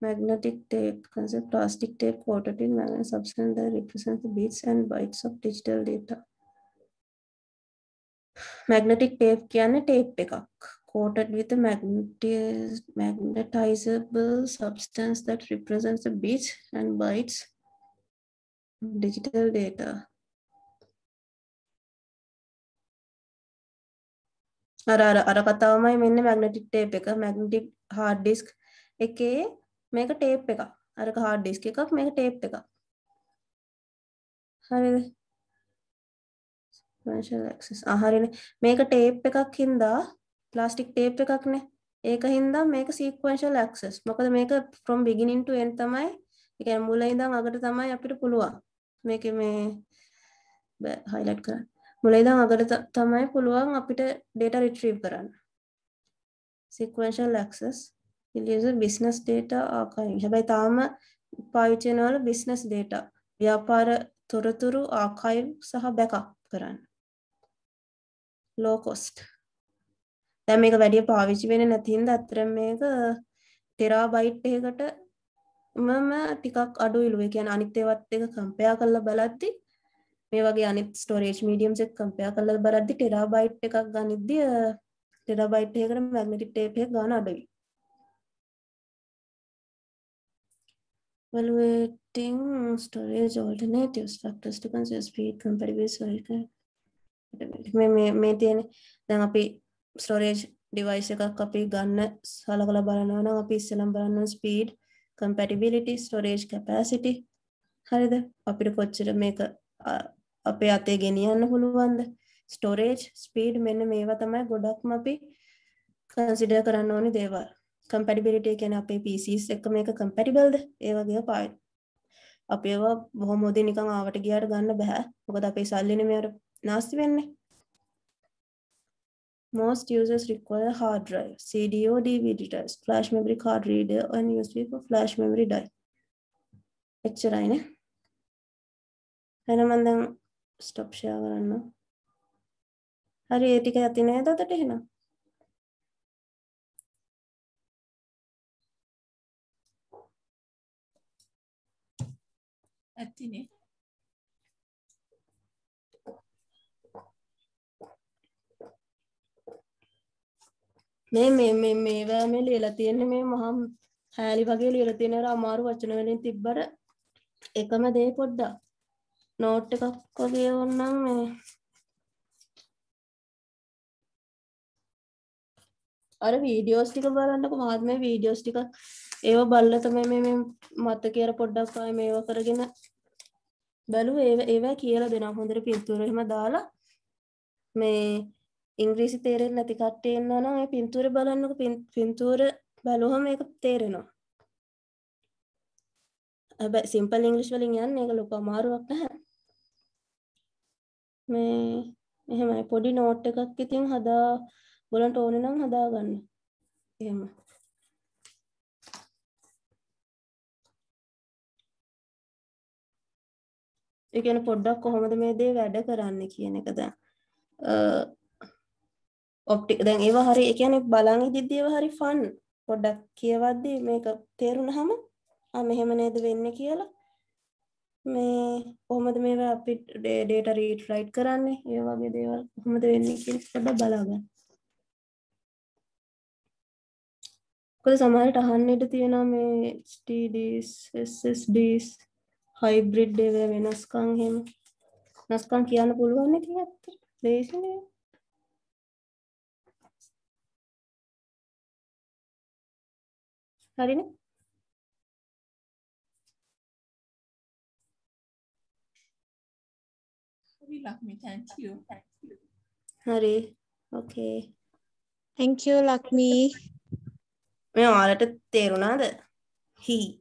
Speaker 2: magnetic tape
Speaker 1: concept plastic tape water tin magnet substance that represents the bits and bytes of digital data magnetic tape කියන්නේ ටේප් එකක් coated with a magnetizable substance that represents the bits and bytes digital data. අර අර අර කතාවමයි මෙන්න magnetic tape එක magnetic hard disk එකේ මේක ටේප් එකක් අරක hard disk එකක් මේක ටේප් එකක් හරිද sequential access ආ හරිනේ මේක ටේප් එකක් හින්දා ප්ලාස්ටික් ටේප් එකක්නේ. ඒක හින්දා මේක sequential access. මොකද මේක from beginning to end තමයි. ඒ කියන්නේ මුල ඉඳන් අගට තමයි අපිට පුළුවන්. මේක මේ බෑ highlight කරන්න. මුල ඉඳන් අගට තමයි පුළුවන් අපිට data retrieve කරන්න. sequential access. it is a business data archiving. හැබැයි තාම පාවිච්චි වෙනවල business data. ව්‍යාපාර තොරතුරු archive සහ backup කරන්න. low cost. දැන් මේක වැඩිය පාවිච්චි වෙන්නේ නැති හින්දා අත්‍තරම මේක ටෙරාබයිට් එකකට මම ටිකක් අඩුයි ලු. ඒ කියන්නේ අනිත් ඒවත් එක කම්පෙයාර් කරලා බලද්දි මේ වගේ අනිත් ස්ටෝරේජ් මීඩියම්ස් එක්ක කම්පෙයාර් කරලා බලද්දි ටෙරාබයිට් එකක් ගනිද්දි ටෙරාබයිට් එකකට මැග්නටික් ටේප් එක ගන්න අඩුයි. evaluating storage alternatives factors to consider speed compatibility sorry මේ මේ මේ තියෙන දැන් අපි ස්ටෝරේජ් ඩිවයිස් එකක් අපි ගන්න සලකල බලනවා නම් අපි ඉස්සෙල්ලම බලන්න ස්පීඩ් compatibility storage capacity හරිද අපිට කොච්චර මේක අපේ අතේ ගෙනියන්න පුළුවන්ද storage speed මෙන්න මේවා තමයි ගොඩක්ම අපි consider කරන්න ඕනි දේවල් compatibility කියන්නේ අපේ PCs එක්ක මේක compatible ද ඒ වගේ පායි අපි ඒවා බොහොම හොඳින් නිකන් ආවට ගියාට ගන්න බෑ මොකද අපේ සල්ලිනේ මේවට නාස්ති වෙන්නේ Most users require hard drive, CD or DVD drives, flash memory card reader, and USB for flash memory drive. එච්චරයින හැනමන්දන් ස්ටොප්ෂයා
Speaker 2: කරන්න හරි ඒටික ඇති නෑ දතට හෙනම් ඇතිනේ
Speaker 1: මේ මේ මේ මේවා මේ ලියලා තියෙන්නේ මේ මහා හැලි වගේ ලියලා තියෙන අර අමාරු වචන වලින් තිබ්බට එකම දේ පොඩ්ඩක් නෝට් එකක් වගේ වුණනම් මේ අර වීඩියෝස් ටික බලන්නකො මහත් මේ වීඩියෝස් ටික ඒව බලලා තමයි මේ මේ මතකේ අර පොඩ්ඩක් ආයේ මේව කරගෙන බැලුවේ ඒව ඒවා කියලා දෙනවා හොඳට පින්තූර එහෙම දාලා මේ ඉංග්‍රීසි තේරෙන් නැති කට්ටේ එන්න නම් ඒ පින්තූර බලන්නක පින්තූර බැලුවහම ඒක තේරෙනවා. හැබැයි සිම්පල් ඉංග්‍රීසි වලින් යන්නේ ඒක ලොකු අමාරුවක් නැහැ. මේ එහෙමයි පොඩි නෝට් එකක් ඉතින් හදා බලන්ට ඕනේ නම් හදා ගන්න. එහෙම. ඒ කියන්නේ පොඩ්ඩක් කොහොමද මේ දේ වැඩ කරන්නේ කියන එක දැන් ඔප්ටි දැන් ඒව හරි එකන බලන් ඉදිද්දි ඒව හරි ෆන් පොඩ්ඩක් කියවද්දී මේක තේරුණහම මෙහෙම නේද වෙන්න කියලා මේ කොහොමද මේ අපි ඩේට රීට් රයිට් කරන්නේ ඒ වගේ දේවල් කොහොමද වෙන්නේ කියලා පොඩ්ඩක් බලාගන්න. කොහොමද සමහරට අහන්න ඉඩ තියෙනවා මේ STDs SSDs hybrid ඒවා වෙනස්කම් එහෙම. වෙනස්කම් කියන්න පුළුවන් ඉතින් ඇත්තට. ලේසි නේ.
Speaker 2: හරිනේ හරි ලක්මි thank you
Speaker 1: හරි ඕකේ thank you ලක්මි මේ ඔයාලට තේරුණාද හි ටිකක් හරි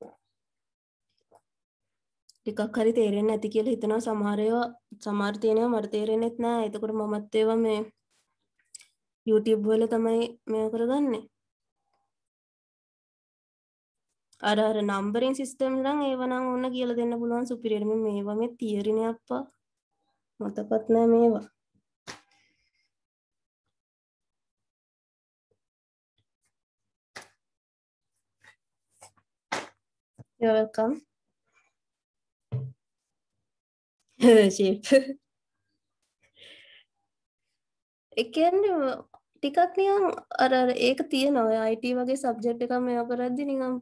Speaker 1: තේරෙන්නේ නැති කියලා හිතනවා සමහර ඒවා සමහර තියෙනවා මට තේරෙන්නේත් නැහැ. එතකොට මමත් ඒවා මේ YouTube වල තමයි මෙය කරගන්නේ අර අර නම්බරින් සිස්ටම් නම් ඒව නම් ඕන කියලා දෙන්න පුළුවන් සුපිරියට මේ මේවා මේ තියරිනේ අප්පා මතකත් නෑ
Speaker 2: මේවා You're welcome.
Speaker 1: shape. it can ටිකක්නිකම් අර ඒක තියෙනවා අයිට වගේ සබ්ජෙට් එකම මේ කරද්දි නිකම්